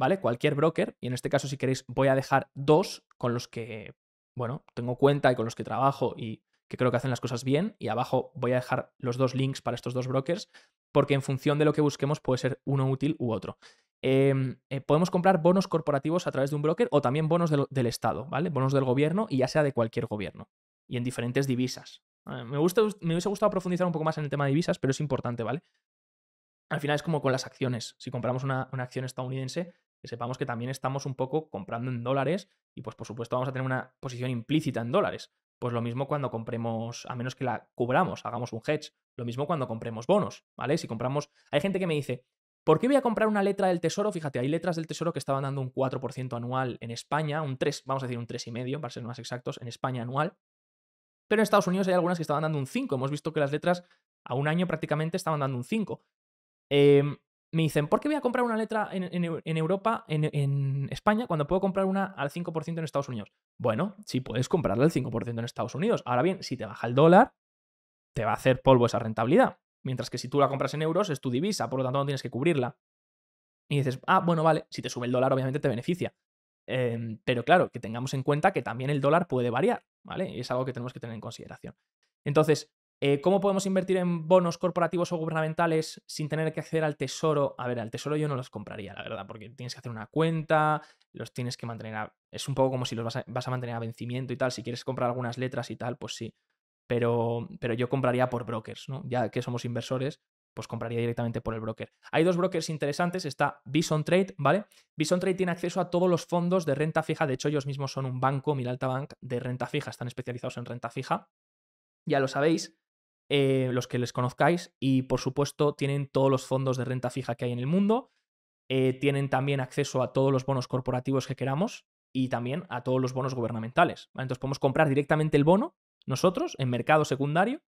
¿vale? Cualquier broker, y en este caso si queréis voy a dejar dos con los que, bueno, tengo cuenta y con los que trabajo y que creo que hacen las cosas bien, y abajo voy a dejar los dos links para estos dos brokers, porque en función de lo que busquemos puede ser uno útil u otro. Em, eh, podemos comprar bonos corporativos a través de un broker o también bonos del, Estado, ¿vale? Bonos del gobierno y ya sea de cualquier gobierno y en diferentes divisas. Ah, me, gusta, me hubiese gustado profundizar un poco más en el tema de divisas, pero es importante, ¿vale? Al final es como con las acciones. Si compramos una, una acción estadounidense, que sepamos que también estamos un poco comprando en dólares y pues por supuesto vamos a tener una posición implícita en dólares. Pues lo mismo cuando compremos, a menos que la cubramos, hagamos un hedge, lo mismo cuando compremos bonos, ¿vale? Si compramos, hay gente que me dice, ¿Por qué voy a comprar una letra del tesoro? Fíjate, hay letras del tesoro que estaban dando un 4% anual en España, un 3, vamos a decir un 3,5 para ser más exactos, en España anual. Pero en Estados Unidos hay algunas que estaban dando un 5. Hemos visto que las letras a un año prácticamente estaban dando un 5 me dicen, ¿por qué voy a comprar una letra en, Europa, en, España, cuando puedo comprar una al 5% en Estados Unidos? Bueno, sí puedes comprarla al 5% en Estados Unidos. Ahora bien, si te baja el dólar, te va a hacer polvo esa rentabilidad. Mientras que si tú la compras en euros, es tu divisa, por lo tanto no tienes que cubrirla. Y dices, ah, bueno, vale, si te sube el dólar, obviamente te beneficia. Em, pero claro, que tengamos en cuenta que también el dólar puede variar, ¿vale? Es algo que tenemos que tener en consideración. Entonces, eh, ¿Cómo podemos invertir en bonos corporativos o gubernamentales sin tener que acceder al tesoro? A ver, al tesoro yo no los compraría, la verdad, porque tienes que hacer una cuenta, los tienes que mantener a... Es un poco como si los vas a, mantener a vencimiento y tal. Si quieres comprar algunas letras y tal, pues sí. Pero, pero yo compraría por brokers, ¿no? Ya que somos inversores, pues compraría directamente por el broker. Hay dos brokers interesantes, está Bison Trade, ¿vale? Bison Trade tiene acceso a todos los fondos de renta fija, de hecho ellos mismos son un banco, Milalta Bank, de renta fija, están especializados en renta fija, ya lo sabéis, eh, los que les conozcáis, y por supuesto tienen todos los fondos de renta fija que hay en el mundo, eh, tienen también acceso a todos los bonos corporativos que queramos y también a todos los bonos gubernamentales. Entonces podemos comprar directamente el bono nosotros en mercado secundario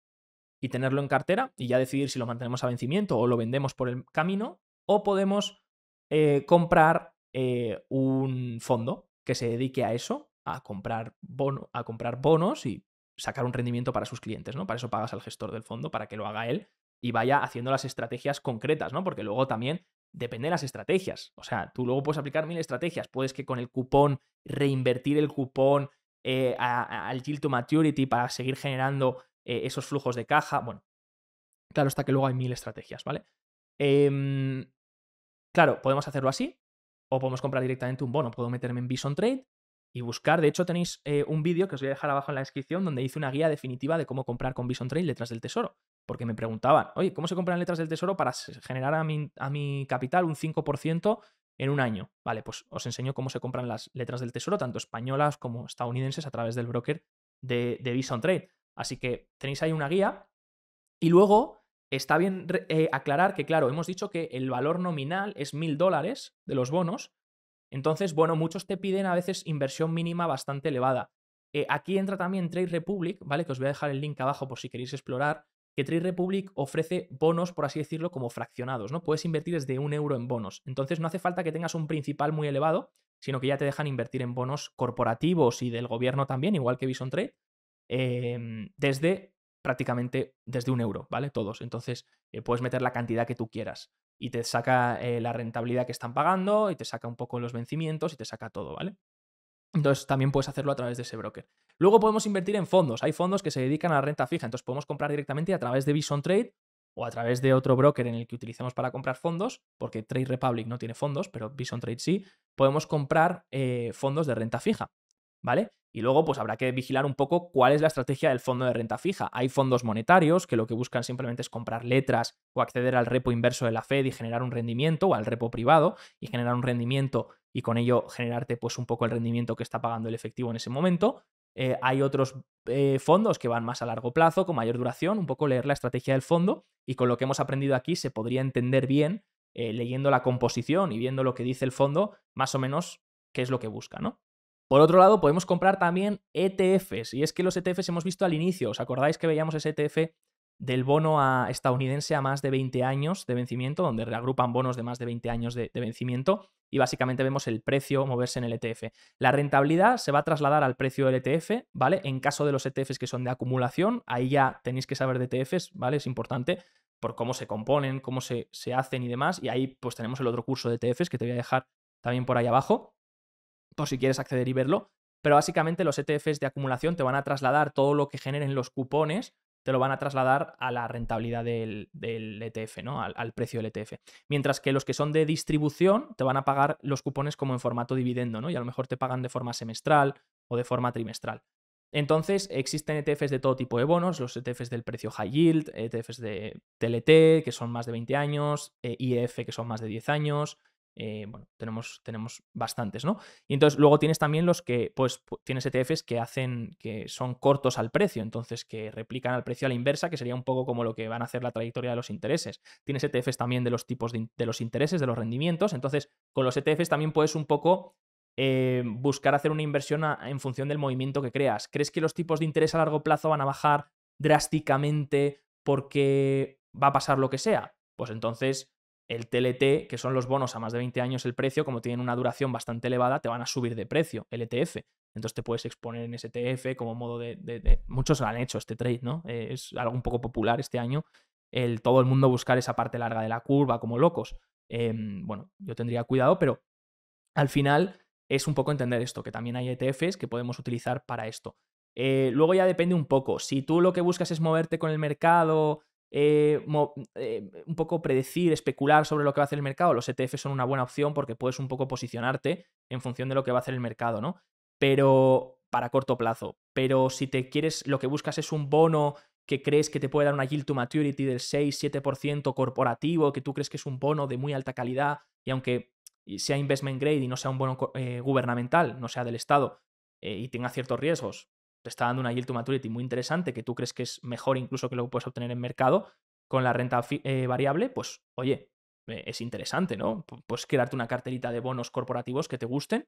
y tenerlo en cartera y ya decidir si lo mantenemos a vencimiento o lo vendemos por el camino o podemos eh, comprar un fondo que se dedique a eso, a comprar, bono, a comprar bonos y sacar un rendimiento para sus clientes, ¿no? Para eso pagas al gestor del fondo, para que lo haga él y vaya haciendo las estrategias concretas, ¿no? Porque luego también depende de las estrategias. O sea, tú luego puedes aplicar mil estrategias. Puedes que con el cupón reinvertir el cupón eh, al yield to maturity para seguir generando eh, esos flujos de caja. Bueno, claro hasta que luego hay mil estrategias, ¿vale? Em, claro, podemos hacerlo así. O podemos comprar directamente un bono. Puedo meterme en Bison Trade y buscar. De hecho, tenéis eh, un vídeo que os voy a dejar abajo en la descripción donde hice una guía definitiva de cómo comprar con Bison Trade letras del tesoro. Porque me preguntaban, oye, ¿cómo se compran letras del tesoro para generar a mi, a mi capital un 5% en un año? Vale, pues os enseño cómo se compran las letras del tesoro, tanto españolas como estadounidenses, a través del broker de, de Bison Trade. Así que tenéis ahí una guía. Y luego está bien eh, aclarar que, claro, hemos dicho que el valor nominal es mil dólares de los bonos, entonces, bueno, muchos te piden a veces inversión mínima bastante elevada. Eh, aquí entra también Trade Republic, ¿vale? Que os voy a dejar el link abajo por si queréis explorar, que Trade Republic ofrece bonos, por así decirlo, como fraccionados, ¿no? Puedes invertir desde un euro en bonos. Entonces no hace falta que tengas un principal muy elevado, sino que ya te dejan invertir en bonos corporativos y del gobierno también, igual que Vision Trade, em, desde prácticamente desde un euro, ¿vale? Todos. Entonces eh, puedes meter la cantidad que tú quieras y te saca eh, la rentabilidad que están pagando y te saca un poco los vencimientos y te saca todo, ¿vale? Entonces también puedes hacerlo a través de ese broker. Luego podemos invertir en fondos. Hay fondos que se dedican a la renta fija, entonces podemos comprar directamente a través de Bison Trade o a través de otro broker en el que utilicemos para comprar fondos, porque Trade Republic no tiene fondos, pero Vision Trade sí, podemos comprar eh, fondos de renta fija. ¿vale? Y luego, pues habrá que vigilar un poco cuál es la estrategia del fondo de renta fija. Hay fondos monetarios que lo que buscan simplemente es comprar letras o acceder al repo inverso de la Fed y generar un rendimiento, o al repo privado y generar un rendimiento y con ello generarte pues un poco el rendimiento que está pagando el efectivo en ese momento. Eh, hay otros eh, fondos que van más a largo plazo, con mayor duración, un poco leer la estrategia del fondo y con lo que hemos aprendido aquí se podría entender bien, eh, leyendo la composición y viendo lo que dice el fondo, más o menos qué es lo que busca, ¿no? Por otro lado, podemos comprar también ETFs, y es que los ETFs hemos visto al inicio, ¿os acordáis que veíamos ese ETF del bono estadounidense a más de 20 años de vencimiento, donde reagrupan bonos de más de 20 años de, vencimiento, y básicamente vemos el precio moverse en el ETF. La rentabilidad se va a trasladar al precio del ETF, ¿vale? En caso de los ETFs que son de acumulación, ahí ya tenéis que saber de ETFs, ¿vale? Es importante por cómo se componen, cómo se, se hacen y demás, y ahí pues tenemos el otro curso de ETFs que te voy a dejar también por ahí abajo si quieres acceder y verlo. Pero básicamente los ETFs de acumulación te van a trasladar todo lo que generen los cupones, te lo van a trasladar a la rentabilidad del, ETF, e ¿no? Al, precio del ETF. Mientras que los que son de distribución te van a pagar los cupones como en formato dividendo, ¿no? Y a lo mejor te pagan de forma semestral o de forma trimestral. Entonces, existen ETFs de todo tipo de bonos, los ETFs del precio high yield, ETFs de TLT, e que son más de 20 años, e IEF, que son más de 10 años, eh, bueno, tenemos, tenemos bastantes, ¿no? Y entonces luego tienes también los que, pues, tienes ETFs que hacen, que son cortos al precio, entonces que replican al precio a la inversa, que sería un poco como lo que van a hacer la trayectoria de los intereses. Tienes ETFs también de los tipos de, los intereses, de los rendimientos, entonces con los ETFs también puedes un poco eh, buscar hacer una inversión en función del movimiento que creas. ¿Crees que los tipos de interés a largo plazo van a bajar drásticamente porque va a pasar lo que sea? Pues entonces el TLT, que son los bonos a más de 20 años el precio, como tienen una duración bastante elevada, te van a subir de precio, el ETF. Entonces te puedes exponer en ETF e como modo de... muchos lo Muchos han hecho este trade, ¿no? Eh, es algo un poco popular este año, el todo el mundo buscar esa parte larga de la curva como locos. Em, bueno, yo tendría cuidado, pero al final es un poco entender esto, que también hay ETFs que podemos utilizar para esto. Eh, luego ya depende un poco. Si tú lo que buscas es moverte con el mercado, eh, eh, un poco predecir, especular sobre lo que va a hacer el mercado, los ETF son una buena opción porque puedes un poco posicionarte en función de lo que va a hacer el mercado, ¿no? Pero para corto plazo. Pero si te quieres, lo que buscas es un bono que crees que te puede dar una yield to maturity del 6-7% corporativo, que tú crees que es un bono de muy alta calidad y aunque sea investment grade y no sea un bono eh, gubernamental, no sea del Estado y tenga ciertos riesgos, te está dando una yield to maturity muy interesante, que tú crees que es mejor incluso que lo que puedes obtener en mercado con la renta eh, variable, pues oye, eh, es interesante, ¿no? pues puedes crearte una carterita de bonos corporativos que te gusten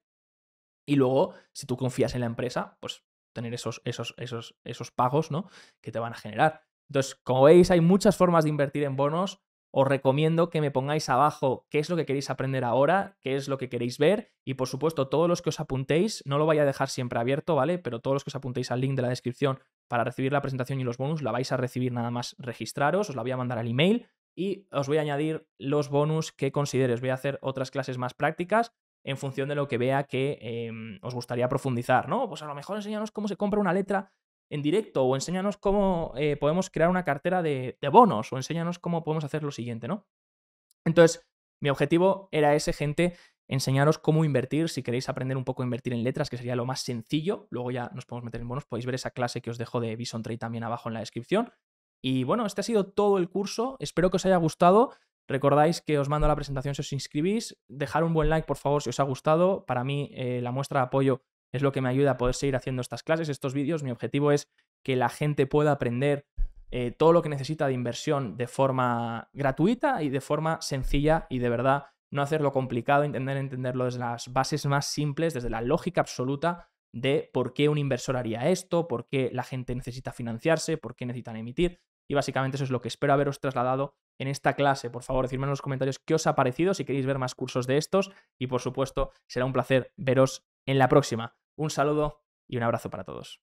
y luego, si tú confías en la empresa, pues tener esos, esos, esos, esos pagos, ¿no? Que te van a generar. Entonces, como veis, hay muchas formas de invertir en bonos os recomiendo que me pongáis abajo qué es lo que queréis aprender ahora, qué es lo que queréis ver y por supuesto todos los que os apuntéis, no lo voy a dejar siempre abierto, ¿vale? Pero todos los que os apuntéis al link de la descripción para recibir la presentación y los bonus, la vais a recibir nada más registraros, os la voy a mandar al email y os voy a añadir los bonus que consideres. Voy a hacer otras clases más prácticas en función de lo que vea que em, os gustaría profundizar, ¿no? Pues a lo mejor enseñaros cómo se compra una letra en directo o enséñanos cómo eh, podemos crear una cartera de, bonos o enséñanos cómo podemos hacer lo siguiente, ¿no? Entonces, mi objetivo era ese, gente, enseñaros cómo invertir, si queréis aprender un poco a invertir en letras, que sería lo más sencillo, luego ya nos podemos meter en bonos, podéis ver esa clase que os dejo de Bison Trade también abajo en la descripción. Y bueno, este ha sido todo el curso, espero que os haya gustado. Recordáis que os mando la presentación si os inscribís. Dejar un buen like, por favor, si os ha gustado. Para mí, eh, la muestra de apoyo es lo que me ayuda a poder seguir haciendo estas clases, estos vídeos. Mi objetivo es que la gente pueda aprender eh, todo lo que necesita de inversión de forma gratuita y de forma sencilla y de verdad no hacerlo complicado, entender entenderlo desde las bases más simples, desde la lógica absoluta de por qué un inversor haría esto, por qué la gente necesita financiarse, por qué necesitan emitir. Y básicamente eso es lo que espero haberos trasladado en esta clase. Por favor, decidme en los comentarios qué os ha parecido, si queréis ver más cursos de estos. Y por supuesto, será un placer veros en la próxima. Un saludo y un abrazo para todos.